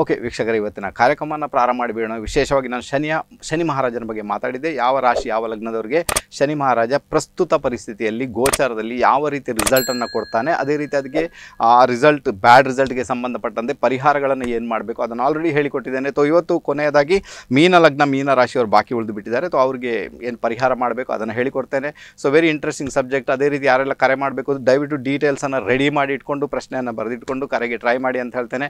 okay ವೀಕ್ಷಕರೇ ಇವತ್ತಿನ ಕಾರ್ಯಕ್ರಮವನ್ನು ಪ್ರಾರಂಭ ಮಾಡಿಬಿಡೋಣ ವಿಶೇಷವಾಗಿ ನಾನು ಶನಿಯ ಶನಿ ಮಹಾರಾಜನ ಬಗ್ಗೆ ಮಾತಾಡಿದ್ದೆ ಯಾವ ರಾಶಿ ಯಾವ ಲಗ್ನದವರಿಗೆ ಶನಿ ಮಹಾರಾಜ ಪ್ರಸ್ತುತ ಪರಿಸ್ಥಿತಿಯಲ್ಲಿ ಗೋಚಾರದಲ್ಲಿ ಯಾವ ರೀತಿ ರಿಸಲ್ಟನ್ನು ಕೊಡ್ತಾನೆ ಅದೇ ರೀತಿ ಅದಕ್ಕೆ ಆ ರಿಸಲ್ಟ್ ಬ್ಯಾಡ್ ರಿಸಲ್ಟ್ಗೆ ಸಂಬಂಧಪಟ್ಟಂತೆ ಪರಿಹಾರಗಳನ್ನು ಏನು ಮಾಡಬೇಕು ಅದನ್ನು ಆಲ್ರೆಡಿ ಹೇಳಿಕೊಟ್ಟಿದ್ದೇನೆ ತೋ ಇವತ್ತು ಕೊನೆಯದಾಗಿ ಮೀನ ಲಗ್ನ ಮೀನ ರಾಶಿಯವರು ಬಾಕಿ ಉಳಿದು ಬಿಟ್ಟಿದ್ದಾರೆ ತೊ ಅವರಿಗೆ ಏನು ಪರಿಹಾರ ಮಾಡಬೇಕು ಅದನ್ನು ಹೇಳಿಕೊಡ್ತೇನೆ ಸೊ ವೆರಿ ಇಂಟ್ರೆಸ್ಟಿಂಗ್ ಸಬ್ಜೆಕ್ಟ್ ಅದೇ ರೀತಿ ಯಾರೆಲ್ಲ ಕರೆ ಮಾಡಬೇಕು ದಯವಿಟ್ಟು ಡೀಟೇಲ್ಸನ್ನು ರೆಡಿ ಮಾಡಿ ಇಟ್ಕೊಂಡು ಪ್ರಶ್ನೆಯನ್ನು ಬರೆದಿಟ್ಕೊಂಡು ಕರೆಗೆ ಟ್ರೈ ಮಾಡಿ ಅಂತ ಹೇಳ್ತೇನೆ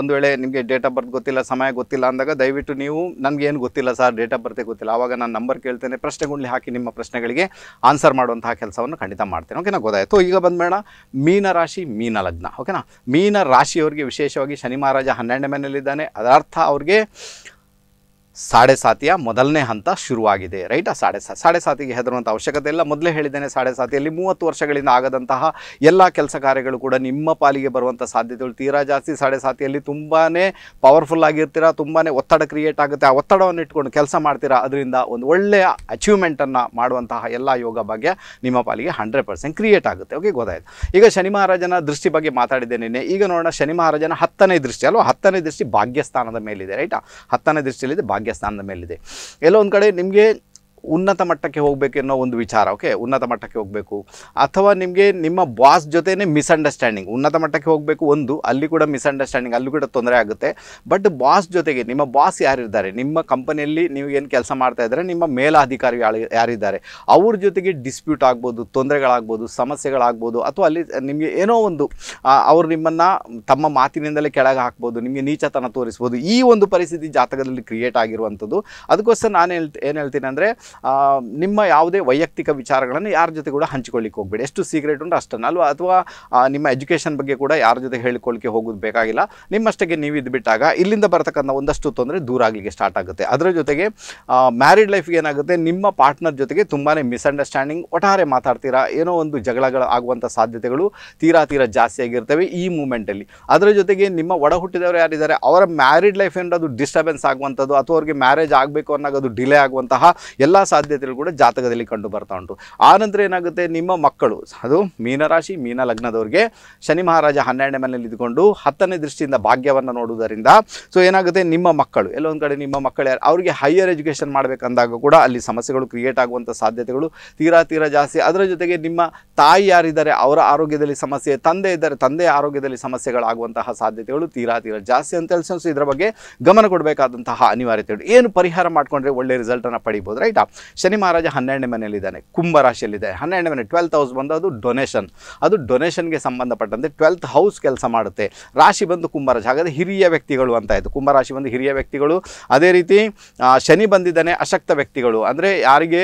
ಒಂದು ವೇಳೆ ನಿಮಗೆ ನನಗೆ ಡೇಟ್ ಆಫ್ ಬರ್ತ್ ಗೊತ್ತಿಲ್ಲ ಸಮಯ ಗೊತ್ತಿಲ್ಲ ಅಂದಾಗ ದಯವಿಟ್ಟು ನೀವು ನನಗೇನು ಗೊತ್ತಿಲ್ಲ ಸರ್ ಡೇಟ್ ಆಫ್ ಬರ್ತೇ ಗೊತ್ತಿಲ್ಲ ಆವಾಗ ನಾನು ನಂಬರ್ ಕೇಳ್ತೇನೆ ಪ್ರಶ್ನೆಗಳನ್ನ ಹಾಕಿ ನಿಮ್ಮ ಪ್ರಶ್ನೆಗಳಿಗೆ ಆನ್ಸರ್ ಮಾಡುವಂತಹ ಕೆಲಸವನ್ನು ಖಂಡಿತ ಮಾಡ್ತೇನೆ ಓಕೆನಾ ಗೊತ್ತಾಯಿತು ಈಗ ಬಂದ್ಬೇಡ ಮೀನ ರಾಶಿ ಮೀನ ಲಗ್ನ ಓಕೆನಾ ಮೀನ ರಾಶಿಯವರಿಗೆ ವಿಶೇಷವಾಗಿ ಶನಿ ಮಹಾರಾಜ ಹನ್ನೆರಡನೇ ಮನೆಯಲ್ಲಿದ್ದಾನೆ ಅದರ್ಥ ಅವ್ರಿಗೆ ಸಾಡೆ ಸಾತಿಯ ಮೊದಲನೇ ಹಂತ ಶುರುವಾಗಿದೆ ರೈಟಾ ಸಾಡೆ ಸಾ ಸಾಡೆ ಸಾತಿಗೆ ಹೆದರುವಂಥ ಅವಶ್ಯಕತೆ ಇಲ್ಲ ಮೊದಲೇ ಹೇಳಿದ್ದೇನೆ ಸಾಡೆ ಸಾತಿಯಲ್ಲಿ ಮೂವತ್ತು ವರ್ಷಗಳಿಂದ ಆಗದಂತಹ ಎಲ್ಲ ಕೆಲಸ ಕಾರ್ಯಗಳು ಕೂಡ ನಿಮ್ಮ ಪಾಲಿಗೆ ಬರುವಂಥ ಸಾಧ್ಯತೆಗಳು ತೀರಾ ಜಾಸ್ತಿ ಸಾಡೆ ಸಾತಿಯಲ್ಲಿ ತುಂಬಾ ಪವರ್ಫುಲ್ ಆಗಿರ್ತೀರಾ ತುಂಬಾ ಒತ್ತಡ ಕ್ರಿಯೇಟ್ ಆಗುತ್ತೆ ಆ ಒತ್ತಡವನ್ನು ಇಟ್ಕೊಂಡು ಕೆಲಸ ಮಾಡ್ತೀರಾ ಅದರಿಂದ ಒಂದು ಒಳ್ಳೆಯ ಅಚೀವ್ಮೆಂಟನ್ನು ಮಾಡುವಂತಹ ಎಲ್ಲ ಯೋಗ ಭಾಗ್ಯ ನಿಮ್ಮ ಪಾಲಿಗೆ ಹಂಡ್ರೆಡ್ ಪರ್ಸೆಂಟ್ ಕ್ರಿಯೇಟ್ ಆಗುತ್ತೆ ಓಕೆ ಗೊತ್ತಾಯಿತು ಈಗ ಶನಿ ಮಹಾರಾಜನ ದೃಷ್ಟಿ ಬಗ್ಗೆ ಮಾತಾಡಿದ್ದೆ ನಿನ್ನೆ ಈಗ ನೋಡೋಣ ಶನಿ ಮಹಾರಾಜನ ಹತ್ತನೇ ದೃಷ್ಟಿ ಅಲ್ವಾ ಹತ್ತನೇ ದೃಷ್ಟಿ ಭಾಗ್ಯಸ್ಥಾನದ ಮೇಲಿದೆ ರೈಟಾ ಹತ್ತನೇ ದೃಷ್ಟಿಯಲ್ಲಿದೆ ಭಾಗ್ಯ ಸ್ಥಾನದ ಮೇಲಿದೆ ಎಲ್ಲೋ ಒಂದು ಕಡೆ ನಿಮಗೆ ಉನ್ನತ ಮಟ್ಟಕ್ಕೆ ಹೋಗಬೇಕು ಅನ್ನೋ ಒಂದು ವಿಚಾರ ಓಕೆ ಉನ್ನತ ಮಟ್ಟಕ್ಕೆ ಹೋಗಬೇಕು ಅಥವಾ ನಿಮಗೆ ನಿಮ್ಮ ಬಾಸ್ ಜೊತೆನೇ ಮಿಸ್ಅಂಡರ್ಸ್ಟ್ಯಾಂಡಿಂಗ್ ಉನ್ನತ ಮಟ್ಟಕ್ಕೆ ಹೋಗಬೇಕು ಒಂದು ಅಲ್ಲಿ ಕೂಡ ಮಿಸ್ಅಂಡರ್ಸ್ಟ್ಯಾಂಡಿಂಗ್ ಅಲ್ಲಿ ಕೂಡ ತೊಂದರೆ ಆಗುತ್ತೆ ಬಟ್ ಬಾಸ್ ಜೊತೆಗೆ ನಿಮ್ಮ ಬಾಸ್ ಯಾರಿದ್ದಾರೆ ನಿಮ್ಮ ಕಂಪನಿಯಲ್ಲಿ ನೀವು ಏನು ಕೆಲಸ ಮಾಡ್ತಾ ಇದ್ದಾರೆ ನಿಮ್ಮ ಮೇಲಾಧಿಕಾರಿ ಯಾರಿದ್ದಾರೆ ಅವ್ರ ಜೊತೆಗೆ ಡಿಸ್ಪ್ಯೂಟ್ ಆಗ್ಬೋದು ತೊಂದರೆಗಳಾಗ್ಬೋದು ಸಮಸ್ಯೆಗಳಾಗ್ಬೋದು ಅಥವಾ ಅಲ್ಲಿ ನಿಮಗೆ ಏನೋ ಒಂದು ಅವರು ನಿಮ್ಮನ್ನು ತಮ್ಮ ಮಾತಿನಿಂದಲೇ ಕೆಳಗೆ ಹಾಕ್ಬೋದು ನಿಮಗೆ ನೀಚತನ ತೋರಿಸ್ಬೋದು ಈ ಒಂದು ಪರಿಸ್ಥಿತಿ ಜಾತಕದಲ್ಲಿ ಕ್ರಿಯೇಟ್ ಆಗಿರುವಂಥದ್ದು ಅದಕ್ಕೋಸ್ಕರ ನಾನು ಹೇಳ್ತೀನಿ ಏನು ಹೇಳ್ತೀನಿ ಅಂದರೆ ನಿಮ್ಮ ಯಾವುದೇ ವೈಯಕ್ತಿಕ ವಿಚಾರಗಳನ್ನು ಯಾರ ಜೊತೆ ಕೂಡ ಹಂಚಿಕೊಳ್ಳಿಕ್ಕೆ ಹೋಗಬೇಡಿ ಎಷ್ಟು ಸೀಕ್ರೆಟ್ ಉಂಟು ಅಷ್ಟನ್ನು ಅಲ್ವಾ ಅಥವಾ ನಿಮ್ಮ ಎಜುಕೇಷನ್ ಬಗ್ಗೆ ಕೂಡ ಯಾರ ಜೊತೆ ಹೇಳಿಕೊಳ್ಳಿಕ್ಕೆ ಹೋಗೋದು ಬೇಕಾಗಿಲ್ಲ ನಿಮ್ಮಷ್ಟಕ್ಕೆ ನೀವು ಇದು ಬಿಟ್ಟಾಗ ಇಲ್ಲಿಂದ ಬರ್ತಕ್ಕಂಥ ಒಂದಷ್ಟು ತೊಂದರೆ ದೂರ ಆಗಲಿಕ್ಕೆ ಸ್ಟಾರ್ಟ್ ಆಗುತ್ತೆ ಅದರ ಜೊತೆಗೆ ಮ್ಯಾರಿಡ್ ಲೈಫ್ಗೆ ಏನಾಗುತ್ತೆ ನಿಮ್ಮ ಪಾರ್ಟ್ನರ್ ಜೊತೆಗೆ ತುಂಬಾ ಮಿಸ್ಅಂಡರ್ಸ್ಟ್ಯಾಂಡಿಂಗ್ ಒಟ್ಟಾರೆ ಮಾತಾಡ್ತೀರಾ ಏನೋ ಒಂದು ಜಗಳಗಳು ಆಗುವಂಥ ಸಾಧ್ಯತೆಗಳು ತೀರಾ ತೀರಾ ಜಾಸ್ತಿ ಆಗಿರ್ತವೆ ಈ ಮೂಮೆಂಟಲ್ಲಿ ಅದರ ಜೊತೆಗೆ ನಿಮ್ಮ ಒಡ ಹುಟ್ಟಿದವರು ಯಾರಿದ್ದಾರೆ ಅವರ ಮ್ಯಾರಿಡ್ ಲೈಫ್ ಏನಾದ್ರು ಡಿಸ್ಟರ್ಬೆನ್ಸ್ ಆಗುವಂಥದ್ದು ಅಥವಾ ಅವ್ರಿಗೆ ಮ್ಯಾರೇಜ್ ಆಗಬೇಕು ಅನ್ನೋದು ಡಿಲೇ ಆಗುವಂತಹ ಎಲ್ಲ ಸಾಧ್ಯತೆಗಳು ಕೂಡ ಜಾತಕದಲ್ಲಿ ಕಂಡು ಬರ್ತಾ ಉಂಟು ಆನಂತರ ಏನಾಗುತ್ತೆ ನಿಮ್ಮ ಮಕ್ಕಳು ಅದು ಮೀನರಾಶಿ ಮೀನ ಲಗ್ನದವ್ರಿಗೆ ಶನಿ ಮಹಾರಾಜ ಹನ್ನೆರಡನೇ ಮನೆಯಲ್ಲಿ ಇದ್ಕೊಂಡು ಹತ್ತನೇ ದೃಷ್ಟಿಯಿಂದ ಭಾಗ್ಯವನ್ನು ನೋಡುವುದರಿಂದ ಸೊ ಏನಾಗುತ್ತೆ ನಿಮ್ಮ ಮಕ್ಕಳು ಎಲ್ಲೊಂದು ಕಡೆ ನಿಮ್ಮ ಮಕ್ಕಳು ಯಾರು ಅವರಿಗೆ ಹೈಯರ್ ಎಜುಕೇಷನ್ ಮಾಡಬೇಕಂದಾಗ ಕೂಡ ಅಲ್ಲಿ ಸಮಸ್ಯೆಗಳು ಕ್ರಿಯೇಟ್ ಆಗುವಂಥ ಸಾಧ್ಯತೆಗಳು ತೀರಾ ತೀರಾ ಜಾಸ್ತಿ ಅದರ ಜೊತೆಗೆ ನಿಮ್ಮ ತಾಯಿ ಯಾರಿದ್ದಾರೆ ಅವರ ಆರೋಗ್ಯದಲ್ಲಿ ಸಮಸ್ಯೆ ತಂದೆ ಇದ್ದಾರೆ ತಂದೆ ಆರೋಗ್ಯದಲ್ಲಿ ಸಮಸ್ಯೆಗಳಾಗುವಂತಹ ಸಾಧ್ಯತೆಗಳು ತೀರಾ ತೀರಾ ಜಾಸ್ತಿ ಅಂತ ಇದ್ರ ಇದರ ಬಗ್ಗೆ ಗಮನ ಕೊಡಬೇಕಾದಂತಹ ಅನಿವಾರ್ಯತೆಗಳು ಏನು ಪರಿಹಾರ ಮಾಡಿಕೊಂಡ್ರೆ ಒಳ್ಳೆ ರಿಸಲ್ಟ್ ಅನ್ನು ಪಡಿಬೋದು ರೈಟ್ ಶನಿ ಮಹಾರಾಜ ಹನ್ನೆರಡನೇ ಮನೆಯಲ್ಲಿದ್ದಾನೆ ರಾಶಿಯಲ್ಲಿದೆ ಹನ್ನೆರಡನೇ ಮನೆ ಟ್ವೆಲ್ತ್ ಹೌಸ್ ಬಂದು ಅದು ಡೊನೇಷನ್ ಅದು ಡೊನೇಷನ್ಗೆ ಸಂಬಂಧಪಟ್ಟಂತೆ ಟ್ವೆಲ್ತ್ ಹೌಸ್ ಕೆಲಸ ಮಾಡುತ್ತೆ ರಾಶಿ ಬಂದು ಕುಂಭರಾಶಿ ಹಾಗಾದರೆ ಹಿರಿಯ ವ್ಯಕ್ತಿಗಳು ಅಂತ ಆಯಿತು ಕುಂಭರಾಶಿ ಬಂದು ಹಿರಿಯ ವ್ಯಕ್ತಿಗಳು ಅದೇ ರೀತಿ ಶನಿ ಬಂದಿದ್ದಾನೆ ಅಶಕ್ತ ವ್ಯಕ್ತಿಗಳು ಅಂದರೆ ಯಾರಿಗೆ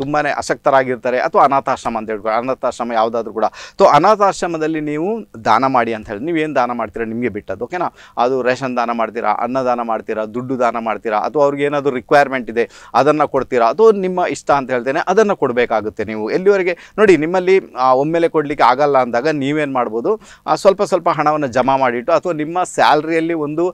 ತುಂಬಾ ಅಶಕ್ತರಾಗಿರ್ತಾರೆ ಅಥವಾ ಅನಾಥಾಶ್ರಮ ಅಂತ ಹೇಳ್ಕೊಳ್ಳಿ ಅನಾಥಾಶ್ರಮ ಯಾವುದಾದ್ರೂ ಕೂಡ ಸೊ ಅನಾಥಾಶ್ರಮದಲ್ಲಿ ನೀವು ದಾನ ಮಾಡಿ ಅಂತ ಹೇಳಿ ನೀವೇನು ದಾನ ಮಾಡ್ತೀರಾ ನಿಮಗೆ ಬಿಟ್ಟದ್ದು ಓಕೆನಾ ಅದು ರೇಷನ್ ದಾನ ಮಾಡ್ತೀರಾ ಅನ್ನದಾನ ಮಾಡ್ತೀರಾ ದುಡ್ಡು ದಾನ ಮಾಡ್ತೀರಾ ಅಥವಾ ಅವ್ರಿಗೆ ಏನಾದರೂ ರಿಕ್ವೈರ್ಮೆಂಟ್ ಇದೆ ಅದನ್ನು ಕೊಡ್ತೀರಾ ಅದು ನಿಮ್ಮ ಇಷ್ಟ ಅಂತ ಹೇಳ್ತೇನೆ ಅದನ್ನು ಕೊಡಬೇಕಾಗುತ್ತೆ ನೀವು ಎಲ್ಲಿವರೆಗೆ ನೋಡಿ ನಿಮ್ಮಲ್ಲಿ ಒಮ್ಮೆಲೆ ಕೊಡಲಿಕ್ಕೆ ಆಗಲ್ಲ ಅಂದಾಗ ನೀವೇನು ಮಾಡ್ಬೋದು ಸ್ವಲ್ಪ ಸ್ವಲ್ಪ ಹಣವನ್ನು ಜಮಾ ಮಾಡಿಟ್ಟು ಅಥವಾ ನಿಮ್ಮ ಸ್ಯಾಲ್ರಿಯಲ್ಲಿ ಒಂದು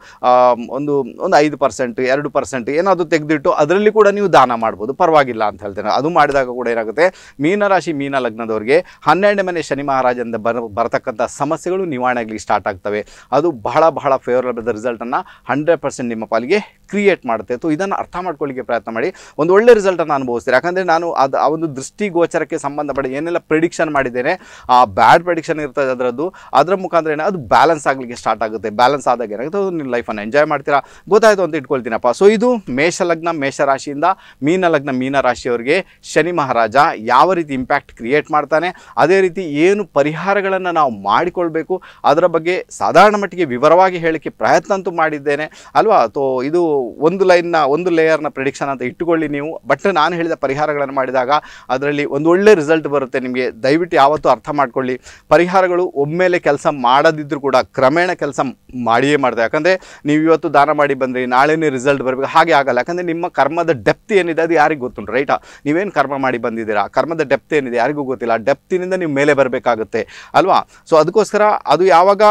ಒಂದು ಒಂದು ಐದು ಪರ್ಸೆಂಟ್ ಎರಡು ಪರ್ಸೆಂಟ್ ಏನಾದರೂ ತೆಗೆದಿಟ್ಟು ಅದರಲ್ಲಿ ಕೂಡ ನೀವು ದಾನ ಮಾಡ್ಬೋದು ಪರವಾಗಿಲ್ಲ ಅಂತ ಹೇಳ್ತೇನೆ ಅದು ಮಾಡಿದಾಗ ಕೂಡ ಏನಾಗುತ್ತೆ ಮೀನರಾಶಿ ಮೀನ ಲಗ್ನದವ್ರಿಗೆ ಹನ್ನೆರಡನೇ ಮನೆ ಶನಿ ಮಹಾರಾಜಿಂದ ಬರ ಬರತಕ್ಕಂಥ ಸಮಸ್ಯೆಗಳು ನಿವಾರಣೆ ಆಗಲಿ ಸ್ಟಾರ್ಟ್ ಆಗ್ತವೆ ಅದು ಬಹಳ ಬಹಳ ಫೇವರಬಲ್ ರಿಸಲ್ಟನ್ನು ಹಂಡ್ರೆಡ್ ಪರ್ಸೆಂಟ್ ನಿಮ್ಮ ಪಾಲಿಗೆ ಕ್ರಿಯೇಟ್ ಮಾಡುತ್ತೆ ಅಥವಾ ಇದನ್ನು ಅರ್ಥ ಮಾಡ್ಕೊಳ್ಳಿಕ್ಕೆ ಪ್ರಯತ್ನ ಮಾಡಿ ಒಂದು ಒಳ್ಳೆ ರಿಸಲ್ಟ್ ರಿಸಲ್ಟನ್ನು ಅನುಭವಿಸ್ತೀರಿ ಯಾಕಂದರೆ ನಾನು ಅದು ಆ ಒಂದು ದೃಷ್ಟಿಗೋಚರಕ್ಕೆ ಸಂಬಂಧಪಟ್ಟ ಏನೆಲ್ಲ ಪ್ರಿಡಿಕ್ಷನ್ ಮಾಡಿದ್ದೇನೆ ಆ ಬ್ಯಾಡ್ ಪ್ರಿಡಿಕ್ಷನ್ ಇರ್ತದೆ ಅದರದ್ದು ಅದರ ಮುಖಾಂತರ ಏನೋ ಅದು ಬ್ಯಾಲೆನ್ಸ್ ಆಗಲಿಕ್ಕೆ ಸ್ಟಾರ್ಟ್ ಆಗುತ್ತೆ ಬ್ಯಾಲೆನ್ಸ್ ಆದಾಗ ಏನಾಗುತ್ತೆ ಅದು ನಿಮ್ಮ ಲೈಫನ್ನು ಎಂಜಾಯ್ ಮಾಡ್ತೀರಾ ಗೊತ್ತಾಯಿತು ಅಂತ ಇಟ್ಕೊಳ್ತೀನಪ್ಪ ಸೊ ಇದು ಮೇಷ ಲಗ್ನ ಮೇಷರಾಶಿಯಿಂದ ಮೀನ ಲಗ್ನ ಮೀನರಾಶಿಯವರಿಗೆ ಶನಿ ಮಹಾರಾಜ ಯಾವ ರೀತಿ ಇಂಪ್ಯಾಕ್ಟ್ ಕ್ರಿಯೇಟ್ ಮಾಡ್ತಾನೆ ಅದೇ ರೀತಿ ಏನು ಪರಿಹಾರಗಳನ್ನು ನಾವು ಮಾಡಿಕೊಳ್ಬೇಕು ಅದರ ಬಗ್ಗೆ ಸಾಧಾರಣ ಮಟ್ಟಿಗೆ ವಿವರವಾಗಿ ಹೇಳಕ್ಕೆ ಪ್ರಯತ್ನ ಅಂತೂ ಮಾಡಿದ್ದೇನೆ ಅಲ್ವಾ ತೋ ಇದು ಒಂದು ಲೈನ್ನ ಒಂದು ಲೇಯರ್ನ ಪ್ರಿಡಿಕ್ಷನ್ ಅಂತ ಇಟ್ಟುಕೊಳ್ಳಿ ನೀವು ಬಟ್ ಬಟ್ ನಾನು ಹೇಳಿದ ಪರಿಹಾರಗಳನ್ನು ಮಾಡಿದಾಗ ಅದರಲ್ಲಿ ಒಂದು ಒಳ್ಳೆ ರಿಸಲ್ಟ್ ಬರುತ್ತೆ ನಿಮಗೆ ದಯವಿಟ್ಟು ಯಾವತ್ತೂ ಅರ್ಥ ಮಾಡ್ಕೊಳ್ಳಿ ಪರಿಹಾರಗಳು ಒಮ್ಮೆಲೆ ಕೆಲಸ ಮಾಡದಿದ್ದರೂ ಕೂಡ ಕ್ರಮೇಣ ಕೆಲಸ ಮಾಡಿಯೇ ಮಾಡಿದೆ ಯಾಕಂದರೆ ನೀವು ಇವತ್ತು ದಾನ ಮಾಡಿ ಬಂದ್ರಿ ನಾಳೆನೇ ರಿಸಲ್ಟ್ ಬರಬೇಕು ಹಾಗೆ ಆಗಲ್ಲ ಯಾಕಂದರೆ ನಿಮ್ಮ ಕರ್ಮದ ಡೆಪ್ತ್ ಏನಿದೆ ಅದು ಯಾರಿಗೂ ಗೊತ್ತುಂಟು ರೈಟಾ ನೀವೇನು ಕರ್ಮ ಮಾಡಿ ಬಂದಿದ್ದೀರಾ ಕರ್ಮದ ಡೆಪ್ತ್ ಏನಿದೆ ಯಾರಿಗೂ ಗೊತ್ತಿಲ್ಲ ಆ ಡೆಪ್ತಿನಿಂದ ನೀವು ಮೇಲೆ ಬರಬೇಕಾಗುತ್ತೆ ಅಲ್ವಾ ಸೊ ಅದಕ್ಕೋಸ್ಕರ ಅದು ಯಾವಾಗ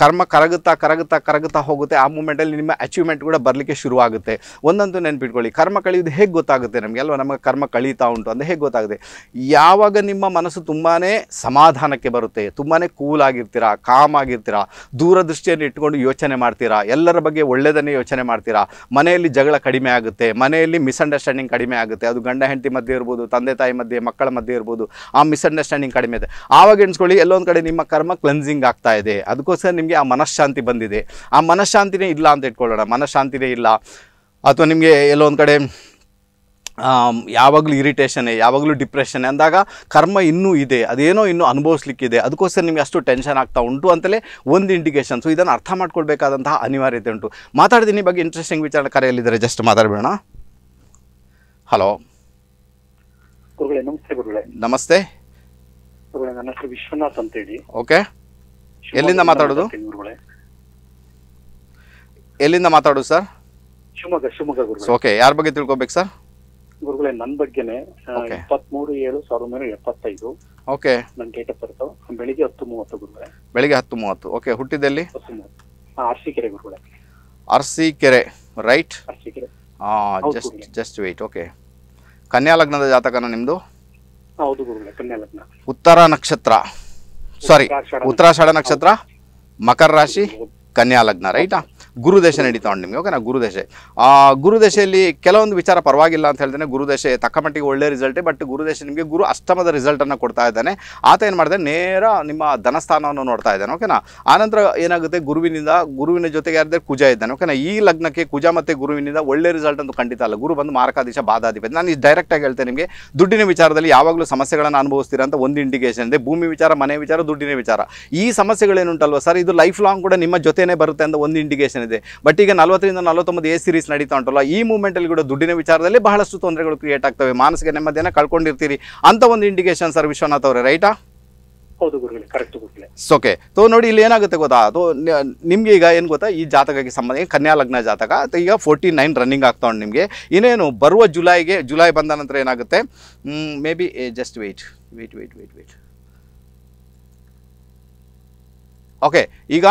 ಕರ್ಮ ಕರಗುತ್ತಾ ಕರಗುತ್ತಾ ಕರಗುತ್ತಾ ಹೋಗುತ್ತೆ ಆ ಮೂಮೆಂಟಲ್ಲಿ ನಿಮ್ಮ ಅಚೀವ್ಮೆಂಟ್ ಕೂಡ ಬರಲಿಕ್ಕೆ ಶುರುವಾಗುತ್ತೆ ಒಂದಂತೂ ನೆನ್ಪಿಟ್ಕೊಳ್ಳಿ ಕರ್ಮ ಕಳೆಯೋದು ಹೇಗೆ ಗೊತ್ತಾಗುತ್ತೆ ನಮಗೆ ಅಲ್ವಾ ನಮಗೆ ಕರ್ಮ ಕಳೀತಾ ಉಂಟು ಅಂತ ಹೇಗೆ ಗೊತ್ತಾಗುತ್ತೆ ಯಾವಾಗ ನಿಮ್ಮ ಮನಸ್ಸು ತುಂಬಾ ಸಮಾಧಾನಕ್ಕೆ ಬರುತ್ತೆ ತುಂಬಾ ಕೂಲ್ ಆಗಿರ್ತೀರಾ ಕಾಮ್ ಆಗಿರ್ತೀರಾ ದೂರದೃಷ್ಟಿಯನ್ನು ಇಟ್ಕೊಂಡು ಯೋಚನೆ ಮಾಡ್ತೀರಾ ಎಲ್ಲರ ಬಗ್ಗೆ ಒಳ್ಳೆಯದನ್ನೇ ಯೋಚನೆ ಮಾಡ್ತೀರಾ ಮನೆಯಲ್ಲಿ ಜಗಳ ಕಡಿಮೆ ಆಗುತ್ತೆ ಮನೆಯಲ್ಲಿ ಮಿಸ್ಅಂಡರ್ಸ್ಟ್ಯಾಂಡಿಂಗ್ ಕಡಿಮೆ ಆಗುತ್ತೆ ಅದು ಗಂಡ ಹೆಂಡತಿ ಮಧ್ಯೆ ಇರ್ಬೋದು ತಂದೆ ತಾಯಿ ಮಧ್ಯೆ ಮಕ್ಕಳ ಮಧ್ಯೆ ಇರ್ಬೋದು ಆ ಮಿಸ್ಅಂಡರ್ಸ್ಟ್ಯಾಂಡಿಂಗ್ ಕಡಿಮೆ ಇದೆ ಆವಾಗ ಎಣಿಸ್ಕೊಳ್ಳಿ ಎಲ್ಲೊಂದು ಕಡೆ ನಿಮ್ಮ ಕರ್ಮ ಕ್ಲೆನ್ಸಿಂಗ್ ಆಗ್ತಾ ಇದೆ ಅದಕ್ಕೋಸ್ಕರ ನಿಮ್ಮ ನಿಮಗೆ ಆ ಮನಃಶಾಂತಿ ಬಂದಿದೆ ಆ ಮನಃಶಾಂತಿನೇ ಇಲ್ಲ ಅಂತ ಇಟ್ಕೊಳ್ಳೋಣ ಮನಃಶಾಂತಿನೇ ಇಲ್ಲ ಅಥವಾ ನಿಮಗೆ ಎಲ್ಲೊಂದು ಕಡೆ ಯಾವಾಗಲೂ ಇರಿಟೇಷನೇ ಯಾವಾಗಲೂ ಡಿಪ್ರೆಷನ್ ಅಂದಾಗ ಕರ್ಮ ಇನ್ನೂ ಇದೆ ಅದೇನೋ ಇನ್ನೂ ಅನುಭವಿಸ್ಲಿಕ್ಕಿದೆ ಅದಕ್ಕೋಸ್ಕರ ನಿಮಗೆ ಅಷ್ಟು ಟೆನ್ಷನ್ ಆಗ್ತಾ ಉಂಟು ಅಂತಲೇ ಒಂದು ಇಂಡಿಕೇಶನ್ ಸೊ ಇದನ್ನು ಅರ್ಥ ಮಾಡ್ಕೊಳ್ಬೇಕಾದಂತಹ ಅನಿವಾರ್ಯತೆ ಉಂಟು ಮಾತಾಡ್ತೀನಿ ಬಗ್ಗೆ ಇಂಟ್ರೆಸ್ಟಿಂಗ್ ವಿಚಾರ ಕರೆಯಲ್ಲಿದ್ದಾರೆ ಜಸ್ಟ್ ಮಾತಾಡಬೇಡ ಹಲೋ ನಮಸ್ತೆ ನಮಸ್ತೆ ನನ್ನ ವಿಶ್ವನಾಥ್ ಅಂತೇಳಿ ಓಕೆ ಎಲ್ಲಿಂದ ಮಾತಾಡೋದು ಎಲ್ಲಿಂದ ಮಾತಾಡೋದು ಸರ್ ಶಿವಮೊಗ್ಗ ಶಿವಮೊಗ್ಗ ಗುರುಗಳೇ ಓಕೆ ಯಾರ ಬಗ್ಗೆ ತಿಳ್ಕೊಬೇಕು ಸರ್ ಗುರುಗಳೇ ನನ್ನ ಬಗ್ಗೆನೆ ಇಪ್ಪತ್ಮೂರು ಏಳು ಸಾವಿರದ ಒಂಬೈನೂರ ಎಪ್ಪತ್ತೈದು ಓಕೆ ನನ್ನ ಡೇಟ್ ಆಫ್ ಬರ್ತು ಬೆಳಿಗ್ಗೆ ಹತ್ತು ಮೂವತ್ತು ಗುರುಗಳೇ ಬೆಳಿಗ್ಗೆ ಹತ್ತು ಮೂವತ್ತು ಓಕೆ ಹುಟ್ಟಿದಲ್ಲಿ ಆರ್ಸಿ ಕೆರೆ ಗುರುಗಳೇ Arsikere right Arsikere just just wait okay ಕನ್ಯಾ ಲಗ್ನದ ಜಾತಕನ ನಿಮ್ಮದು ಹೌದು ಗುರುಗಳೇ ಕನ್ಯಾ ಲಗ್ನ ಉತ್ತರ ನಕ್ಷತ್ರ ಸಾರಿ ಉತ್ತರಾಷಾಢ ನಕ್ಷತ್ರ ಮಕರ ರಾಶಿ ಕನ್ಯಾ ಲಗ್ನ ರೈಟಾ ಗುರುದಶೆ ನಡೀತಾ ಉಂಟು ನಿಮಗೆ ಓಕೆನಾ ಗುರುದಶೆ ಆ ಗುರುದಶೆಯಲ್ಲಿ ಕೆಲವೊಂದು ವಿಚಾರ ಪರವಾಗಿಲ್ಲ ಅಂತ ಹೇಳ್ತಾನೆ ಗುರುದಶೆ ತಕ್ಕ ಮಟ್ಟಿಗೆ ಒಳ್ಳೆ ರಿಸಲ್ಟೇ ಬಟ್ ಗುರುದೇಶ ನಿಮಗೆ ಗುರು ಅಷ್ಟಮದ ರಿಸಲ್ಟನ್ನು ಕೊಡ್ತಾ ಇದ್ದಾನೆ ಆತ ಏನು ಮಾಡಿದೆ ನೇರ ನಿಮ್ಮ ಧನಸ್ಥಾನವನ್ನು ನೋಡ್ತಾ ಇದ್ದಾನೆ ಓಕೆನಾ ಆನಂತರ ಏನಾಗುತ್ತೆ ಗುರುವಿನಿಂದ ಗುರುವಿನ ಜೊತೆಗೆ ಅದೇ ಕುಜ ಇದ್ದಾನೆ ಓಕೆನಾ ಈ ಲಗ್ನಕ್ಕೆ ಕುಜ ಮತ್ತು ಗುರುವಿನಿಂದ ಒಳ್ಳೆ ರಿಸಲ್ಟ್ ಅಂತೂ ಖಂಡಿತ ಅಲ್ಲ ಗುರು ಬಂದು ಮಾರಕಾಧೀಶ ಬಾಧಾಧಿಪತಿ ನಾನು ಇದು ಡೈರೆಕ್ಟಾಗಿ ಹೇಳ್ತೇನೆ ನಿಮಗೆ ದುಡ್ಡಿನ ವಿಚಾರದಲ್ಲಿ ಯಾವಾಗಲೂ ಸಮಸ್ಯೆಗಳನ್ನು ಅನುಭವಿಸ್ತೀರ ಅಂತ ಒಂದು ಇಂಡಿಕೇಶನ್ ಇದೆ ಭೂಮಿ ವಿಚಾರ ಮನೆ ವಿಚಾರ ದುಡ್ಡಿನ ವಿಚಾರ ಈ ಸಮಸ್ಯೆಗಳೇನುಂಟಲ್ವ ಸರ್ ಇದು ಲೈಫ್ ಲಾಂಗ್ ಕೂಡ ನಿಮ್ಮ ಜೊತೆನೇ ಬರುತ್ತೆ ಅಂತ ಒಂದು ಇಂಡಿಕೇಶನ್ ಇದೆ ಬಟ್ ಈಗ ನಲವತ್ತರಿಂದ ನಲವತ್ತೊಂಬತ್ತು ಎ ಸೀರೀಸ್ ನಡೀತಾ ಉಂಟಲ್ಲ ಈ ಮೂಮೆಂಟಲ್ಲಿ ಕೂಡ ದುಡ್ಡಿನ ವಿಚಾರದಲ್ಲಿ ಬಹಳಷ್ಟು ತೊಂದರೆಗಳು ಕ್ರಿಯೇಟ್ ಆಗ್ತವೆ ಮಾನಸಿಕ ನೆಮ್ಮದಿಯನ್ನು ಕಳ್ಕೊಂಡಿರ್ತೀರಿ ಅಂತ ಒಂದು ಇಂಡಿಕೇಶನ್ ಸರ್ ವಿಶ್ವನಾಥ್ ಅವರೇ ರೈಟಾ ಹೌದು ಓಕೆ ತೋ ನೋಡಿ ಇಲ್ಲಿ ಏನಾಗುತ್ತೆ ಗೊತ್ತಾ ಅದು ನಿಮ್ಗೆ ಈಗ ಏನು ಗೊತ್ತಾ ಈ ಜಾತಕಕ್ಕೆ ಸಂಬಂಧ ಕನ್ಯಾ ಲಗ್ನ ಜಾತಕ ಈಗ ಫೋರ್ಟಿ ನೈನ್ ರನ್ನಿಂಗ್ ಆಗ್ತಾ ಉಂಟು ನಿಮಗೆ ಇನ್ನೇನು ಬರುವ ಜುಲೈಗೆ ಜುಲೈ ಬಂದ ನಂತರ ಏನಾಗುತ್ತೆ maybe just wait wait wait wait wait okay ಈಗ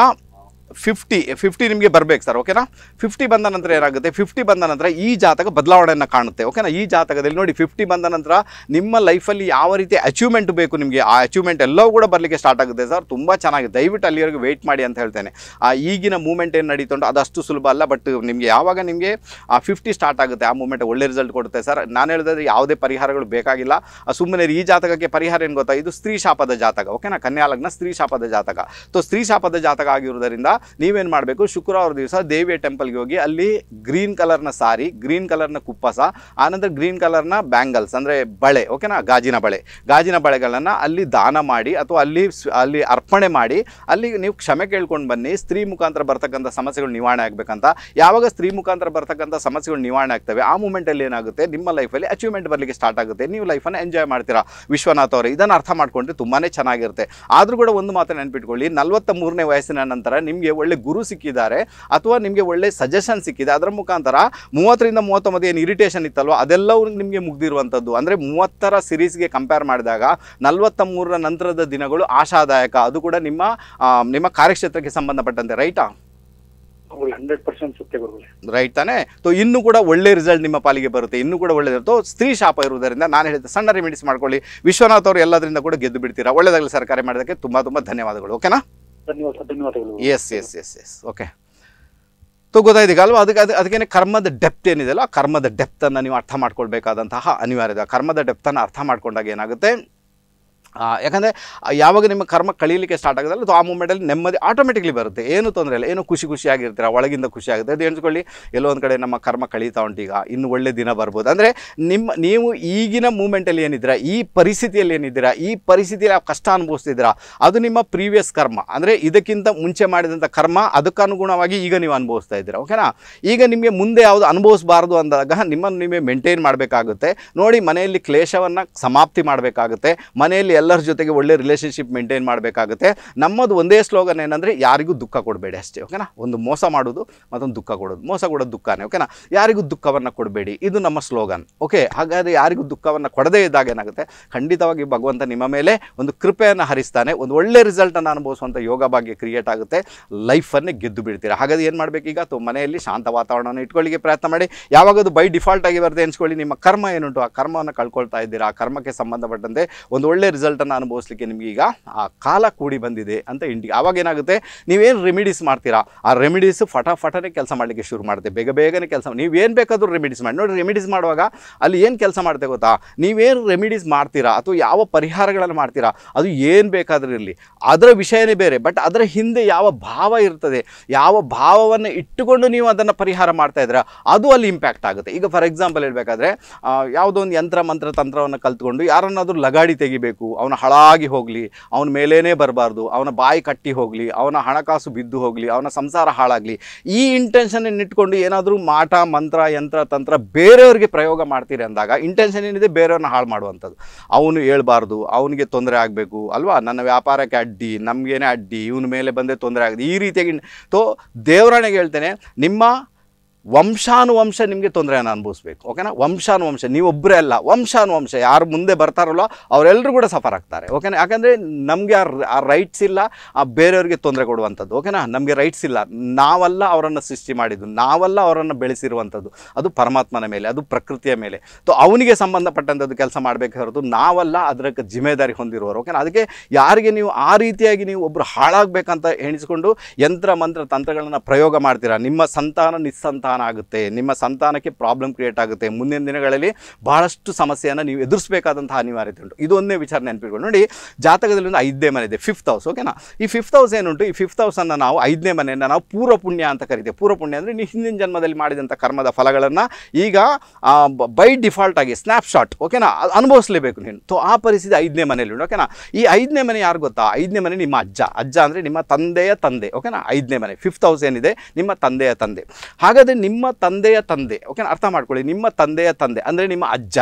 ಫಿಫ್ಟಿ ಫಿಫ್ಟಿ ನಿಮಗೆ ಬರಬೇಕು ಸರ್ ಓಕೆನಾ ಫಿಫ್ಟಿ ಬಂದ ನಂತರ ಏನಾಗುತ್ತೆ ಫಿಫ್ಟಿ ಬಂದ ನಂತರ ಈ ಜಾತಕ ಬದಲಾವಣೆಯನ್ನು ಕಾಣುತ್ತೆ ಓಕೆನಾ ಈ ಜಾತಕದಲ್ಲಿ ನೋಡಿ ಫಿಫ್ಟಿ ಬಂದ ನಂತರ ನಿಮ್ಮ ಲೈಫಲ್ಲಿ ಯಾವ ರೀತಿ ಅಚೀವ್ಮೆಂಟ್ ಬೇಕು ನಿಮಗೆ ಆ ಅಚೀವ್ಮೆಂಟ್ ಎಲ್ಲವೂ ಕೂಡ ಬರಲಿಕ್ಕೆ ಸ್ಟಾರ್ಟ್ ಆಗುತ್ತೆ ಸರ್ ತುಂಬ ಚೆನ್ನಾಗಿ ದಯವಿಟ್ಟು ಅಲ್ಲಿವರೆಗೂ ವೆಯ್ಟ್ ಮಾಡಿ ಅಂತ ಹೇಳ್ತೇನೆ ಆ ಈಗಿನ ಮೂಮೆಂಟ್ ಏನು ನಡೀತು ಅದು ಅಷ್ಟು ಸುಲಭ ಅಲ್ಲ ಬಟ್ ನಿಮಗೆ ಯಾವಾಗ ನಿಮಗೆ ಆ ಫಿಫ್ಟಿ ಸ್ಟಾರ್ಟ್ ಆಗುತ್ತೆ ಆ ಮೂಮೆಂಟ್ ಒಳ್ಳೆ ರಿಸಲ್ಟ್ ಕೊಡುತ್ತೆ ಸರ್ ನಾನು ಹೇಳಿದ್ರೆ ಯಾವುದೇ ಪರಿಹಾರಗಳು ಬೇಕಾಗಿಲ್ಲ ಸುಮ್ಮನೆ ಈ ಜಾತಕಕ್ಕೆ ಪರಿಹಾರ ಏನು ಗೊತ್ತಾ ಇದು ಸ್ತ್ರೀ ಶಾಪದ ಜಾತಕ ಓಕೆನಾ ಕನ್ಯಾಲಗ್ನ ಸ್ತ್ರೀ ಶಾಪದ ಜಾತಕ ಸೊ ಸ್ತ್ರೀ ಶಾಪದ ಜಾತಕ ಆಗಿರುವುದರಿಂದ ನೀವೇನು ಮಾಡಬೇಕು ಶುಕ್ರವಾರ ದಿವಸ ದೇವಿಯ ಟೆಂಪಲ್ಗೆ ಹೋಗಿ ಅಲ್ಲಿ ಗ್ರೀನ್ ಕಲರ್ನ ಸಾರಿ ಗ್ರೀನ್ ಕಲರ್ನ ಕುಪ್ಪಸ ಆನಂತರ ಗ್ರೀನ್ ಕಲರ್ನ ಬ್ಯಾಂಗಲ್ಸ್ ಅಂದರೆ ಬಳೆ ಓಕೆನಾ ಗಾಜಿನ ಬಳೆ ಗಾಜಿನ ಬಳೆಗಳನ್ನು ಅಲ್ಲಿ ದಾನ ಮಾಡಿ ಅಥವಾ ಅಲ್ಲಿ ಅಲ್ಲಿ ಅರ್ಪಣೆ ಮಾಡಿ ಅಲ್ಲಿ ನೀವು ಕ್ಷಮೆ ಕೇಳ್ಕೊಂಡು ಬನ್ನಿ ಸ್ತ್ರೀ ಮುಖಾಂತರ ಬರ್ತಕ್ಕಂಥ ಸಮಸ್ಯೆಗಳು ನಿವಾರಣೆ ಆಗಬೇಕಂತ ಯಾವಾಗ ಸ್ತ್ರೀ ಮುಖಾಂತರ ಬರ್ತಕ್ಕಂಥ ಸಮಸ್ಯೆಗಳು ನಿವಾರಣೆ ಆಗ್ತವೆ ಆ ಮೂಮೆಂಟಲ್ಲಿ ಏನಾಗುತ್ತೆ ನಿಮ್ಮ ಲೈಫಲ್ಲಿ ಅಚೀವ್ಮೆಂಟ್ ಬರಲಿಕ್ಕೆ ಸ್ಟಾರ್ಟ್ ಆಗುತ್ತೆ ನೀವು ಲೈಫನ್ನು ಎಂಜಾಯ್ ಮಾಡ್ತೀರಾ ವಿಶ್ವನಾಥ್ ಅವರು ಇದನ್ನು ಅರ್ಥ ಮಾಡ್ಕೊಂಡ್ರೆ ತುಂಬಾ ಚೆನ್ನಾಗಿರುತ್ತೆ ಆದರೂ ಕೂಡ ಒಂದು ಮಾತ್ರ ನೆನಪಿಟ್ಕೊಳ್ಳಿ ನಲ್ವತ್ತ ಮೂರನೇ ವಯಸ್ಸಿನ ನಂತರ ನಿಮ್ಗೆ ನಿಮಗೆ ಒಳ್ಳೆ ಗುರು ಸಿಕ್ಕಿದ್ದಾರೆ ಅಥವಾ ನಿಮಗೆ ಒಳ್ಳೆ ಸಜೆಷನ್ ಸಿಕ್ಕಿದೆ ಅದರ ಮುಖಾಂತರ ಮೂವತ್ತರಿಂದ ಮೂವತ್ತೊಂಬತ್ತು ಏನು ಇರಿಟೇಷನ್ ಇತ್ತಲ್ವ ಅದೆಲ್ಲವೂ ನಿಮಗೆ ಮುಗ್ದಿರುವಂಥದ್ದು ಅಂದರೆ ಮೂವತ್ತರ ಸಿರೀಸ್ಗೆ ಕಂಪೇರ್ ಮಾಡಿದಾಗ ನಲವತ್ತ ಮೂರರ ನಂತರದ ದಿನಗಳು ಆಶಾದಾಯಕ ಅದು ಕೂಡ ನಿಮ್ಮ ನಿಮ್ಮ ಕಾರ್ಯಕ್ಷೇತ್ರಕ್ಕೆ ಸಂಬಂಧಪಟ್ಟಂತೆ ರೈಟಾ ಪರ್ಸೆಂಟ್ ರೈಟ್ ತಾನೇ ತೋ ಇನ್ನೂ ಕೂಡ ಒಳ್ಳೆ ರಿಸಲ್ಟ್ ನಿಮ್ಮ ಪಾಲಿಗೆ ಬರುತ್ತೆ ಇನ್ನು ಕೂಡ ಒಳ್ಳೆದಿರುತ್ತೋ ಸ್ತ್ರೀ ಶಾಪ ಇರುವುದರಿಂದ ನಾನು ಹೇಳಿದ ಸಣ್ಣ ರೆಮಿಡಿಸ್ ಮಾಡ್ಕೊಳ್ಳಿ ವಿಶ್ವನಾಥ್ ಅವರು ಎಲ್ಲದರಿಂದ ಕೂಡ ಗೆದ್ದು ಬಿಡ್ತೀರಾ ಒಳ್ಳೆದಾಗಲಿ ಸರ್ಕಾರ ಮಾಡೋದಕ್ಕೆ ತುಂಬ ತುಂಬ ಧನ್ಯವಾದಗಳು ಓಕೆನಾ yes yes yes yes okay ಗೊತ್ತಾಯ್ತೀಗ ಅಲ್ವಾ ಅದಕ್ಕೆ ಅದು ಅದಕ್ಕೇನೆ ಕರ್ಮದ ಡೆಪ್ತ್ ಏನಿದೆಯಲ್ಲ ಕರ್ಮದ ಡೆಪ್ತನ್ನು ನೀವು ಅರ್ಥ ಮಾಡ್ಕೊಳ್ಬೇಕಾದಂತಹ ಅನಿವಾರ್ಯದ ಕರ್ಮದ ಡೆಪ್ತನ್ನು ಅರ್ಥ ಮಾಡ್ಕೊಂಡಾಗ ಏನಾಗುತ್ತೆ ಯಾಕಂದರೆ ಯಾವಾಗ ನಿಮ್ಮ ಕರ್ಮ ಕಳೀಲಿಕ್ಕೆ ಸ್ಟಾರ್ಟ್ ಆಗೋದಲ್ಲ ಅದು ಆ ಮೂಮೆಂಟಲ್ಲಿ ನೆಮ್ಮದಿ ಆಟೋಮೆಟಿಕ್ಲಿ ಬರುತ್ತೆ ಏನು ತೊಂದರೆ ಇಲ್ಲ ಏನು ಖುಷಿ ಖುಷಿಯಾಗಿರ್ತೀರ ಒಳಗಿಂದ ಖುಷಿ ಆಗುತ್ತೆ ಅದು ಎಣಿಸ್ಕೊಳ್ಳಿ ಎಲ್ಲೋ ಒಂದು ಕಡೆ ನಮ್ಮ ಕರ್ಮ ಕಳೀತಾ ಉಂಟು ಈಗ ಇನ್ನು ಒಳ್ಳೆ ದಿನ ಬರ್ಬೋದು ಅಂದರೆ ನಿಮ್ಮ ನೀವು ಈಗಿನ ಮೂಮೆಂಟಲ್ಲಿ ಏನಿದ್ದೀರಾ ಈ ಪರಿಸ್ಥಿತಿಯಲ್ಲಿ ಏನಿದ್ದೀರಾ ಈ ಪರಿಸ್ಥಿತಿಯಲ್ಲಿ ಕಷ್ಟ ಅನುಭವಿಸ್ತಿದ್ದೀರಾ ಅದು ನಿಮ್ಮ ಪ್ರೀವಿಯಸ್ ಕರ್ಮ ಅಂದರೆ ಇದಕ್ಕಿಂತ ಮುಂಚೆ ಮಾಡಿದಂಥ ಕರ್ಮ ಅದಕ್ಕನುಗುಣವಾಗಿ ಈಗ ನೀವು ಅನುಭವಿಸ್ತಾ ಇದ್ದೀರಾ ಓಕೆನಾ ಈಗ ನಿಮಗೆ ಮುಂದೆ ಯಾವುದು ಅನುಭವಿಸಬಾರ್ದು ಅಂದಾಗ ನಿಮ್ಮನ್ನು ನಿಮಗೆ ಮೇಂಟೈನ್ ಮಾಡಬೇಕಾಗುತ್ತೆ ನೋಡಿ ಮನೆಯಲ್ಲಿ ಕ್ಲೇಶವನ್ನು ಸಮಾಪ್ತಿ ಮಾಡಬೇಕಾಗುತ್ತೆ ಮನೆಯಲ್ಲಿ ಎಲ್ಲ ಎಲ್ಲರ ಜೊತೆಗೆ ಒಳ್ಳೆ ರಿಲೇಷನ್ಶಿಪ್ ಮೇಂಟೈನ್ ಮಾಡಬೇಕಾಗುತ್ತೆ ನಮ್ಮದು ಒಂದೇ ಸ್ಲೋಗನ್ ಏನಂದರೆ ಯಾರಿಗೂ ದುಃಖ ಕೊಡಬೇಡಿ ಅಷ್ಟೇ ಓಕೆನಾ ಒಂದು ಮೋಸ ಮಾಡೋದು ಮತ್ತೊಂದು ದುಃಖ ಕೊಡೋದು ಮೋಸ ಕೊಡೋದು ದುಃಖನೇ ಓಕೆನಾ ಯಾರಿಗೂ ದುಃಖವನ್ನು ಕೊಡಬೇಡಿ ಇದು ನಮ್ಮ ಸ್ಲೋಗನ್ ಓಕೆ ಹಾಗಾದರೆ ಯಾರಿಗೂ ದುಃಖವನ್ನು ಕೊಡದೇ ಇದ್ದಾಗ ಏನಾಗುತ್ತೆ ಖಂಡಿತವಾಗಿ ಭಗವಂತ ನಿಮ್ಮ ಮೇಲೆ ಒಂದು ಕೃಪೆಯನ್ನು ಹರಿಸ್ತಾನೆ ಒಂದು ಒಳ್ಳೆ ರಿಸಲ್ಟನ್ನು ಅನುಭವಿಸುವಂಥ ಯೋಗ ಭಾಗ್ಯ ಕ್ರಿಯೇಟ್ ಆಗುತ್ತೆ ಲೈಫನ್ನೇ ಗೆದ್ದು ಬಿಡ್ತೀರ ಹಾಗಾದ್ರೆ ಏನು ಈಗ ತುಂಬ ಮನೆಯಲ್ಲಿ ಶಾಂತ ವಾತಾವರಣವನ್ನು ಇಟ್ಕೊಳ್ಳಿಕ್ಕೆ ಪ್ರಯತ್ನ ಮಾಡಿ ಯಾವಾಗದು ಬೈ ಡಿಫಾಲ್ಟ್ ಆಗಿ ಬರದೆ ಎನ್ಸ್ಕೊಳ್ಳಿ ನಿಮ್ಮ ಕರ್ಮ ಏನುಂಟು ಆ ಕರ್ಮವನ್ನು ಕಳ್ಕೊಳ್ತಾ ಇದ್ದೀರಾ ಆ ಕರ್ಮಕ್ಕೆ ಸಂಬಂಧಪಟ್ಟಂತೆ ಒಂದು ಒಳ್ಳೆ ರಿಸಲ್ಟ್ ರಿಸಲ್ಟನ್ನು ಅನುಭವಿಸ್ಲಿಕ್ಕೆ ನಿಮಗೆ ಈಗ ಆ ಕಾಲ ಕೂಡಿ ಬಂದಿದೆ ಅಂತ ಇಂಡಿ ಆವಾಗ ಏನಾಗುತ್ತೆ ನೀವೇನು ರೆಮಿಡೀಸ್ ಮಾಡ್ತೀರಾ ಆ ರೆಮಿಡೀಸ್ ಫಟಾಫಟನೇ ಕೆಲಸ ಮಾಡಲಿಕ್ಕೆ ಶುರು ಮಾಡುತ್ತೆ ಬೇಗ ಬೇಗನೆ ಕೆಲಸ ನೀವೇನು ಬೇಕಾದರೂ ರೆಮಿಡೀಸ್ ಮಾಡಿ ನೋಡಿ ರೆಮಿಡೀಸ್ ಮಾಡುವಾಗ ಅಲ್ಲಿ ಏನು ಕೆಲಸ ಮಾಡ್ತೇವೆ ಗೊತ್ತಾ ನೀವೇನು ರೆಮಿಡೀಸ್ ಮಾಡ್ತೀರಾ ಅಥವಾ ಯಾವ ಪರಿಹಾರಗಳನ್ನು ಮಾಡ್ತೀರಾ ಅದು ಏನು ಬೇಕಾದರೂ ಇರಲಿ ಅದರ ವಿಷಯನೇ ಬೇರೆ ಬಟ್ ಅದರ ಹಿಂದೆ ಯಾವ ಭಾವ ಇರ್ತದೆ ಯಾವ ಭಾವವನ್ನು ಇಟ್ಟುಕೊಂಡು ನೀವು ಅದನ್ನು ಪರಿಹಾರ ಮಾಡ್ತಾ ಇದ್ದೀರಾ ಅದು ಅಲ್ಲಿ ಇಂಪ್ಯಾಕ್ಟ್ ಆಗುತ್ತೆ ಈಗ ಫಾರ್ ಎಕ್ಸಾಂಪಲ್ ಹೇಳಬೇಕಾದ್ರೆ ಯಾವುದೋ ಒಂದು ಯಂತ್ರ ಮಂತ್ರ ತಂತ್ರವನ್ನು ಕಲ್ತ್ಕೊಂಡು ಯಾರನ್ನಾದರೂ ಲಗಾಡಿ ತೆಗಿಬೇಕು ಅವನ ಹಾಳಾಗಿ ಹೋಗಲಿ ಅವನ ಮೇಲೇ ಬರಬಾರ್ದು ಅವನ ಬಾಯಿ ಕಟ್ಟಿ ಹೋಗಲಿ ಅವನ ಹಣಕಾಸು ಬಿದ್ದು ಹೋಗಲಿ ಅವನ ಸಂಸಾರ ಹಾಳಾಗಲಿ ಈ ಇಂಟೆನ್ಷನನ್ನು ಇಟ್ಕೊಂಡು ಏನಾದರೂ ಮಾಟ ಮಂತ್ರ ಯಂತ್ರ ತಂತ್ರ ಬೇರೆಯವ್ರಿಗೆ ಪ್ರಯೋಗ ಮಾಡ್ತೀರಿ ಅಂದಾಗ ಇಂಟೆನ್ಷನ್ ಏನಿದೆ ಬೇರೆಯವ್ರನ್ನ ಹಾಳು ಮಾಡುವಂಥದ್ದು ಅವನು ಹೇಳ್ಬಾರ್ದು ಅವನಿಗೆ ತೊಂದರೆ ಆಗಬೇಕು ಅಲ್ವಾ ನನ್ನ ವ್ಯಾಪಾರಕ್ಕೆ ಅಡ್ಡಿ ನಮಗೇನೆ ಅಡ್ಡಿ ಇವನ ಮೇಲೆ ಬಂದೇ ತೊಂದರೆ ಆಗಿದೆ ಈ ರೀತಿಯಾಗಿ ತೋ ದೇವರಾಣೆಗೆ ಹೇಳ್ತೇನೆ ನಿಮ್ಮ ವಂಶಾನುವಂಶ ನಿಮಗೆ ತೊಂದರೆಯನ್ನು ಅನುಭವಿಸ್ಬೇಕು ಓಕೆನಾ ವಂಶಾನುವಂಶ ನೀವೊಬ್ಬರೇ ಅಲ್ಲ ವಂಶಾನುವಂಶ ಯಾರು ಮುಂದೆ ಬರ್ತಾರಲ್ಲ ಅವರೆಲ್ಲರೂ ಕೂಡ ಸಫರ್ ಆಗ್ತಾರೆ ಓಕೆನಾ ಯಾಕಂದರೆ ನಮಗೆ ಆ ರೈಟ್ಸ್ ಇಲ್ಲ ಆ ಬೇರೆಯವ್ರಿಗೆ ತೊಂದರೆ ಕೊಡುವಂಥದ್ದು ಓಕೆನಾ ನಮಗೆ ರೈಟ್ಸ್ ಇಲ್ಲ ನಾವಲ್ಲ ಅವರನ್ನು ಸೃಷ್ಟಿ ಮಾಡಿದ್ದು ನಾವಲ್ಲ ಅವರನ್ನು ಬೆಳೆಸಿರುವಂಥದ್ದು ಅದು ಪರಮಾತ್ಮನ ಮೇಲೆ ಅದು ಪ್ರಕೃತಿಯ ಮೇಲೆ ಸೊ ಅವನಿಗೆ ಸಂಬಂಧಪಟ್ಟಂಥದ್ದು ಕೆಲಸ ಮಾಡಬೇಕು ಹೊರತು ನಾವಲ್ಲ ಅದಕ್ಕೆ ಜಿಮ್ಮೆದಾರಿ ಹೊಂದಿರುವವರು ಓಕೆನಾ ಅದಕ್ಕೆ ಯಾರಿಗೆ ನೀವು ಆ ರೀತಿಯಾಗಿ ನೀವು ಒಬ್ಬರು ಹಾಳಾಗಬೇಕಂತ ಎಣಿಸಿಕೊಂಡು ಯಂತ್ರ ಮಂತ್ರ ತಂತ್ರಗಳನ್ನು ಪ್ರಯೋಗ ಮಾಡ್ತೀರಾ ನಿಮ್ಮ ಸಂತಾನ ನಿಸ್ಸಂತಾನ ಸಂತಾನ ಆಗುತ್ತೆ ನಿಮ್ಮ ಸಂತಾನಕ್ಕೆ ಪ್ರಾಬ್ಲಮ್ ಕ್ರಿಯೇಟ್ ಆಗುತ್ತೆ ಮುಂದಿನ ದಿನಗಳಲ್ಲಿ ಬಹಳಷ್ಟು ಸಮಸ್ಯೆಯನ್ನು ನೀವು ಎದುರಿಸಬೇಕಾದಂತಹ ಅನಿವಾರ್ಯತೆ ಉಂಟು ಇದೊಂದೇ ವಿಚಾರ ನೆನಪಿಟ್ಕೊಂಡು ನೋಡಿ ಜಾತಕದಲ್ಲಿ ಒಂದು ಐದನೇ ಮನೆ ಇದೆ ಫಿಫ್ತ್ ಹೌಸ್ ಓಕೆನಾ ಈ ಫಿಫ್ತ್ ಹೌಸ್ ಏನುಂಟು ಈ ಫಿಫ್ತ್ ಹೌಸನ್ನು ನಾವು ಐದನೇ ಮನೆಯನ್ನು ನಾವು ಪೂರ್ವ ಪುಣ್ಯ ಅಂತ ಕರಿತೀವಿ ಪೂರ್ವ ಪುಣ್ಯ ಅಂದರೆ ಹಿಂದಿನ ಜನ್ಮದಲ್ಲಿ ಮಾಡಿದಂಥ ಕರ್ಮದ ಫಲಗಳನ್ನು ಈಗ ಬೈ ಡಿಫಾಲ್ಟ್ ಆಗಿ ಸ್ನ್ಯಾಪ್ಶಾಟ್ ಓಕೆನಾ ಅನುಭವಿಸಲೇಬೇಕು ನೀನು ಸೊ ಆ ಪರಿಸ್ಥಿತಿ ಐದನೇ ಮನೆಯಲ್ಲಿ ಉಂಟು ಓಕೆನಾ ಈ ಐದನೇ ಮನೆ ಯಾರು ಗೊತ್ತಾ ಐದನೇ ಮನೆ ನಿಮ್ಮ ಅಜ್ಜ ಅಜ್ಜ ಅಂದರೆ ನಿಮ್ಮ ತಂದೆಯ ತಂದೆ ಓಕೆನಾ ಐದನೇ ಮನೆ ಫಿಫ್ತ್ ಹೌಸ್ ಏನಿದೆ ನಿಮ್ಮ ತಂದೆಯ ತಂದೆ ಹಾಗಾದರೆ ನಿಮ್ಮ ತಂದೆಯ ತಂದೆ ಓಕೆ ಅರ್ಥ ಮಾಡ್ಕೊಳ್ಳಿ ನಿಮ್ಮ ತಂದೆಯ ತಂದೆ ಅಂದರೆ ನಿಮ್ಮ ಅಜ್ಜ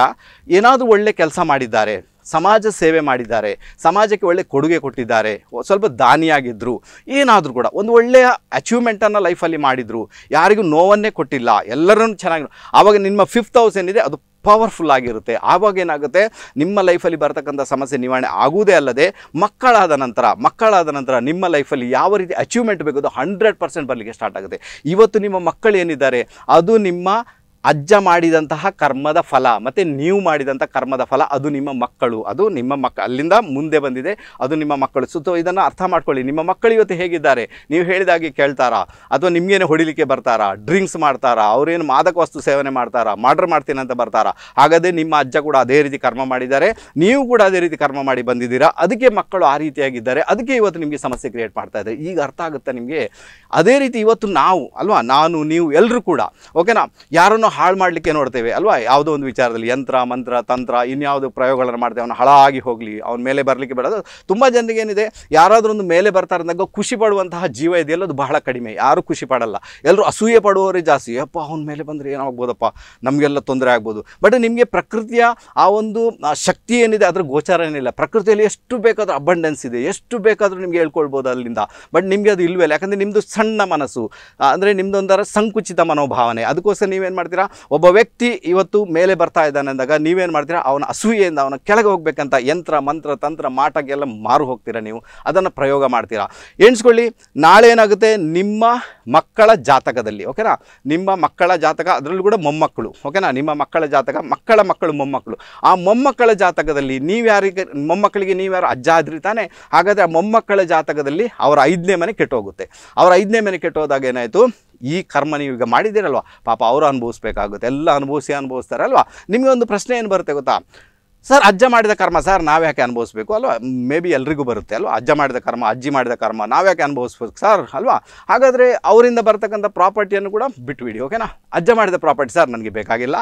ಏನಾದರೂ ಒಳ್ಳೆ ಕೆಲಸ ಮಾಡಿದ್ದಾರೆ ಸಮಾಜ ಸೇವೆ ಮಾಡಿದ್ದಾರೆ ಸಮಾಜಕ್ಕೆ ಒಳ್ಳೆ ಕೊಡುಗೆ ಕೊಟ್ಟಿದ್ದಾರೆ ಸ್ವಲ್ಪ ದಾನಿಯಾಗಿದ್ದರು ಏನಾದರೂ ಕೂಡ ಒಂದು ಒಳ್ಳೆಯ ಅಚೀವ್ಮೆಂಟನ್ನು ಲೈಫಲ್ಲಿ ಮಾಡಿದರು ಯಾರಿಗೂ ನೋವನ್ನೇ ಕೊಟ್ಟಿಲ್ಲ ಎಲ್ಲರನ್ನು ಚೆನ್ನಾಗಿ ಆವಾಗ ನಿಮ್ಮ ಫಿಫ್ತ್ ಹೌಸ್ ಏನಿದೆ ಅದು ಪವರ್ಫುಲ್ ಆಗಿರುತ್ತೆ ಆವಾಗ ಏನಾಗುತ್ತೆ ನಿಮ್ಮ ಲೈಫಲ್ಲಿ ಬರತಕ್ಕಂಥ ಸಮಸ್ಯೆ ನಿವಾರಣೆ ಆಗುವುದೇ ಅಲ್ಲದೆ ಮಕ್ಕಳಾದ ನಂತರ ಮಕ್ಕಳಾದ ನಂತರ ನಿಮ್ಮ ಲೈಫಲ್ಲಿ ಯಾವ ರೀತಿ ಅಚೀವ್ಮೆಂಟ್ ಬೇಕು ಅದು ಹಂಡ್ರೆಡ್ ಪರ್ಸೆಂಟ್ ಬರಲಿಕ್ಕೆ ಸ್ಟಾರ್ಟ್ ಆಗುತ್ತೆ ಇವತ್ತು ನಿಮ್ಮ ಮಕ್ಕಳು ಏನಿದ್ದಾರೆ ಅದು ನಿಮ್ಮ ಅಜ್ಜ ಮಾಡಿದಂತಹ ಕರ್ಮದ ಫಲ ಮತ್ತು ನೀವು ಮಾಡಿದಂಥ ಕರ್ಮದ ಫಲ ಅದು ನಿಮ್ಮ ಮಕ್ಕಳು ಅದು ನಿಮ್ಮ ಮಕ್ಕ ಅಲ್ಲಿಂದ ಮುಂದೆ ಬಂದಿದೆ ಅದು ನಿಮ್ಮ ಮಕ್ಕಳು ಸುತ್ತ ಇದನ್ನು ಅರ್ಥ ಮಾಡ್ಕೊಳ್ಳಿ ನಿಮ್ಮ ಮಕ್ಕಳು ಇವತ್ತು ಹೇಗಿದ್ದಾರೆ ನೀವು ಹೇಳಿದಾಗೆ ಕೇಳ್ತಾರಾ ಅಥವಾ ನಿಮಗೇನು ಹೊಡಿಲಿಕ್ಕೆ ಬರ್ತಾರಾ ಡ್ರಿಂಕ್ಸ್ ಮಾಡ್ತಾರಾ ಅವರೇನು ಮಾದಕ ವಸ್ತು ಸೇವನೆ ಮಾಡ್ತಾರಾ ಮಾಡ್ರ್ ಮಾಡ್ತೀನಿ ಅಂತ ಬರ್ತಾರಾ ಹಾಗಾದರೆ ನಿಮ್ಮ ಅಜ್ಜ ಕೂಡ ಅದೇ ರೀತಿ ಕರ್ಮ ಮಾಡಿದ್ದಾರೆ ನೀವು ಕೂಡ ಅದೇ ರೀತಿ ಕರ್ಮ ಮಾಡಿ ಬಂದಿದ್ದೀರಾ ಅದಕ್ಕೆ ಮಕ್ಕಳು ಆ ರೀತಿಯಾಗಿದ್ದಾರೆ ಅದಕ್ಕೆ ಇವತ್ತು ನಿಮಗೆ ಸಮಸ್ಯೆ ಕ್ರಿಯೇಟ್ ಮಾಡ್ತಾ ಇದೆ ಈಗ ಅರ್ಥ ಆಗುತ್ತೆ ನಿಮಗೆ ಅದೇ ರೀತಿ ಇವತ್ತು ನಾವು ಅಲ್ವಾ ನಾನು ನೀವು ಎಲ್ಲರೂ ಕೂಡ ಓಕೆನಾ ಯಾರನ್ನು ಹಾಳು ಮಾಡಲಿಕ್ಕೆ ನೋಡ್ತೇವೆ ಅಲ್ವಾ ಯಾವುದೋ ಒಂದು ವಿಚಾರದಲ್ಲಿ ಯಂತ್ರ ಮಂತ್ರ ತಂತ್ರ ಇನ್ಯಾವುದೋ ಪ್ರಯೋಗಗಳನ್ನು ಮಾಡ್ತೇವೆ ಅವನು ಹಳಾಗಿ ಹೋಗಲಿ ಅವನ ಮೇಲೆ ಬರಲಿಕ್ಕೆ ಬೇಡ ತುಂಬ ಜನರಿಗೆ ಏನಿದೆ ಯಾರಾದರೂ ಒಂದು ಮೇಲೆ ಬರ್ತಾರೆ ಅಂದಾಗ ಖುಷಿ ಪಡುವಂತಹ ಜೀವ ಇದೆಯಲ್ಲ ಅದು ಬಹಳ ಕಡಿಮೆ ಯಾರೂ ಖುಷಿ ಪಡಲ್ಲ ಎಲ್ಲರೂ ಅಸೂಯೆ ಪಡುವವರೇ ಜಾಸ್ತಿ ಅಪ್ಪ ಅವನ ಮೇಲೆ ಬಂದರೆ ಏನಾಗ್ಬೋದಪ್ಪ ನಮಗೆಲ್ಲ ತೊಂದರೆ ಆಗ್ಬೋದು ಬಟ್ ನಿಮಗೆ ಪ್ರಕೃತಿಯ ಆ ಒಂದು ಶಕ್ತಿ ಏನಿದೆ ಅದರ ಗೋಚಾರ ಏನಿಲ್ಲ ಪ್ರಕೃತಿಯಲ್ಲಿ ಎಷ್ಟು ಬೇಕಾದರೂ ಅಬಂಡೆನ್ಸ್ ಇದೆ ಎಷ್ಟು ಬೇಕಾದರೂ ನಿಮಗೆ ಹೇಳ್ಕೊಳ್ಬೋದು ಅಲ್ಲಿಂದ ಬಟ್ ನಿಮಗೆ ಅದು ಇಲ್ವೇ ಯಾಕಂದರೆ ನಿಮ್ಮದು ಸಣ್ಣ ಮನಸ್ಸು ಅಂದರೆ ನಿಮ್ಮದೊಂದರ ಸಂಕುಚಿತ ಮನೋಭಾವನೆ ಅದಕ್ಕೋಸ್ಕರ ನೀವೇನು ಮಾಡ್ತೀರಾ ಒಬ್ಬ ವ್ಯಕ್ತಿ ಇವತ್ತು ಮೇಲೆ ಬರ್ತಾ ಇದ್ದಾನೆ ಅಂದಾಗ ನೀವೇನು ಮಾಡ್ತೀರಾ ಅವನ ಅಸೂಯೆಯಿಂದ ಅವನ ಕೆಳಗೆ ಹೋಗ್ಬೇಕಂತ ಯಂತ್ರ ಮಂತ್ರ ತಂತ್ರ ಮಾಟಗೆಲ್ಲ ಮಾರು ಹೋಗ್ತೀರಾ ನೀವು ಅದನ್ನು ಪ್ರಯೋಗ ಮಾಡ್ತೀರಾ ಎಣಿಸ್ಕೊಳ್ಳಿ ನಾಳೆ ಏನಾಗುತ್ತೆ ನಿಮ್ಮ ಮಕ್ಕಳ ಜಾತಕದಲ್ಲಿ ಓಕೆನಾ ನಿಮ್ಮ ಮಕ್ಕಳ ಜಾತಕ ಅದರಲ್ಲೂ ಕೂಡ ಮೊಮ್ಮಕ್ಕಳು ಓಕೆನಾ ನಿಮ್ಮ ಮಕ್ಕಳ ಜಾತಕ ಮಕ್ಕಳ ಮಕ್ಕಳು ಮೊಮ್ಮಕ್ಕಳು ಆ ಮೊಮ್ಮಕ್ಕಳ ಜಾತಕದಲ್ಲಿ ನೀವು ಮೊಮ್ಮಕ್ಕಳಿಗೆ ನೀವ್ಯಾರು ಅಜ್ಜ ಆದ್ರಿ ತಾನೆ ಹಾಗಾದರೆ ಆ ಮೊಮ್ಮಕ್ಕಳ ಜಾತಕದಲ್ಲಿ ಅವರ ಐದನೇ ಮನೆ ಕೆಟ್ಟೋಗುತ್ತೆ ಅವರ ಐದನೇ ಮನೆ ಕೆಟ್ಟೋದಾಗ ಏನಾಯಿತು ಈ ಕರ್ಮ ನೀವು ಈಗ ಮಾಡಿದ್ದೀರಲ್ವ ಪಾಪ ಅವರು ಅನುಭವಿಸ್ಬೇಕಾಗುತ್ತೆ ಎಲ್ಲ ಅನುಭವಿಸಿ ಅನುಭವಿಸ್ತಾರಲ್ವ ನಿಮಗೆ ಒಂದು ಪ್ರಶ್ನೆ ಏನು ಬರುತ್ತೆ ಗೊತ್ತಾ ಸರ್ ಅಜ್ಜ ಮಾಡಿದ ಕರ್ಮ ಸರ್ ನಾವು ಯಾಕೆ ಅನುಭವಿಸ್ಬೇಕು ಅಲ್ವಾ ಮೇ ಬಿ ಎಲ್ರಿಗೂ ಬರುತ್ತೆ ಅಲ್ವಾ ಅಜ್ಜ ಮಾಡಿದ ಕರ್ಮ ಅಜ್ಜಿ ಮಾಡಿದ ಕರ್ಮ ನಾವು ಯಾಕೆ ಅನುಭವಿಸ್ಬೇಕು ಸರ್ ಅಲ್ವಾ ಹಾಗಾದರೆ ಅವರಿಂದ ಬರ್ತಕ್ಕಂಥ ಪ್ರಾಪರ್ಟಿಯನ್ನು ಕೂಡ ಬಿಟ್ಬಿಡಿ ಓಕೆನಾ ಅಜ್ಜ ಮಾಡಿದ ಪ್ರಾಪರ್ಟಿ ಸರ್ ನನಗೆ ಬೇಕಾಗಿಲ್ಲ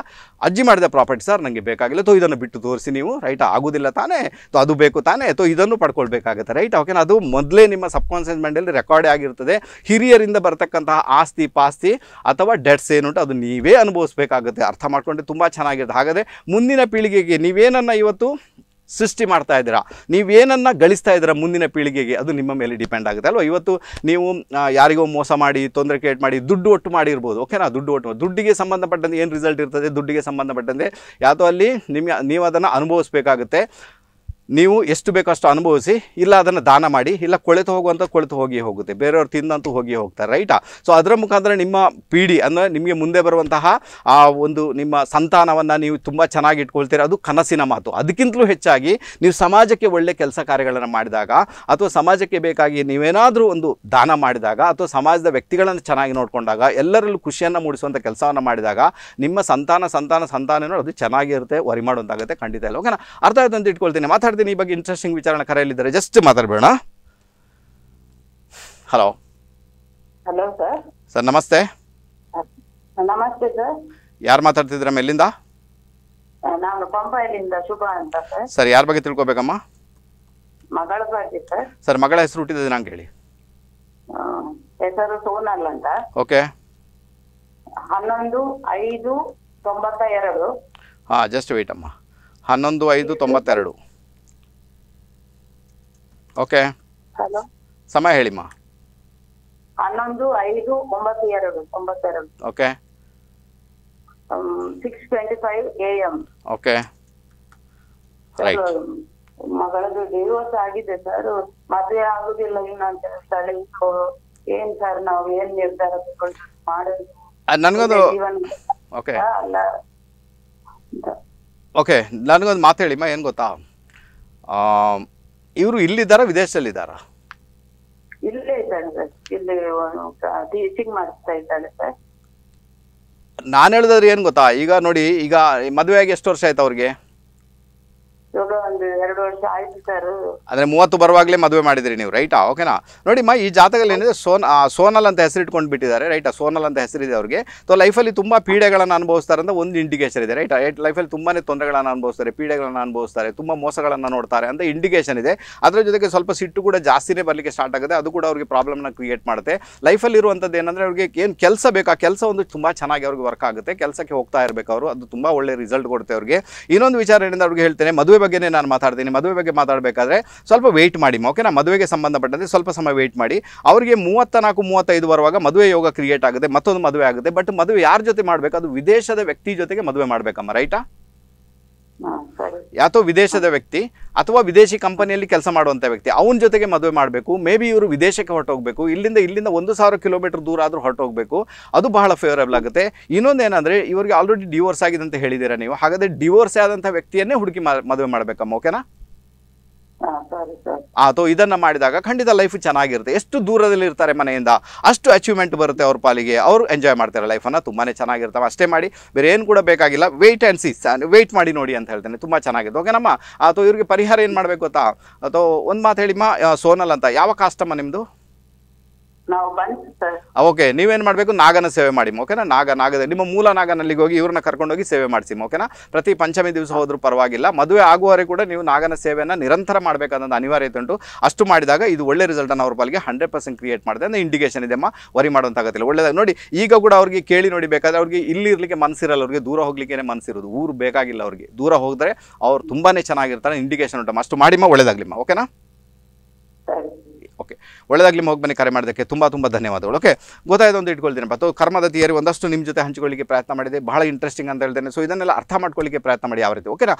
ಅಜ್ಜಿ ಮಾಡಿದ ಪ್ರಾಪರ್ಟಿ ಸರ್ ನನಗೆ ಬೇಕಾಗಿಲ್ಲ ತೋ ಇದನ್ನು ಬಿಟ್ಟು ತೋರಿಸಿ ನೀವು ರೈಟ್ ಆಗೋದಿಲ್ಲ ತಾನೇ ತೊ ಅದು ಬೇಕು ತಾನೇ ತೋ ಇದನ್ನು ಪಡ್ಕೊಳ್ಬೇಕಾಗುತ್ತೆ ರೈಟ್ ಓಕೆನಾ ಅದು ಮೊದಲೇ ನಿಮ್ಮ ಸಬ್ ಮೈಂಡಲ್ಲಿ ರೆಕಾರ್ಡ್ ಆಗಿರ್ತದೆ ಹಿರಿಯರಿಂದ ಬರ್ತಕ್ಕಂತಹ ಆಸ್ತಿ ಪಾಸ್ತಿ ಅಥವಾ ಡೆಟ್ಸ್ ಏನುಂಟು ಅದು ನೀವೇ ಅನುಭವಿಸ್ಬೇಕಾಗುತ್ತೆ ಅರ್ಥ ಮಾಡ್ಕೊಂಡ್ರೆ ತುಂಬ ಚೆನ್ನಾಗಿರುತ್ತೆ ಹಾಗಾದರೆ ಮುಂದಿನ ಪೀಳಿಗೆಗೆ ನೀವೇನನ್ನು ಇವತ್ತು ಸೃಷ್ಟಿ ಮಾಡ್ತಾ ಇದ್ದೀರಾ ನೀವೇನನ್ನು ಗಳಿಸ್ತಾ ಇದ್ದೀರಾ ಮುಂದಿನ ಪೀಳಿಗೆಗೆ ಅದು ನಿಮ್ಮ ಮೇಲೆ ಡಿಪೆಂಡ್ ಆಗುತ್ತೆ ಅಲ್ವಾ ಇವತ್ತು ನೀವು ಯಾರಿಗೋ ಮೋಸ ಮಾಡಿ ತೊಂದರೆ ಕ್ರಿಯೇಟ್ ಮಾಡಿ ದುಡ್ಡು ಒಟ್ಟು ಮಾಡಿರ್ಬೋದು ಓಕೆನಾ ದುಡ್ಡು ಒಟ್ಟು ದುಡ್ಡಿಗೆ ಸಂಬಂಧಪಟ್ಟಂತೆ ಏನು ರಿಸಲ್ಟ್ ಇರ್ತದೆ ದುಡ್ಡಿಗೆ ಸಂಬಂಧಪಟ್ಟಂತೆ ಯಾವುದೋ ಅಲ್ಲಿ ನಿಮಗೆ ನೀವು ಅದನ್ನು ಅನುಭವಿಸ್ಬೇಕಾಗುತ್ತೆ ನೀವು ಎಷ್ಟು ಬೇಕೋ ಅಷ್ಟು ಅನುಭವಿಸಿ ಇಲ್ಲ ಅದನ್ನು ದಾನ ಮಾಡಿ ಇಲ್ಲ ಕೊಳೆತು ಹೋಗುವಂಥ ಕೊಳೆತು ಹೋಗಿ ಹೋಗುತ್ತೆ ಬೇರೆಯವ್ರು ತಿಂದಂತೂ ಹೋಗಿ ಹೋಗ್ತಾರೆ ರೈಟಾ ಸೊ ಅದರ ಮುಖಾಂತರ ನಿಮ್ಮ ಪೀಡಿ ಅಂದರೆ ನಿಮಗೆ ಮುಂದೆ ಬರುವಂತಹ ಆ ಒಂದು ನಿಮ್ಮ ಸಂತಾನವನ್ನು ನೀವು ತುಂಬ ಚೆನ್ನಾಗಿ ಇಟ್ಕೊಳ್ತೀರ ಅದು ಕನಸಿನ ಮಾತು ಅದಕ್ಕಿಂತಲೂ ಹೆಚ್ಚಾಗಿ ನೀವು ಸಮಾಜಕ್ಕೆ ಒಳ್ಳೆಯ ಕೆಲಸ ಕಾರ್ಯಗಳನ್ನು ಮಾಡಿದಾಗ ಅಥವಾ ಸಮಾಜಕ್ಕೆ ಬೇಕಾಗಿ ನೀವೇನಾದರೂ ಒಂದು ದಾನ ಮಾಡಿದಾಗ ಅಥವಾ ಸಮಾಜದ ವ್ಯಕ್ತಿಗಳನ್ನು ಚೆನ್ನಾಗಿ ನೋಡಿಕೊಂಡಾಗ ಎಲ್ಲರಲ್ಲೂ ಖುಷಿಯನ್ನು ಮೂಡಿಸುವಂಥ ಕೆಲಸವನ್ನು ಮಾಡಿದಾಗ ನಿಮ್ಮ ಸಂತಾನ ಸಂತಾನ ಸಂತಾನ ಅದು ಚೆನ್ನಾಗಿರುತ್ತೆ ವರಿ ಮಾಡುವಂತಾಗುತ್ತೆ ಖಂಡಿತ ಇಲ್ಲ ಓಕೆನಾ ಅರ್ಥ ಆಯ್ತು ಅಂತ ಇಟ್ಕೊಳ್ತೀನಿ ಮಾತಾಡ್ತೀನಿ ಮಾತಾಡ್ತೀನಿ ಈ ಬಗ್ಗೆ ಇಂಟ್ರೆಸ್ಟಿಂಗ್ ವಿಚಾರಣೆ ಕರೆಯಲ್ಲಿದ್ದಾರೆ ಜಸ್ಟ್ ಮಾತಾಡಬೇಡ ಹಲೋ ಹಲೋ ಸರ್ ಸರ್ ನಮಸ್ತೆ ನಮಸ್ತೆ ಸರ್ ಯಾರು ಮಾತಾಡ್ತಿದ್ದೀರಮ್ಮ ಎಲ್ಲಿಂದ ನಾನು ಪಂಪಾಯಲಿಂದ ಶುಭ ಅಂತ ಸರ್ ಯಾರ್ ಯಾರ ಬಗ್ಗೆ ತಿಳ್ಕೊಬೇಕಮ್ಮ ಮಗಳ ಬಗ್ಗೆ ಸರ್ ಸರ್ ಮಗಳ ಹೆಸರು ಹುಟ್ಟಿದ ದಿನಾಂಕ ಹೇಳಿ ಹೆಸರು ಸೋನಲ್ ಅಂತ ಓಕೆ ಹನ್ನೊಂದು ಐದು ತೊಂಬತ್ತ ಎರಡು ಹಾ ಜಸ್ಟ್ ವೆಯ್ಟ್ ಅಮ್ಮ ಹನ್ನೊಂದು ಐದು ತೊಂಬತ್ತೆರಡು ಓಕೆ ಹಲೋ ಸಮಯ ಹೇಳಿಮ್ಮ ಹನ್ನೊಂದು ಐದು ಒಂಬತ್ತು ಎರಡು ಒಂಬತ್ತೆರಡು okay six twenty five A M okay ಮಗಳದು ಡಿವೋರ್ಸ್ ಆಗಿದೆ ಸರ್ ಮದುವೆ ಆಗುದಿಲ್ಲ ಇನ್ನು ಅಂತ ಏನ್ ಸರ್ ನಾವು ಏನ್ ನಿರ್ಧಾರ ಮಾಡೋದು ನನ್ಗೊಂದು ಓಕೆ ಓಕೆ ನನಗೊಂದು ಮಾತು ಹೇಳಿಮ್ಮ ಏನ್ ಗೊತ್ತಾ ಇವರು ಇಲ್ಲಿದ್ದಾರಾ ವಿದೇಶದಲ್ಲಿದ್ದಾರ ಇಲ್ಲೇ ನಾನು ಹೇಳಿದ್ರೆ ಏನ್ ಗೊತ್ತಾ ಈಗ ನೋಡಿ ಈಗ ಆಗಿ ಎಷ್ಟು ವರ್ಷ ಆಯ್ತು ಅವ್ರಿಗೆ ಅಂದ್ರೆ ಮೂವತ್ತು ಬರುವಾಗಲೇ ಮದುವೆ ಮಾಡಿದ್ರಿ ನೀವು ರೈಟಾ ಓಕೆನಾ ನೋಡಿ ನೋಡಿಮ್ಮ ಈ ಜಾತಕದಲ್ಲಿ ಏನಿದೆ ಸೋನ್ ಸೋನಲ್ ಅಂತ ಹೆಸರು ಇಟ್ಕೊಂಡು ಬಿಟ್ಟಿದ್ದಾರೆ ರೈಟಾ ಸೋನಲ್ ಅಂತ ಹೆಸರಿದೆ ಅವ್ರಿಗೆ ಸೊ ಲೈಫಲ್ಲಿ ತುಂಬಾ ಪೀಡೆಗಳನ್ನು ಅನುಭವಿಸ್ತಾರೆ ಅಂತ ಒಂದು ಇಂಡಿಕೇಶನ್ ಇದೆ ರೈಟ್ ಏಟ್ ಲೈಫಲ್ಲಿ ತುಂಬಾನೇ ತೊಂದರೆಗಳನ್ನು ಅನುಭವಿಸ್ತಾರೆ ಪೀಡೆಗಳನ್ನು ಅನುಭವಿಸ್ತಾರೆ ತುಂಬಾ ಮೋಸಗಳನ್ನು ನೋಡ್ತಾರೆ ಅಂತ ಇಂಡಿಕೇಶನ್ ಇದೆ ಅದರ ಜೊತೆಗೆ ಸ್ವಲ್ಪ ಸಿಟ್ಟು ಕೂಡ ಜಾಸ್ತಿನೇ ಬರಲಿಕ್ಕೆ ಸ್ಟಾರ್ಟ್ ಆಗುತ್ತೆ ಅದು ಕೂಡ ಅವ್ರಿಗೆ ಪ್ರಾಬ್ಲಮ್ನ ಕ್ರಿಯೇಟ್ ಮಾಡುತ್ತೆ ಲೈಫಲ್ಲಿ ಇರುವಂಥದ್ದು ಏನಂದರೆ ಅವ್ರಿಗೆ ಏನು ಕೆಲಸ ಬೇಕು ಆ ಕೆಲಸ ಒಂದು ತುಂಬ ಚೆನ್ನಾಗಿ ಅವ್ರಿಗೆ ವರ್ಕ್ ಆಗುತ್ತೆ ಕೆಲಸಕ್ಕೆ ಹೋಗ್ತಾ ಇರಬೇಕು ಅವರು ಅದು ತುಂಬ ಒಳ್ಳೆ ರಿಸಲ್ಟ್ ಕೊಡುತ್ತೆ ಅವ್ರಿಗೆ ಇನ್ನೊಂದು ವಿಚಾರ ಏನಂದ್ರೆ ಅವ್ರಿಗೆ ಹೇಳ್ತೇನೆ ಮದುವೆ ಬಗ್ಗೆನೇ ನಾನು ಮಾತಾಡ್ತೀನಿ ಮದುವೆ ಬಗ್ಗೆ ಮಾತಾಡಬೇಕಾದ್ರೆ ಸ್ವಲ್ಪ ವೆಯ್ಟ್ ಮಾಡಿ ಓಕೆನಾ ಮದುವೆಗೆ ಸಂಬಂಧಪಟ್ಟಂತೆ ಸ್ವಲ್ಪ ಸಮಯ ವೆಯ್ಟ್ ಮಾಡಿ ಅವರಿಗೆ ಮೂವತ್ತ ನಾಲ್ಕು ಮೂವತ್ತೈದು ಬರುವಾಗ ಮದುವೆ ಯೋಗ ಕ್ರಿಯೇಟ್ ಆಗುತ್ತೆ ಮತ್ತೊಂದು ಮದುವೆ ಆಗುತ್ತೆ ಬಟ್ ಮದುವೆ ಯಾರ ಜೊತೆ ಮಾಡಬೇಕು ಅದು ವಿದೇಶದ ವ್ಯಕ್ತಿ ಜೊತೆಗೆ ಮದುವೆ ಮಾಡಬೇಕಮ್ಮ ರೈಟಾ ಯಾತೋ ವಿದೇಶದ ವ್ಯಕ್ತಿ ಅಥವಾ ವಿದೇಶಿ ಕಂಪನಿಯಲ್ಲಿ ಕೆಲಸ ಮಾಡುವಂತ ವ್ಯಕ್ತಿ ಅವನ ಜೊತೆಗೆ ಮದುವೆ ಮಾಡಬೇಕು ಮೇ ಬಿ ಇವರು ವಿದೇಶಕ್ಕೆ ಹೊರಟೋಗ್ಬೇಕು ಇಲ್ಲಿಂದ ಇಲ್ಲಿಂದ ಒಂದು ಸಾವಿರ ಕಿಲೋಮೀಟರ್ ದೂರ ಆದರೂ ಹೊರಟೋಗ್ಬೇಕು ಅದು ಬಹಳ ಫೇವರೇಬಲ್ ಆಗುತ್ತೆ ಇನ್ನೊಂದೇನಂದ್ರೆ ಇವರಿಗೆ ಆಲ್ರೆಡಿ ಡಿವೋರ್ಸ್ ಆಗಿದೆ ಅಂತ ಹೇಳಿದ್ದೀರಾ ನೀವು ಹಾಗಾದ್ರೆ ಡಿವೋರ್ಸ್ ಆದಂಥ ವ್ಯಕ್ತಿಯನ್ನೇ ಹುಡುಕಿ ಮದುವೆ ಮಾಡಬೇಕಮ್ಮ ಓಕೆನಾ ಅದು ಇದನ್ನ ಮಾಡಿದಾಗ ಖಂಡಿತ ಲೈಫ್ ಚೆನ್ನಾಗಿರುತ್ತೆ ಎಷ್ಟು ದೂರದಲ್ಲಿ ಇರ್ತಾರೆ ಮನೆಯಿಂದ ಅಷ್ಟು ಅಚೀವ್ಮೆಂಟ್ ಬರುತ್ತೆ ಅವ್ರ ಪಾಲಿಗೆ ಅವರು ಎಂಜಾಯ್ ಮಾಡ್ತಾರೆ ಲೈಫನ್ನು ತುಂಬಾ ಚೆನ್ನಾಗಿರ್ತವೆ ಅಷ್ಟೇ ಮಾಡಿ ಬೇರೆ ಏನು ಕೂಡ ಬೇಕಾಗಿಲ್ಲ ವೆಯ್ಟ್ ಆ್ಯಂಡ್ ಸೀಸ್ ವೆಯ್ಟ್ ಮಾಡಿ ನೋಡಿ ಅಂತ ಹೇಳ್ತೇನೆ ತುಂಬಾ ಚೆನ್ನಾಗಿದೆ ಓಕೆ ನಮ್ಮ ಅಥವಾ ಇವ್ರಿಗೆ ಪರಿಹಾರ ಏನು ಮಾಡಬೇಕು ಗೊತ್ತಾ ಅಥವಾ ಒಂದು ಮಾತು ಹೇಳಿಮ್ಮ ಸೋನಲ್ ಅಂತ ಯಾವ ಕಾಸ್ಟಮ್ಮ ನಿಮ್ಮದು ಓಕೆ ನೀವೇನ್ ಮಾಡ್ಬೇಕು ನಾಗನ ಸೇವೆ ಮಾಡಿ ಓಕೆನಾ ನಾಗ ನಾಗದ ನಿಮ್ಮ ಮೂಲ ನಾಗನಲ್ಲಿಗೆ ಹೋಗಿ ಇವ್ರನ್ನ ಹೋಗಿ ಸೇವೆ ಮಾಡಿಸಿ ಓಕೆನಾ ಪ್ರತಿ ಪಂಚಮಿ ದಿವಸ ಹೋದ್ರೂ ಪರವಾಗಿಲ್ಲ ಮದುವೆ ಆಗುವವರೆ ಕೂಡ ನೀವು ನಾಗನ ಸೇವೆಯನ್ನು ನಿರಂತರ ಮಾಡಬೇಕಾದ ಅನಿವಾರ್ಯತೆ ಉಂಟು ಅಷ್ಟು ಮಾಡಿದಾಗ ಇದು ಒಳ್ಳೆ ಅನ್ನ ಅವ್ರ ಪಾಲಿಗೆ ಹಂಡ್ರೆಡ್ ಪರ್ಸೆಂಟ್ ಕ್ರಿಯೇಟ್ ಮಾಡಿದೆ ಇಂಡಿಕೇಶನ್ ಇದೆ ಇದೆಮ್ಮ ವರಿ ಮಾಡುವಂತಾಗತ್ತಿಲ್ಲ ಒಳ್ಳೆದಾಗ ನೋಡಿ ಈಗ ಕೂಡ ಅವ್ರಿಗೆ ಕೇಳಿ ನೋಡಿ ಬೇಕಾದ್ರೆ ಅವ್ರಿಗೆ ಇರ್ಲಿಕ್ಕೆ ಮನಸ್ಸಿರಲ್ಲ ಅವ್ರಿಗೆ ದೂರ ಹೋಗ್ಲಿಕ್ಕೆ ಮನಸ್ಸಿರೋದು ಊರು ಬೇಕಾಗಿಲ್ಲ ಅವ್ರಿಗೆ ದೂರ ಹೋದ್ರೆ ಅವ್ರು ತುಂಬಾನೇ ಚೆನ್ನಾಗಿರ್ತಾರೆ ಇಂಡಿಕೇಶನ್ ಉಂಟಮ್ಮ ಅಷ್ಟು ಮಾಡಿಮ್ಮ ಒಳ್ಳೇದಾಗ್ಲಿಮ್ಮ ಓಕೆನಾ ಓಕೆ ಒಳ್ಳೆಯದಾಗಲಿ ಬನ್ನಿ ಕರೆ ಮಾಡೋದಕ್ಕೆ ತುಂಬ ತುಂಬ ಧನ್ಯವಾದಗಳು ಓಕೆ ಗೊತ್ತಾಯ್ತು ಒಂದು ಇಟ್ಕೊಳ್ತೀನಿ ಮತ್ತು ಕರ್ಮದ ತಿಯರಿ ಒಂದಷ್ಟು ನಿಮ್ಮ ಜೊತೆ ಹಂಚಿಕೊಳ್ಳಿಕ್ಕೆ ಪ್ರಯತ್ನ ಮಾಡಿದೆ ಬಹಳ ಇಂಟ್ರೆಸ್ಟಿಂಗ್ ಅಂತ ಹೇಳ್ತೇನೆ ಸೊ ಇದನ್ನೆಲ್ಲ ಅರ್ಥ ಮಾಡ್ಕೊಳ್ಳಿಕ್ಕೆ ಪ್ರಯತ್ನ ಮಾಡಿ ಯಾವ ರೀತಿ ಓಕೆನಾ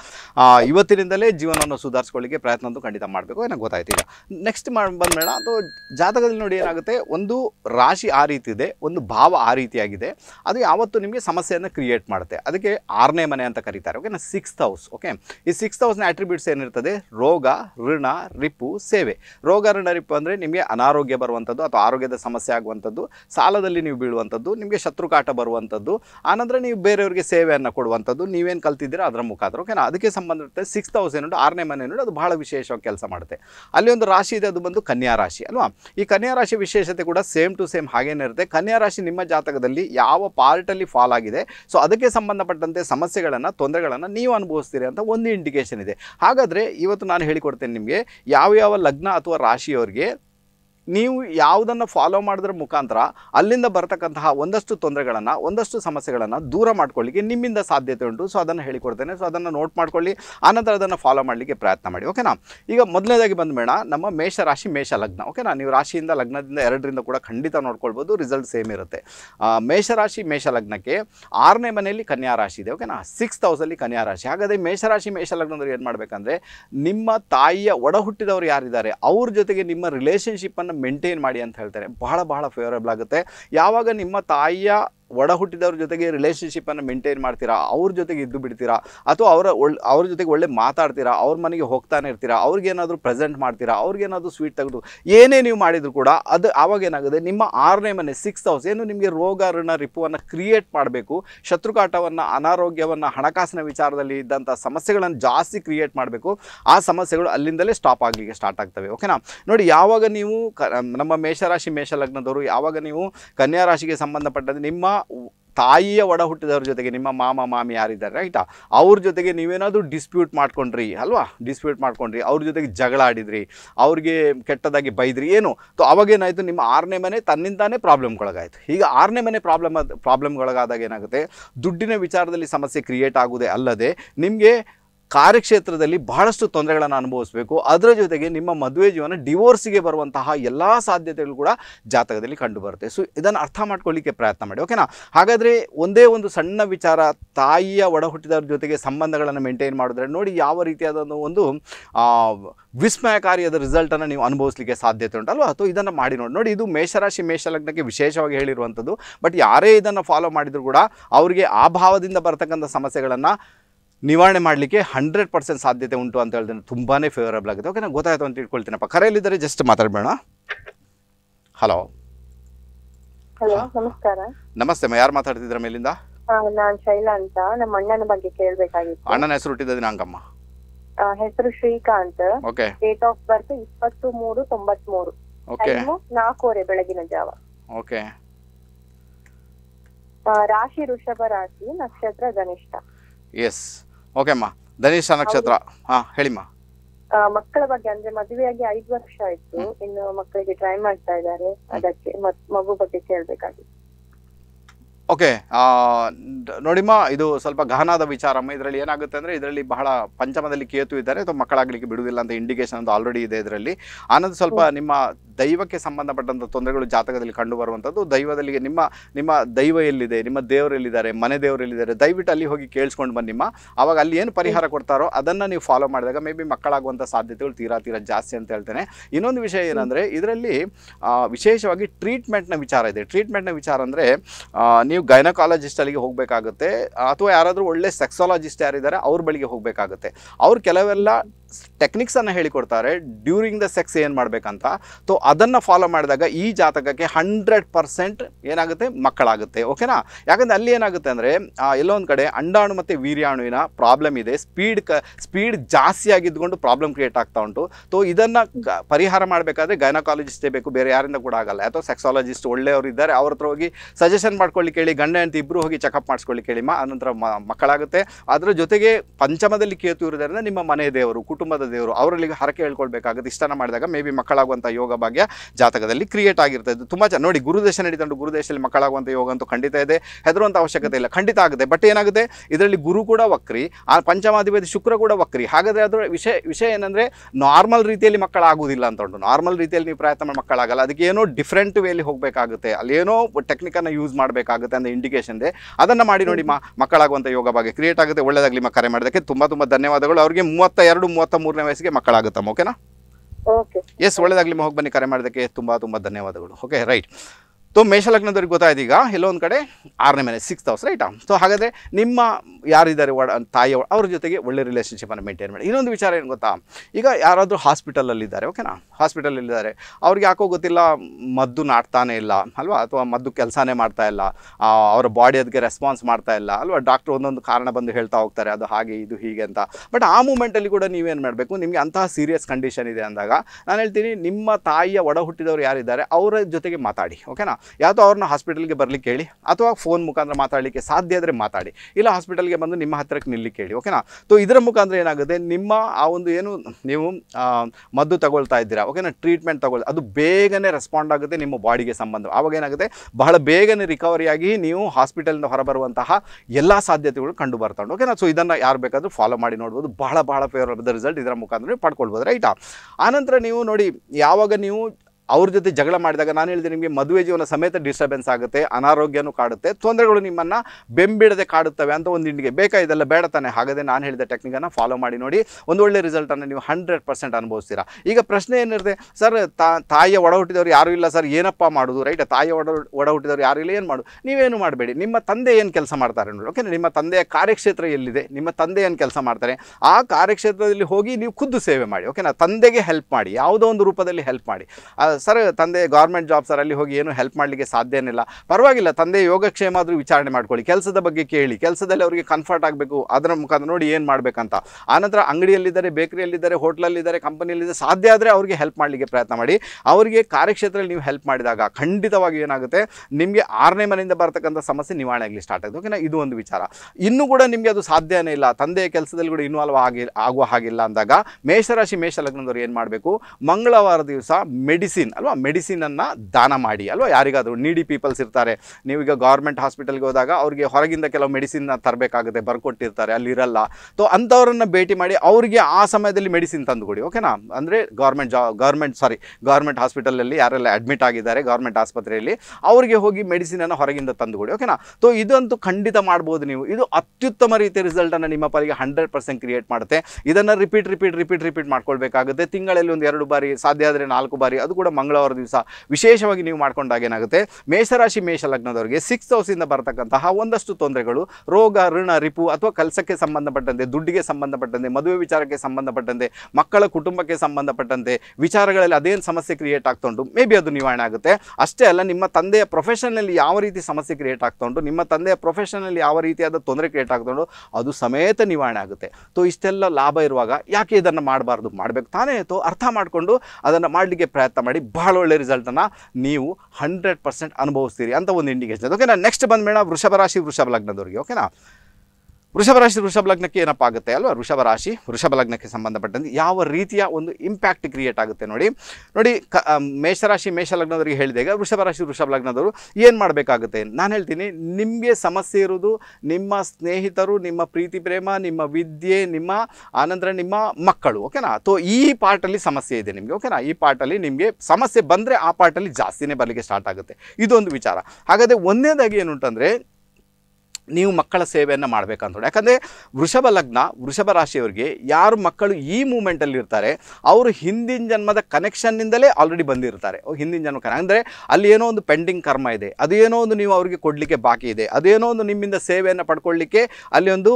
ಇವತ್ತಿನಿಂದಲೇ ಜೀವನವನ್ನು ಸುಧಾರಿಸ್ಕೊಳ್ಳಿಕ್ಕೆ ಪ್ರಯತ್ನ ಅಂತೂ ಖಂಡಿತ ಮಾಡಬೇಕು ಏನೋ ಗೊತ್ತಾಯ್ತು ನೆಕ್ಸ್ಟ್ ಮಾಡಿ ಅದು ಜಾತಕದಲ್ಲಿ ನೋಡಿ ಏನಾಗುತ್ತೆ ಒಂದು ರಾಶಿ ಆ ರೀತಿ ಇದೆ ಒಂದು ಭಾವ ಆ ರೀತಿಯಾಗಿದೆ ಅದು ಯಾವತ್ತು ನಿಮಗೆ ಸಮಸ್ಯೆಯನ್ನು ಕ್ರಿಯೇಟ್ ಮಾಡುತ್ತೆ ಅದಕ್ಕೆ ಆರನೇ ಮನೆ ಅಂತ ಕರೀತಾರೆ ಓಕೆನಾ ಸಿಕ್ಸ್ತ್ ಹೌಸ್ ಓಕೆ ಈ ಸಿಕ್ಸ್ತ್ ಹೌಸ್ನ ಆಟ್ರಿಬ್ಯೂಟ್ಸ್ ಏನಿರ್ತದೆ ರೋಗ ಋಣ ರಿಪು ಸೇವೆ ರೋಗ ಋಣ ರಿಪು ಅಂದರೆ ಅಂದರೆ ನಿಮಗೆ ಅನಾರೋಗ್ಯ ಬರುವಂಥದ್ದು ಅಥವಾ ಆರೋಗ್ಯದ ಸಮಸ್ಯೆ ಆಗುವಂಥದ್ದು ಸಾಲದಲ್ಲಿ ನೀವು ಬೀಳುವಂಥದ್ದು ನಿಮಗೆ ಶತ್ರುಕಾಟ ಬರುವಂಥದ್ದು ಆನಂತರ ನೀವು ಬೇರೆಯವರಿಗೆ ಸೇವೆಯನ್ನು ಕೊಡುವಂಥದ್ದು ನೀವೇನು ಕಲ್ತಿದ್ದೀರಾ ಅದರ ಮುಖಾಂತರ ಓಕೆ ಅದಕ್ಕೆ ಸಂಬಂಧಪಟ್ಟ ಸಿಕ್ಸ್ ಹೌಸ್ ಏನು ಆರನೇ ಮನೆ ನೋಡಿ ಅದು ಬಹಳ ವಿಶೇಷವಾಗಿ ಕೆಲಸ ಮಾಡುತ್ತೆ ಅಲ್ಲಿ ಒಂದು ರಾಶಿ ಇದೆ ಅದು ಬಂದು ಕನ್ಯಾ ರಾಶಿ ಅಲ್ವಾ ಈ ಕನ್ಯಾ ರಾಶಿ ವಿಶೇಷತೆ ಕೂಡ ಸೇಮ್ ಟು ಸೇಮ್ ಹಾಗೇನೇ ಇರುತ್ತೆ ಕನ್ಯಾ ರಾಶಿ ನಿಮ್ಮ ಜಾತಕದಲ್ಲಿ ಯಾವ ಪಾರ್ಟಲ್ಲಿ ಫಾಲ್ ಆಗಿದೆ ಸೊ ಅದಕ್ಕೆ ಸಂಬಂಧಪಟ್ಟಂತೆ ಸಮಸ್ಯೆಗಳನ್ನು ತೊಂದರೆಗಳನ್ನು ನೀವು ಅನುಭವಿಸ್ತೀರಿ ಅಂತ ಒಂದು ಇಂಡಿಕೇಶನ್ ಇದೆ ಹಾಗಾದರೆ ಇವತ್ತು ನಾನು ಹೇಳಿಕೊಡ್ತೇನೆ ನಿಮಗೆ ಯಾವ ಯಾವ ಲಗ್ನ ಅಥವಾ ರಾಶಿಯವರಿಗೆ ನೀವು ಯಾವುದನ್ನು ಫಾಲೋ ಮಾಡಿದ್ರ ಮುಖಾಂತರ ಅಲ್ಲಿಂದ ಬರತಕ್ಕಂತಹ ಒಂದಷ್ಟು ತೊಂದರೆಗಳನ್ನು ಒಂದಷ್ಟು ಸಮಸ್ಯೆಗಳನ್ನು ದೂರ ಮಾಡ್ಕೊಳ್ಳಿಕ್ಕೆ ನಿಮ್ಮಿಂದ ಸಾಧ್ಯತೆ ಉಂಟು ಸೊ ಅದನ್ನು ಹೇಳಿಕೊಡ್ತೇನೆ ಸೊ ಅದನ್ನು ನೋಟ್ ಮಾಡ್ಕೊಳ್ಳಿ ಆನಂತರ ಅದನ್ನು ಫಾಲೋ ಮಾಡಲಿಕ್ಕೆ ಪ್ರಯತ್ನ ಮಾಡಿ ಓಕೆನಾ ಈಗ ಮೊದಲನೇದಾಗಿ ಬಂದಬೇಡ ನಮ್ಮ ಮೇಷ ರಾಶಿ ಮೇಷ ಲಗ್ನ ಓಕೆನಾ ನೀವು ರಾಶಿಯಿಂದ ಲಗ್ನದಿಂದ ಎರಡರಿಂದ ಕೂಡ ಖಂಡಿತ ನೋಡ್ಕೊಳ್ಬೋದು ರಿಸಲ್ಟ್ ಸೇಮ್ ಇರುತ್ತೆ ಮೇಷರಾಶಿ ಮೇಷ ಲಗ್ನಕ್ಕೆ ಆರನೇ ಮನೆಯಲ್ಲಿ ಕನ್ಯಾ ರಾಶಿ ಇದೆ ಓಕೆನಾ ಸಿಕ್ಸ್ತ್ ಹೌಸಲ್ಲಿ ಕನ್ಯಾ ರಾಶಿ ಹಾಗಾದರೆ ಮೇಷರಾಶಿ ಮೇಷ ಲಗ್ನದವ್ರು ಏನು ಮಾಡಬೇಕಂದ್ರೆ ನಿಮ್ಮ ತಾಯಿಯ ಒಡ ಯಾರಿದ್ದಾರೆ ಅವ್ರ ಜೊತೆಗೆ ನಿಮ್ಮ ರಿಲೇಷನ್ಶಿಪ್ಪನ್ನು ಮೇಂಟೈನ್ ಮಾಡಿ ಅಂತ ಹೇಳ್ತಾರೆ ಬಹಳ ಬಹಳ ಫೇವರೇಬಲ್ ಆಗುತ್ತೆ ಯಾವಾಗ ನಿಮ್ಮ ತಾಯಿಯ ಒಡ ಹುಟ್ಟಿದವ್ರ ಜೊತೆಗೆ ರಿಲೇಷನ್ಶಿಪ್ಪನ್ನು ಮೇಂಟೈನ್ ಮಾಡ್ತೀರಾ ಅವ್ರ ಜೊತೆಗೆ ಇದ್ದು ಬಿಡ್ತೀರಾ ಅಥವಾ ಅವರ ಒಳ್ಳೆ ಅವ್ರ ಜೊತೆಗೆ ಒಳ್ಳೆ ಮಾತಾಡ್ತೀರಾ ಅವ್ರ ಮನೆಗೆ ಹೋಗ್ತಾನೆ ಇರ್ತೀರಾ ಅವ್ರಿಗೇನಾದರೂ ಪ್ರೆಸೆಂಟ್ ಮಾಡ್ತೀರಾ ಅವ್ರಿಗೇನಾದರೂ ಸ್ವೀಟ್ ತೆಗೆದು ಏನೇ ನೀವು ಮಾಡಿದರೂ ಕೂಡ ಅದು ಆವಾಗ ಏನಾಗುತ್ತೆ ನಿಮ್ಮ ಆರನೇ ಮನೆ ಸಿಕ್ಸ್ತ್ ಹೌಸ್ ಏನು ನಿಮಗೆ ರೋಗ ಋಣ ರಿಪುವನ್ನು ಕ್ರಿಯೇಟ್ ಮಾಡಬೇಕು ಶತ್ರುಕಾಟವನ್ನು ಅನಾರೋಗ್ಯವನ್ನು ಹಣಕಾಸಿನ ವಿಚಾರದಲ್ಲಿ ಇದ್ದಂಥ ಸಮಸ್ಯೆಗಳನ್ನು ಜಾಸ್ತಿ ಕ್ರಿಯೇಟ್ ಮಾಡಬೇಕು ಆ ಸಮಸ್ಯೆಗಳು ಅಲ್ಲಿಂದಲೇ ಸ್ಟಾಪ್ ಆಗಲಿಕ್ಕೆ ಸ್ಟಾರ್ಟ್ ಆಗ್ತವೆ ಓಕೆನಾ ನೋಡಿ ಯಾವಾಗ ನೀವು ಕ ನಮ್ಮ ಮೇಷರಾಶಿ ಮೇಷಲಗ್ನದವರು ಯಾವಾಗ ನೀವು ಕನ್ಯಾ ರಾಶಿಗೆ ಸಂಬಂಧಪಟ್ಟಂತೆ ನಿಮ್ಮ ತಾಯಿಯ ಒಡ ಹುಟ್ಟಿದವ್ರ ಜೊತೆಗೆ ನಿಮ್ಮ ಮಾಮ ಮಾಮಿ ಯಾರಿದ್ದಾರೆ ರೈಟಾ ಅವ್ರ ಜೊತೆಗೆ ನೀವೇನಾದರೂ ಡಿಸ್ಪ್ಯೂಟ್ ಮಾಡ್ಕೊಂಡ್ರಿ ಅಲ್ವಾ ಡಿಸ್ಪ್ಯೂಟ್ ಮಾಡ್ಕೊಂಡ್ರಿ ಅವ್ರ ಜೊತೆಗೆ ಜಗಳ ಆಡಿದ್ರಿ ಅವ್ರಿಗೆ ಕೆಟ್ಟದಾಗಿ ಬೈದ್ರಿ ಏನು ತೊ ಅವಾಗೇನಾಯಿತು ನಿಮ್ಮ ಆರನೇ ಮನೆ ತನ್ನಿಂದಾನೇ ಪ್ರಾಬ್ಲಮ್ಗೊಳಗಾಯಿತು ಈಗ ಆರನೇ ಮನೆ ಪ್ರಾಬ್ಲಮ್ ಪ್ರಾಬ್ಲಮ್ಗೊಳಗಾದಾಗ ಏನಾಗುತ್ತೆ ದುಡ್ಡಿನ ವಿಚಾರದಲ್ಲಿ ಸಮಸ್ಯೆ ಕ್ರಿಯೇಟ್ ಆಗುವುದೇ ಅಲ್ಲದೆ ನಿಮಗೆ ಕಾರ್ಯಕ್ಷೇತ್ರದಲ್ಲಿ ಬಹಳಷ್ಟು ತೊಂದರೆಗಳನ್ನು ಅನುಭವಿಸಬೇಕು ಅದರ ಜೊತೆಗೆ ನಿಮ್ಮ ಮದುವೆ ಜೀವನ ಡಿವೋರ್ಸ್ಗೆ ಬರುವಂತಹ ಎಲ್ಲ ಸಾಧ್ಯತೆಗಳು ಕೂಡ ಜಾತಕದಲ್ಲಿ ಕಂಡುಬರುತ್ತೆ ಸೊ ಇದನ್ನು ಅರ್ಥ ಮಾಡ್ಕೊಳ್ಳಿಕ್ಕೆ ಪ್ರಯತ್ನ ಮಾಡಿ ಓಕೆನಾ ಹಾಗಾದರೆ ಒಂದೇ ಒಂದು ಸಣ್ಣ ವಿಚಾರ ತಾಯಿಯ ಒಡ ಜೊತೆಗೆ ಸಂಬಂಧಗಳನ್ನು ಮೇಂಟೈನ್ ಮಾಡಿದ್ರೆ ನೋಡಿ ಯಾವ ರೀತಿಯಾದ ಒಂದು ವಿಸ್ಮಯಕಾರಿಯಾದ ರಿಸಲ್ಟನ್ನು ನೀವು ಅನುಭವಿಸಲಿಕ್ಕೆ ಸಾಧ್ಯತೆ ಉಂಟಲ್ವ ಅಥವಾ ಇದನ್ನು ಮಾಡಿ ನೋಡಿ ನೋಡಿ ಇದು ಮೇಷರಾಶಿ ಮೇಷ ಲಗ್ನಕ್ಕೆ ವಿಶೇಷವಾಗಿ ಹೇಳಿರುವಂಥದ್ದು ಬಟ್ ಯಾರೇ ಇದನ್ನು ಫಾಲೋ ಮಾಡಿದರೂ ಕೂಡ ಅವರಿಗೆ ಆ ಭಾವದಿಂದ ಬರ್ತಕ್ಕಂಥ ಸಮಸ್ಯೆಗಳನ್ನು ನಿವಾರಣೆ ಮಾಡಲಿಕ್ಕೆ ಹಂಡ್ರೆಡ್ ಪರ್ಸೆಂಟ್ ಸಾಧ್ಯತೆ ಉಂಟು ಅಂತ ಹೇಳಿದ್ರೆ ತುಂಬಾನೇ ಫೇವರಬಲ್ ಆಗುತ್ತೆ ಓಕೆ ನಾನು ಗೊತ್ತಾಯ್ತು ಅಂತ ತಿಳ್ಕೊಳ್ತೀನಪ್ಪ ಕರೆಯಲ್ಲಿದ್ದರೆ ಜಸ್ಟ್ ಮಾತಾಡಬೇಡ ಹಲೋ ಹಲೋ ನಮಸ್ಕಾರ ನಮಸ್ತೆ ಅಮ್ಮ ಯಾರು ಮಾತಾಡ್ತಿದ್ರ ಮೇಲಿಂದ ನಾನು ಶೈಲಾ ಅಂತ ನಮ್ಮ ಅಣ್ಣನ ಬಗ್ಗೆ ಕೇಳಬೇಕಾಗಿತ್ತು ಅಣ್ಣನ ಹೆಸರು ಹುಟ್ಟಿದ ದಿನಾಂಕಮ್ಮ ಹೆಸರು Srikanth okay date of birth ಇಪ್ಪತ್ತು ಮೂರು ತೊಂಬತ್ ಓಕೆ ನಾಲ್ಕೂವರೆ ಬೆಳಗಿನ ಜಾವ ಓಕೆ ರಾಶಿ ವೃಷಭ ರಾಶಿ ನಕ್ಷತ್ರ ಗನಿಷ್ಠ ಎಸ್ ಓಕೆಮ್ಮ ಧನೇಶ ನಕ್ಷತ್ರ ಹಾ ಹೇಳಿಮ್ಮ ಮಕ್ಕಳ ಬಗ್ಗೆ ಅಂದ್ರೆ ಮದುವೆಯಾಗಿ ಐದು ವರ್ಷ ಆಯ್ತು ಇನ್ನು ಮಕ್ಕಳಿಗೆ ಟ್ರೈ ಮಾಡ್ತಾ ಇದ್ದಾರೆ ಅದಕ್ಕೆ ಮಗು ಬಗ್ಗೆ ಕೇಳ್ಬೇಕಾಗಿತ್ತು ಓಕೆ ನೋಡಿಮ್ಮ ಇದು ಸ್ವಲ್ಪ ಗಹನಾದ ವಿಚಾರಮ್ಮ ಇದರಲ್ಲಿ ಏನಾಗುತ್ತೆ ಅಂದರೆ ಇದರಲ್ಲಿ ಬಹಳ ಪಂಚಮದಲ್ಲಿ ಕೇತು ಇದ್ದಾರೆ ಅಥವಾ ಮಕ್ಕಳಾಗಲಿಕ್ಕೆ ಬಿಡುವುದಿಲ್ಲ ಅಂತ ಇಂಡಿಕೇಶನ್ ಅಂತ ಆಲ್ರೆಡಿ ಇದೆ ಇದರಲ್ಲಿ ಆನಂದ್ ಸ್ವಲ್ಪ ನಿಮ್ಮ ದೈವಕ್ಕೆ ಸಂಬಂಧಪಟ್ಟಂಥ ತೊಂದರೆಗಳು ಜಾತಕದಲ್ಲಿ ಕಂಡು ಬರುವಂಥದ್ದು ದೈವದಲ್ಲಿ ನಿಮ್ಮ ನಿಮ್ಮ ದೈವ ಎಲ್ಲಿದೆ ನಿಮ್ಮ ದೇವರು ಎಲ್ಲಿದ್ದಾರೆ ಮನೆ ದೇವರು ಎಲ್ಲಿದ್ದಾರೆ ದಯವಿಟ್ಟು ಅಲ್ಲಿ ಹೋಗಿ ಕೇಳಿಸ್ಕೊಂಡು ಬಂದು ನಿಮ್ಮ ಆವಾಗ ಅಲ್ಲಿ ಏನು ಪರಿಹಾರ ಕೊಡ್ತಾರೋ ಅದನ್ನು ನೀವು ಫಾಲೋ ಮಾಡಿದಾಗ ಮೇ ಬಿ ಮಕ್ಕಳಾಗುವಂಥ ಸಾಧ್ಯತೆಗಳು ತೀರಾ ತೀರಾ ಜಾಸ್ತಿ ಅಂತ ಹೇಳ್ತೇನೆ ಇನ್ನೊಂದು ವಿಷಯ ಏನಂದರೆ ಇದರಲ್ಲಿ ವಿಶೇಷವಾಗಿ ಟ್ರೀಟ್ಮೆಂಟ್ನ ವಿಚಾರ ಇದೆ ಟ್ರೀಟ್ಮೆಂಟ್ನ ವಿಚಾರ ಅಂದರೆ ನೀವು ಗೈನಕಾಲಜಿಸ್ಟ್ ಅಲ್ಲಿಗೆ ಹೋಗಬೇಕಾಗುತ್ತೆ ಅಥವಾ ಯಾರಾದರೂ ಒಳ್ಳೆ ಸೆಕ್ಸಾಲಜಿಸ್ಟ್ ಯಾರಿದ್ದಾರೆ ಅವ್ರ ಬಳಿಗೆ ಹೋಗಬೇಕಾಗುತ್ತೆ ಅವ್ರು ಕೆಲವೆಲ್ಲ ಟೆಕ್ನಿಕ್ಸನ್ನು ಹೇಳಿಕೊಡ್ತಾರೆ ಡ್ಯೂರಿಂಗ್ ದ ಸೆಕ್ಸ್ ಏನು ಮಾಡಬೇಕಂತ ಸೊ ಅದನ್ನು ಫಾಲೋ ಮಾಡಿದಾಗ ಈ ಜಾತಕಕ್ಕೆ ಹಂಡ್ರೆಡ್ ಪರ್ಸೆಂಟ್ ಏನಾಗುತ್ತೆ ಮಕ್ಕಳಾಗುತ್ತೆ ಓಕೆನಾ ಯಾಕಂದರೆ ಅಲ್ಲಿ ಏನಾಗುತ್ತೆ ಅಂದರೆ ಎಲ್ಲೊಂದು ಕಡೆ ಅಂಡಾಣು ಮತ್ತು ವೀರ್ಯಾಣುವಿನ ಪ್ರಾಬ್ಲಮ್ ಇದೆ ಸ್ಪೀಡ್ ಕ ಸ್ಪೀಡ್ ಜಾಸ್ತಿ ಆಗಿದ್ದುಕೊಂಡು ಪ್ರಾಬ್ಲಮ್ ಕ್ರಿಯೇಟ್ ಆಗ್ತಾ ಉಂಟು ಸೊ ಇದನ್ನು ಪರಿಹಾರ ಮಾಡಬೇಕಾದ್ರೆ ಗೈನಕಾಲಜಿಸ್ಟೇ ಬೇಕು ಬೇರೆ ಯಾರಿಂದ ಕೂಡ ಆಗಲ್ಲ ಅಥವಾ ಸೆಕ್ಸಾಲಜಿಸ್ಟ್ ಒಳ್ಳೆಯವರು ಇದ್ದಾರೆ ಅವ್ರ ಹತ್ರ ಹೋಗಿ ಸಜೆಷನ್ ಮಾಡ್ಕೊಳ್ಳಿ ಕೇಳಿ ಗಂಡ ಅಂತ ಇಬ್ಬರು ಹೋಗಿ ಚೆಕಪ್ ಮಾಡಿಸ್ಕೊಳ್ಳಿ ಕೇಳಿ ಮಾ ಅನಂತರ ಮಕ್ಕಳಾಗುತ್ತೆ ಅದರ ಜೊತೆಗೆ ಪಂಚಮದಲ್ಲಿ ಕೇತು ಇರೋದ್ರಿಂದ ನಿಮ್ಮ ಮನೆ ದೇವರು ಕುಟುಂಬ ಕುಟುಂಬದ ದೇವರು ಅವರಲ್ಲಿ ಹರಕೆ ಹೇಳ್ಕೊಳ್ಬೇಕಾಗುತ್ತೆ ಇಷ್ಟನ ಮಾಡಿದಾಗ ಮೇ ಬಿ ಮಕ್ಕಳಾಗುವಂಥ ಯೋಗ ಭಾಗ್ಯ ಜಾತಕದಲ್ಲಿ ಕ್ರಿಯೇಟ್ ಆಗಿರ್ತದೆ ತುಂಬ ಜನ ನೋಡಿ ಗುರುದೇಶ ನಡೀತಂಡು ಗುರುದೇಶದಲ್ಲಿ ಮಕ್ಕಳಾಗುವಂಥ ಯೋಗ ಅಂತೂ ಖಂಡಿತ ಇದೆ ಹೆದರುವಂಥ ಅವಶ್ಯಕತೆ ಇಲ್ಲ ಖಂಡಿತ ಆಗುತ್ತೆ ಬಟ್ ಏನಾಗುತ್ತೆ ಇದರಲ್ಲಿ ಗುರು ಕೂಡ ವಕ್ರಿ ಆ ಪಂಚಮಾಧಿಪತಿ ಶುಕ್ರ ಕೂಡ ವಕ್ರಿ ಹಾಗಾದರೆ ಅದರ ವಿಷಯ ವಿಷಯ ಏನಂದರೆ ನಾರ್ಮಲ್ ರೀತಿಯಲ್ಲಿ ಮಕ್ಕಳಾಗುವುದಿಲ್ಲ ಅಂತ ಉಂಟು ನಾರ್ಮಲ್ ರೀತಿಯಲ್ಲಿ ನೀವು ಪ್ರಯತ್ನ ಮಕ್ಕಳಾಗಲ್ಲ ಅದಕ್ಕೆ ಏನೋ ಡಿಫ್ರೆಂಟ್ ವೇಲಿ ಹೋಗಬೇಕಾಗುತ್ತೆ ಅಲ್ಲೇನೋ ಟೆಕ್ನಿಕನ್ನು ಯೂಸ್ ಮಾಡಬೇಕಾಗುತ್ತೆ ಅಂದರೆ ಇಂಡಿಕೇಶನ್ ಇದೆ ಅದನ್ನು ಮಾಡಿ ನೋಡಿ ಮಕ್ಕಳಾಗುವಂಥ ಯೋಗ ಬಗ್ಗೆ ಕ್ರಿಯೇಟ್ ಆಗುತ್ತೆ ಒಳ್ಳೆಯದಾಗಲಿ ಕರೆ ಮಾಡೋದಕ್ಕೆ ತುಂಬ ತುಂಬ ಧನ್ಯವಾದಗಳು ಅವರಿಗೆ ಮೂವತ್ತ ಎರಡು ಇಪ್ಪತ್ತ ಮೂರನೇ ವಯಸ್ಸಿಗೆ ಮಕ್ಕಳಾಗುತ್ತಮ್ಮ ಓಕೆನಾ ಎಸ್ ಒಳ್ಳೇದಾಗ್ಲಿ ಮೋಹಕ್ ಬನ್ನಿ ಕರೆ ಮಾಡೋದಕ್ಕೆ ತುಂಬಾ ತುಂಬಾ ಧನ್ಯವಾದಗಳು ಓಕೆ ರೈಟ್ ಸೊ ಮೇಷಲಗ್ನದವ್ರಿಗೆ ಗೊತ್ತಾಯ್ತು ಈಗ ಎಲ್ಲೊಂದು ಕಡೆ ಆರನೇ ಮನೆ ಸಿಕ್ಸ್ ಹೌಸ್ ರೈಟಾ ಸೊ ಹಾಗಾದರೆ ನಿಮ್ಮ ಯಾರಿದ್ದಾರೆ ಒಡ ತಾಯಿ ಅವ್ರ ಜೊತೆಗೆ ಒಳ್ಳೆ ರಿಲೇಷನ್ಶಿಪ್ಪನ್ನು ಮೇಂಟೈನ್ ಮಾಡಿ ಇನ್ನೊಂದು ವಿಚಾರ ಏನು ಗೊತ್ತಾ ಈಗ ಯಾರಾದರೂ ಹಾಸ್ಪಿಟಲಲ್ಲಿದ್ದಾರೆ ಓಕೆನಾ ಹಾಸ್ಪಿಟಲಲ್ಲಿದ್ದಾರೆ ಅವ್ರಿಗೆ ಯಾಕೋ ಗೊತ್ತಿಲ್ಲ ಮದ್ದು ನಾಡ್ತಾನೇ ಇಲ್ಲ ಅಲ್ವಾ ಅಥವಾ ಮದ್ದು ಕೆಲಸನೇ ಮಾಡ್ತಾ ಇಲ್ಲ ಅವರ ಬಾಡಿ ಅದಕ್ಕೆ ರೆಸ್ಪಾನ್ಸ್ ಮಾಡ್ತಾ ಇಲ್ಲ ಅಲ್ವಾ ಡಾಕ್ಟ್ರು ಒಂದೊಂದು ಕಾರಣ ಬಂದು ಹೇಳ್ತಾ ಹೋಗ್ತಾರೆ ಅದು ಹಾಗೆ ಇದು ಹೀಗೆ ಅಂತ ಬಟ್ ಆ ಮೂಮೆಂಟಲ್ಲಿ ಕೂಡ ನೀವೇನು ಮಾಡಬೇಕು ನಿಮಗೆ ಅಂತಹ ಸೀರಿಯಸ್ ಕಂಡೀಷನ್ ಇದೆ ಅಂದಾಗ ನಾನು ಹೇಳ್ತೀನಿ ನಿಮ್ಮ ತಾಯಿಯ ಒಡ ಹುಟ್ಟಿದವರು ಯಾರಿದ್ದಾರೆ ಅವರ ಜೊತೆಗೆ ಮಾತಾಡಿ ಓಕೆನಾ ಯಾವುದೋ ಅವ್ರನ್ನ ಹಾಸ್ಪಿಟಲ್ಗೆ ಬರಲಿಕ್ಕೆ ಹೇಳಿ ಅಥವಾ ಫೋನ್ ಮುಖಾಂತರ ಮಾತಾಡಲಿಕ್ಕೆ ಸಾಧ್ಯ ಆದರೆ ಮಾತಾಡಿ ಇಲ್ಲ ಹಾಸ್ಪಿಟಲ್ಗೆ ಬಂದು ನಿಮ್ಮ ಹತ್ತಿರಕ್ಕೆ ನಿಲ್ಲಿಕ್ಕೆ ಹೇಳಿ ಓಕೆನಾ ಸೊ ಇದರ ಮುಖಾಂತರ ಏನಾಗುತ್ತೆ ನಿಮ್ಮ ಆ ಒಂದು ಏನು ನೀವು ಮದ್ದು ತಗೊಳ್ತಾ ಇದ್ದೀರಾ ಓಕೆನಾ ಟ್ರೀಟ್ಮೆಂಟ್ ತಗೊಳ್ತಾ ಅದು ಬೇಗನೆ ರೆಸ್ಪಾಂಡ್ ಆಗುತ್ತೆ ನಿಮ್ಮ ಬಾಡಿಗೆ ಸಂಬಂಧ ಆವಾಗ ಏನಾಗುತ್ತೆ ಬಹಳ ಬೇಗನೆ ರಿಕವರಿಯಾಗಿ ನೀವು ಹಾಸ್ಪಿಟಲ್ನಿಂದ ಹೊರಬರುವಂತಹ ಎಲ್ಲ ಸಾಧ್ಯತೆಗಳು ಕಂಡು ಬರ್ತಾ ಓಕೆನಾ ಸೊ ಇದನ್ನು ಯಾರು ಬೇಕಾದರೂ ಫಾಲೋ ಮಾಡಿ ನೋಡ್ಬೋದು ಬಹಳ ಬಹಳ ಫೇವರ್ ರಿಸಲ್ಟ್ ಇದರ ಮುಖಾಂತರ ಪಡ್ಕೊಳ್ಬೋದು ರೈಟಾ ಆನಂತರ ನೀವು ನೋಡಿ ಯಾವಾಗ ನೀವು ಅವ್ರ ಜೊತೆ ಜಗಳ ಮಾಡಿದಾಗ ನಾನು ಹೇಳಿದೆ ನಿಮಗೆ ಮದುವೆ ಜೀವನ ಸಮೇತ ಡಿಸ್ಟರ್ಬೆನ್ಸ್ ಆಗುತ್ತೆ ಅನಾರೋಗ್ಯನು ಕಾಡುತ್ತೆ ತೊಂದರೆಗಳು ನಿಮ್ಮನ್ನು ಬೆಂಬಿಡದೆ ಕಾಡುತ್ತವೆ ಅಂತ ಒಂದು ಹಿಂಡಿಗೆ ಬೇಕಾ ಇದೆಲ್ಲ ಬೇಡ ತಾನೆ ಹಾಗಾದರೆ ನಾನು ಹೇಳಿದ ಟೆಕ್ನಿಕನ್ನು ಫಾಲೋ ಮಾಡಿ ನೋಡಿ ಒಂದು ಒಳ್ಳೆ ರಿಸಲ್ಟನ್ನು ನೀವು ಹಂಡ್ರೆಡ್ ಪರ್ಸೆಂಟ್ ಅನುಭವಿಸ್ತೀರಾ ಈಗ ಪ್ರಶ್ನೆ ಏನಿರುತ್ತೆ ಸರ್ ತಾಯಿಯ ಒಡ ಹುಟ್ಟಿದವರು ಯಾರೂ ಇಲ್ಲ ಸರ್ ಏನಪ್ಪ ಮಾಡೋದು ರೈಟ್ ತಾಯಿಯ ಒಡ ಒಡ ಹುಟ್ಟಿದವರು ಯಾರು ಇಲ್ಲ ಏನು ಮಾಡೋದು ನೀವೇನು ಮಾಡಬೇಡಿ ನಿಮ್ಮ ತಂದೆ ಏನು ಕೆಲಸ ಮಾಡ್ತಾರೆ ನೋಡಿ ಓಕೆ ನಿಮ್ಮ ತಂದೆಯ ಕಾರ್ಯಕ್ಷೇತ್ರ ಎಲ್ಲಿದೆ ನಿಮ್ಮ ತಂದೆ ಏನು ಕೆಲಸ ಮಾಡ್ತಾರೆ ಆ ಕಾರ್ಯಕ್ಷೇತ್ರದಲ್ಲಿ ಹೋಗಿ ನೀವು ಖುದ್ದು ಸೇವೆ ಮಾಡಿ ಓಕೆನಾ ತಂದೆಗೆ ಹೆಲ್ಪ್ ಮಾಡಿ ಯಾವುದೋ ಒಂದು ರೂಪದಲ್ಲಿ ಹೆಲ್ಪ್ ಮಾಡಿ ಸರ್ ತಂದೆ ಗೌರ್ಮೆಂಟ್ ಜಾಬ್ ಸರ್ ಅಲ್ಲಿ ಹೋಗಿ ಏನು ಹೆಲ್ಪ್ ಮಾಡಲಿಕ್ಕೆ ಏನಿಲ್ಲ ಪರವಾಗಿಲ್ಲ ತಂದೆ ಯೋಗಕ್ಷೇಮ ಆದರೂ ವಿಚಾರಣೆ ಮಾಡ್ಕೊಳ್ಳಿ ಕೆಲಸದ ಬಗ್ಗೆ ಕೇಳಿ ಕೆಲಸದಲ್ಲಿ ಅವರಿಗೆ ಕನ್ಫರ್ಟ್ ಆಗಬೇಕು ಅದರ ಮುಖಾಂತರ ನೋಡಿ ಏನು ಮಾಡಬೇಕಂತ ಆನಂತರ ಅಂಗಡಿಯಲ್ಲಿದ್ದಾರೆ ಬೇಕರಿಯಲ್ಲಿದ್ದಾರೆ ಹೋಟ್ಲಲ್ಲಿದ್ದಾರೆ ಕಂಪನಿಯಲ್ಲಿದ್ದಾರೆ ಸಾಧ್ಯ ಆದರೆ ಅವರಿಗೆ ಹೆಲ್ಪ್ ಮಾಡಲಿಕ್ಕೆ ಪ್ರಯತ್ನ ಮಾಡಿ ಅವರಿಗೆ ಕಾರ್ಯಕ್ಷೇತ್ರದಲ್ಲಿ ನೀವು ಹೆಲ್ಪ್ ಮಾಡಿದಾಗ ಖಂಡಿತವಾಗಿ ಏನಾಗುತ್ತೆ ನಿಮಗೆ ಆರನೇ ಮನೆಯಿಂದ ಬರ್ತಕ್ಕಂಥ ಸಮಸ್ಯೆ ನಿವಾರಣೆ ಆಗಲಿ ಸ್ಟಾರ್ಟ್ ಆಗುತ್ತೆ ಓಕೆನಾ ಇದು ಒಂದು ವಿಚಾರ ಇನ್ನೂ ಕೂಡ ನಿಮಗೆ ಅದು ಸಾಧ್ಯನೇ ಇಲ್ಲ ತಂದೆಯ ಕೆಲಸದಲ್ಲಿ ಕೂಡ ಇನ್ವಾಲ್ವ್ ಆಗಿ ಆಗುವ ಹಾಗಿಲ್ಲ ಅಂದಾಗ ಮೇಷರಾಶಿ ಮೇಷ ಲಗ್ನದವರು ಏನು ಮಾಡಬೇಕು ಮಂಗಳವಾರ ದಿವಸ ಮೆಡಿಸಿನ್ ಮೆಡಿಸಿನ್ ಅಲ್ವಾ ಮೆಡಿಸಿನನ್ನು ದಾನ ಮಾಡಿ ಅಲ್ವಾ ಯಾರಿಗಾದರೂ ನೀಡಿ ಪೀಪಲ್ಸ್ ಇರ್ತಾರೆ ನೀವೀಗ ಗೌರ್ಮೆಂಟ್ ಹಾಸ್ಪಿಟಲ್ಗೆ ಹೋದಾಗ ಅವ್ರಿಗೆ ಹೊರಗಿಂದ ಕೆಲವು ಮೆಡಿಸಿನ್ ತರಬೇಕಾಗುತ್ತೆ ಬರ್ಕೊಟ್ಟಿರ್ತಾರೆ ಅಲ್ಲಿರಲ್ಲ ಸೊ ಅಂಥವ್ರನ್ನ ಭೇಟಿ ಮಾಡಿ ಅವರಿಗೆ ಆ ಸಮಯದಲ್ಲಿ ಮೆಡಿಸಿನ್ ತಂದುಕೊಡಿ ಓಕೆನಾ ಅಂದರೆ ಗೌರ್ಮೆಂಟ್ ಜಾ ಗೌರ್ಮೆಂಟ್ ಸಾರಿ ಗೌರ್ಮೆಂಟ್ ಹಾಸ್ಪಿಟಲಲ್ಲಿ ಯಾರೆಲ್ಲ ಅಡ್ಮಿಟ್ ಆಗಿದ್ದಾರೆ ಗೌರ್ಮೆಂಟ್ ಆಸ್ಪತ್ರೆಯಲ್ಲಿ ಅವರಿಗೆ ಹೋಗಿ ಮೆಡಿಸಿನನ್ನು ಹೊರಗಿಂದ ತಂದುಕೊಡಿ ಓಕೆನಾ ಸೊ ಇದಂತೂ ಖಂಡಿತ ಮಾಡ್ಬೋದು ನೀವು ಇದು ಅತ್ಯುತ್ತಮ ರೀತಿಯ ರಿಸಲ್ಟನ್ನು ನಿಮ್ಮ ಪಾಲಿಗೆ ಹಂಡ್ರೆಡ್ ಪರ್ಸೆಂಟ್ ಕ್ರಿಯೇಟ್ ಮಾಡುತ್ತೆ ಇದನ್ನು ರಿಪೀಟ್ ರಿಪೀಟ್ ರಿಪೀಟ್ ರಿಪೀಟ್ ಮಾಡ್ಕೊಳ್ಬೇಕಾಗುತ್ತೆ ತಿಂಗಳಲ್ಲಿ ಒಂದು ಎರಡು ಬಾರಿ ಸಾಧ್ಯ ಆದರೆ ನಾಲ್ಕು ಬಾರಿ ಅದು ಕೂಡ ಮಂಗಳವಾರ ದಿವಸ ವಿಶೇಷವಾಗಿ ನೀವು ಏನಾಗುತ್ತೆ ಮೇಷರಾಶಿ ಮೇಷ ಲಗ್ನದವರಿಗೆ ಸಿಕ್ಸ್ ಹೌಸಿಂದ ಬರತಕ್ಕಂತಹ ಒಂದಷ್ಟು ತೊಂದರೆಗಳು ರೋಗ ಋಣ ರಿಪು ಅಥವಾ ಕೆಲಸಕ್ಕೆ ಸಂಬಂಧಪಟ್ಟಂತೆ ದುಡ್ಡಿಗೆ ಸಂಬಂಧಪಟ್ಟಂತೆ ಮದುವೆ ವಿಚಾರಕ್ಕೆ ಸಂಬಂಧಪಟ್ಟಂತೆ ಮಕ್ಕಳ ಕುಟುಂಬಕ್ಕೆ ಸಂಬಂಧಪಟ್ಟಂತೆ ವಿಚಾರಗಳಲ್ಲಿ ಅದೇನು ಸಮಸ್ಯೆ ಕ್ರಿಯೇಟ್ ಆಗ್ತಾ ಉಂಟು ಮೇ ಬಿ ಅದು ನಿವಾರಣೆ ಆಗುತ್ತೆ ಅಷ್ಟೇ ಅಲ್ಲ ನಿಮ್ಮ ತಂದೆಯ ಪ್ರೊಫೆಷನಲ್ಲಿ ಯಾವ ರೀತಿ ಸಮಸ್ಯೆ ಕ್ರಿಯೇಟ್ ಆಗ್ತಾ ಉಂಟು ನಿಮ್ಮ ತಂದೆಯ ಪ್ರೊಫೆಷನಲ್ಲಿ ಯಾವ ರೀತಿಯಾದ ತೊಂದರೆ ಕ್ರಿಯೇಟ್ ಆಗ್ತಾ ಉಂಟು ಅದು ಸಮೇತ ನಿವಾರಣೆ ಆಗುತ್ತೆ ತೋ ಇಷ್ಟೆಲ್ಲ ಲಾಭ ಇರುವಾಗ ಯಾಕೆ ಇದನ್ನು ಮಾಡಬಾರ್ದು ಮಾಡಬೇಕು ತಾನೇ ತೋ ಅರ್ಥ ಮಾಡಿಕೊಂಡು ಅದನ್ನು ಮಾಡಲಿಕ್ಕೆ ಪ್ರಯತ್ನ ಮಾಡಿ ಭಾಳ ಒಳ್ಳೆ ರಿಸಲ್ಟನ್ನು ನೀವು ಹಂಡ್ರೆಡ್ ಪರ್ಸೆಂಟ್ ಅನುಭವಿಸ್ತೀರಿ ಅಂತ ಒಂದು ಇಂಡಿಕೇಶನ್ ಓಕೆನಾ ನೆಕ್ಸ್ಟ್ ಬಂದ ಮೇಡಮ್ ವೃಷಭ ರಾಶಿ ವೃಷಭ ಲಗ್ನದವರಿಗೆ ಓಕೆನಾ ವೃಷಭ ರಾಶಿ ವೃಷಭ ಲಗ್ನಕ್ಕೆ ಏನಪ್ಪ ಆಗುತ್ತೆ ಅಲ್ವಾ ವೃಷಭ ರಾಶಿ ವೃಷಭ ಲಗ್ನಕ್ಕೆ ಸಂಬಂಧಪಟ್ಟಂತೆ ಯಾವ ರೀತಿಯ ಒಂದು ಇಂಪ್ಯಾಕ್ಟ್ ಕ್ರಿಯೇಟ್ ಆಗುತ್ತೆ ನೋಡಿ ನೋಡಿ ಕ ಮೇಷರಾಶಿ ಮೇಷ ಲಗ್ನದವರಿಗೆ ಹೇಳಿದಾಗ ವೃಷಭ ರಾಶಿ ವೃಷಭ ಲಗ್ನದವರು ಏನು ಮಾಡಬೇಕಾಗುತ್ತೆ ನಾನು ಹೇಳ್ತೀನಿ ನಿಮಗೆ ಸಮಸ್ಯೆ ಇರೋದು ನಿಮ್ಮ ಸ್ನೇಹಿತರು ನಿಮ್ಮ ಪ್ರೀತಿ ಪ್ರೇಮ ನಿಮ್ಮ ವಿದ್ಯೆ ನಿಮ್ಮ ಆನಂತರ ನಿಮ್ಮ ಮಕ್ಕಳು ಓಕೆನಾ ತೋ ಈ ಪಾರ್ಟಲ್ಲಿ ಸಮಸ್ಯೆ ಇದೆ ನಿಮಗೆ ಓಕೆನಾ ಈ ಪಾರ್ಟಲ್ಲಿ ನಿಮಗೆ ಸಮಸ್ಯೆ ಬಂದರೆ ಆ ಪಾರ್ಟಲ್ಲಿ ಜಾಸ್ತಿನೇ ಬರಲಿಕ್ಕೆ ಸ್ಟಾರ್ಟ್ ಆಗುತ್ತೆ ಇದೊಂದು ವಿಚಾರ ಹಾಗಾದರೆ ಒಂದನೇದಾಗಿ ಏನುಂಟಂದರೆ ನೀವು ಮಕ್ಕಳ ಸೇವೆಯನ್ನು ಮಾಡಬೇಕಂತ ಯಾಕಂದರೆ ವೃಷಭ ಲಗ್ನ ವೃಷಭ ರಾಶಿಯವರಿಗೆ ಯಾರು ಮಕ್ಕಳು ಈ ಮೂಮೆಂಟಲ್ಲಿ ಇರ್ತಾರೆ ಅವರು ಹಿಂದಿನ ಜನ್ಮದ ಕನೆಕ್ಷನ್ನಿಂದಲೇ ಆಲ್ರೆಡಿ ಬಂದಿರ್ತಾರೆ ಹಿಂದಿನ ಜನ್ಮ ಕನೆ ಅಂದರೆ ಅಲ್ಲಿ ಏನೋ ಒಂದು ಪೆಂಡಿಂಗ್ ಕರ್ಮ ಇದೆ ಅದೇನೋ ಒಂದು ನೀವು ಅವರಿಗೆ ಕೊಡಲಿಕ್ಕೆ ಬಾಕಿ ಇದೆ ಅದೇನೋ ಒಂದು ನಿಮ್ಮಿಂದ ಸೇವೆಯನ್ನು ಪಡ್ಕೊಳ್ಳಿಕ್ಕೆ ಅಲ್ಲಿ ಒಂದು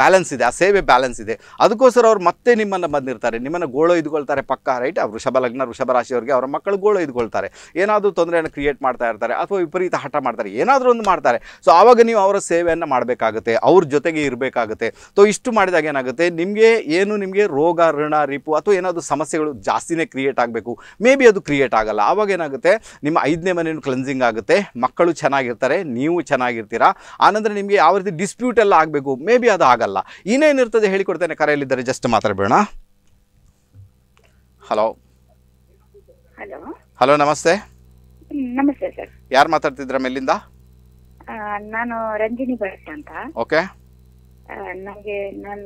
ಬ್ಯಾಲೆನ್ಸ್ ಇದೆ ಆ ಸೇವೆ ಬ್ಯಾಲೆನ್ಸ್ ಇದೆ ಅದಕ್ಕೋಸ್ಕರ ಅವ್ರು ಮತ್ತೆ ನಿಮ್ಮನ್ನು ಬಂದಿರ್ತಾರೆ ನಿಮ್ಮನ್ನು ಗೋಳ ಇದ್ಕೊಳ್ತಾರೆ ಪಕ್ಕ ರೈಟ್ ಆ ವೃಷಭ ಲಗ್ನ ವೃಷಭ ರಾಶಿಯವರಿಗೆ ಅವರ ಮಕ್ಕಳು ಗೋಳ ಇದ್ಕೊಳ್ತಾರೆ ಏನಾದರೂ ತೊಂದರೆಯನ್ನು ಕ್ರಿಯೇಟ್ ಮಾಡ್ತಾ ಇರ್ತಾರೆ ಅಥವಾ ವಿಪರೀತ ಹಠ ಮಾಡ್ತಾರೆ ಏನಾದರೂ ಒಂದು ಮಾಡ್ತಾರೆ ಸೊ ಆವಾಗ ನೀವು ಅವರ ಸೇವೆ ಸೇವೆಯನ್ನು ಮಾಡಬೇಕಾಗುತ್ತೆ ಅವ್ರ ಜೊತೆಗೆ ಇರಬೇಕಾಗುತ್ತೆ ಸೊ ಇಷ್ಟು ಮಾಡಿದಾಗ ಏನಾಗುತ್ತೆ ನಿಮಗೆ ಏನು ನಿಮಗೆ ರೋಗ ಋಣ ರಿಪು ಅಥವಾ ಏನಾದರೂ ಸಮಸ್ಯೆಗಳು ಜಾಸ್ತಿನೇ ಕ್ರಿಯೇಟ್ ಆಗಬೇಕು ಮೇ ಬಿ ಅದು ಕ್ರಿಯೇಟ್ ಆಗಲ್ಲ ಆವಾಗ ಏನಾಗುತ್ತೆ ನಿಮ್ಮ ಐದನೇ ಮನೆಯನ್ನು ಕ್ಲೆನ್ಸಿಂಗ್ ಆಗುತ್ತೆ ಮಕ್ಕಳು ಚೆನ್ನಾಗಿರ್ತಾರೆ ನೀವು ಚೆನ್ನಾಗಿರ್ತೀರಾ ಆನಂತರ ನಿಮಗೆ ಯಾವ ರೀತಿ ಡಿಸ್ಪ್ಯೂಟ್ ಎಲ್ಲ ಆಗಬೇಕು ಮೇ ಬಿ ಅದು ಆಗಲ್ಲ ಇನ್ನೇನಿರ್ತದೆ ಹೇಳಿಕೊಡ್ತೇನೆ ಕರೆಯಲ್ಲಿದ್ದಾರೆ ಜಸ್ಟ್ ಮಾತಾಡಬೇಡ ಹಲೋ ಹಲೋ ನಮಸ್ತೆ ನಮಸ್ತೆ ಸರ್ ಯಾರು ಮಾತಾಡ್ತಿದ್ರ ಮೇಲಿಂದ ನಾನು ರಂಜಿನಿ ಭಟ್ ಅಂತ ಓಕೆ ನನಗೆ ನಾನು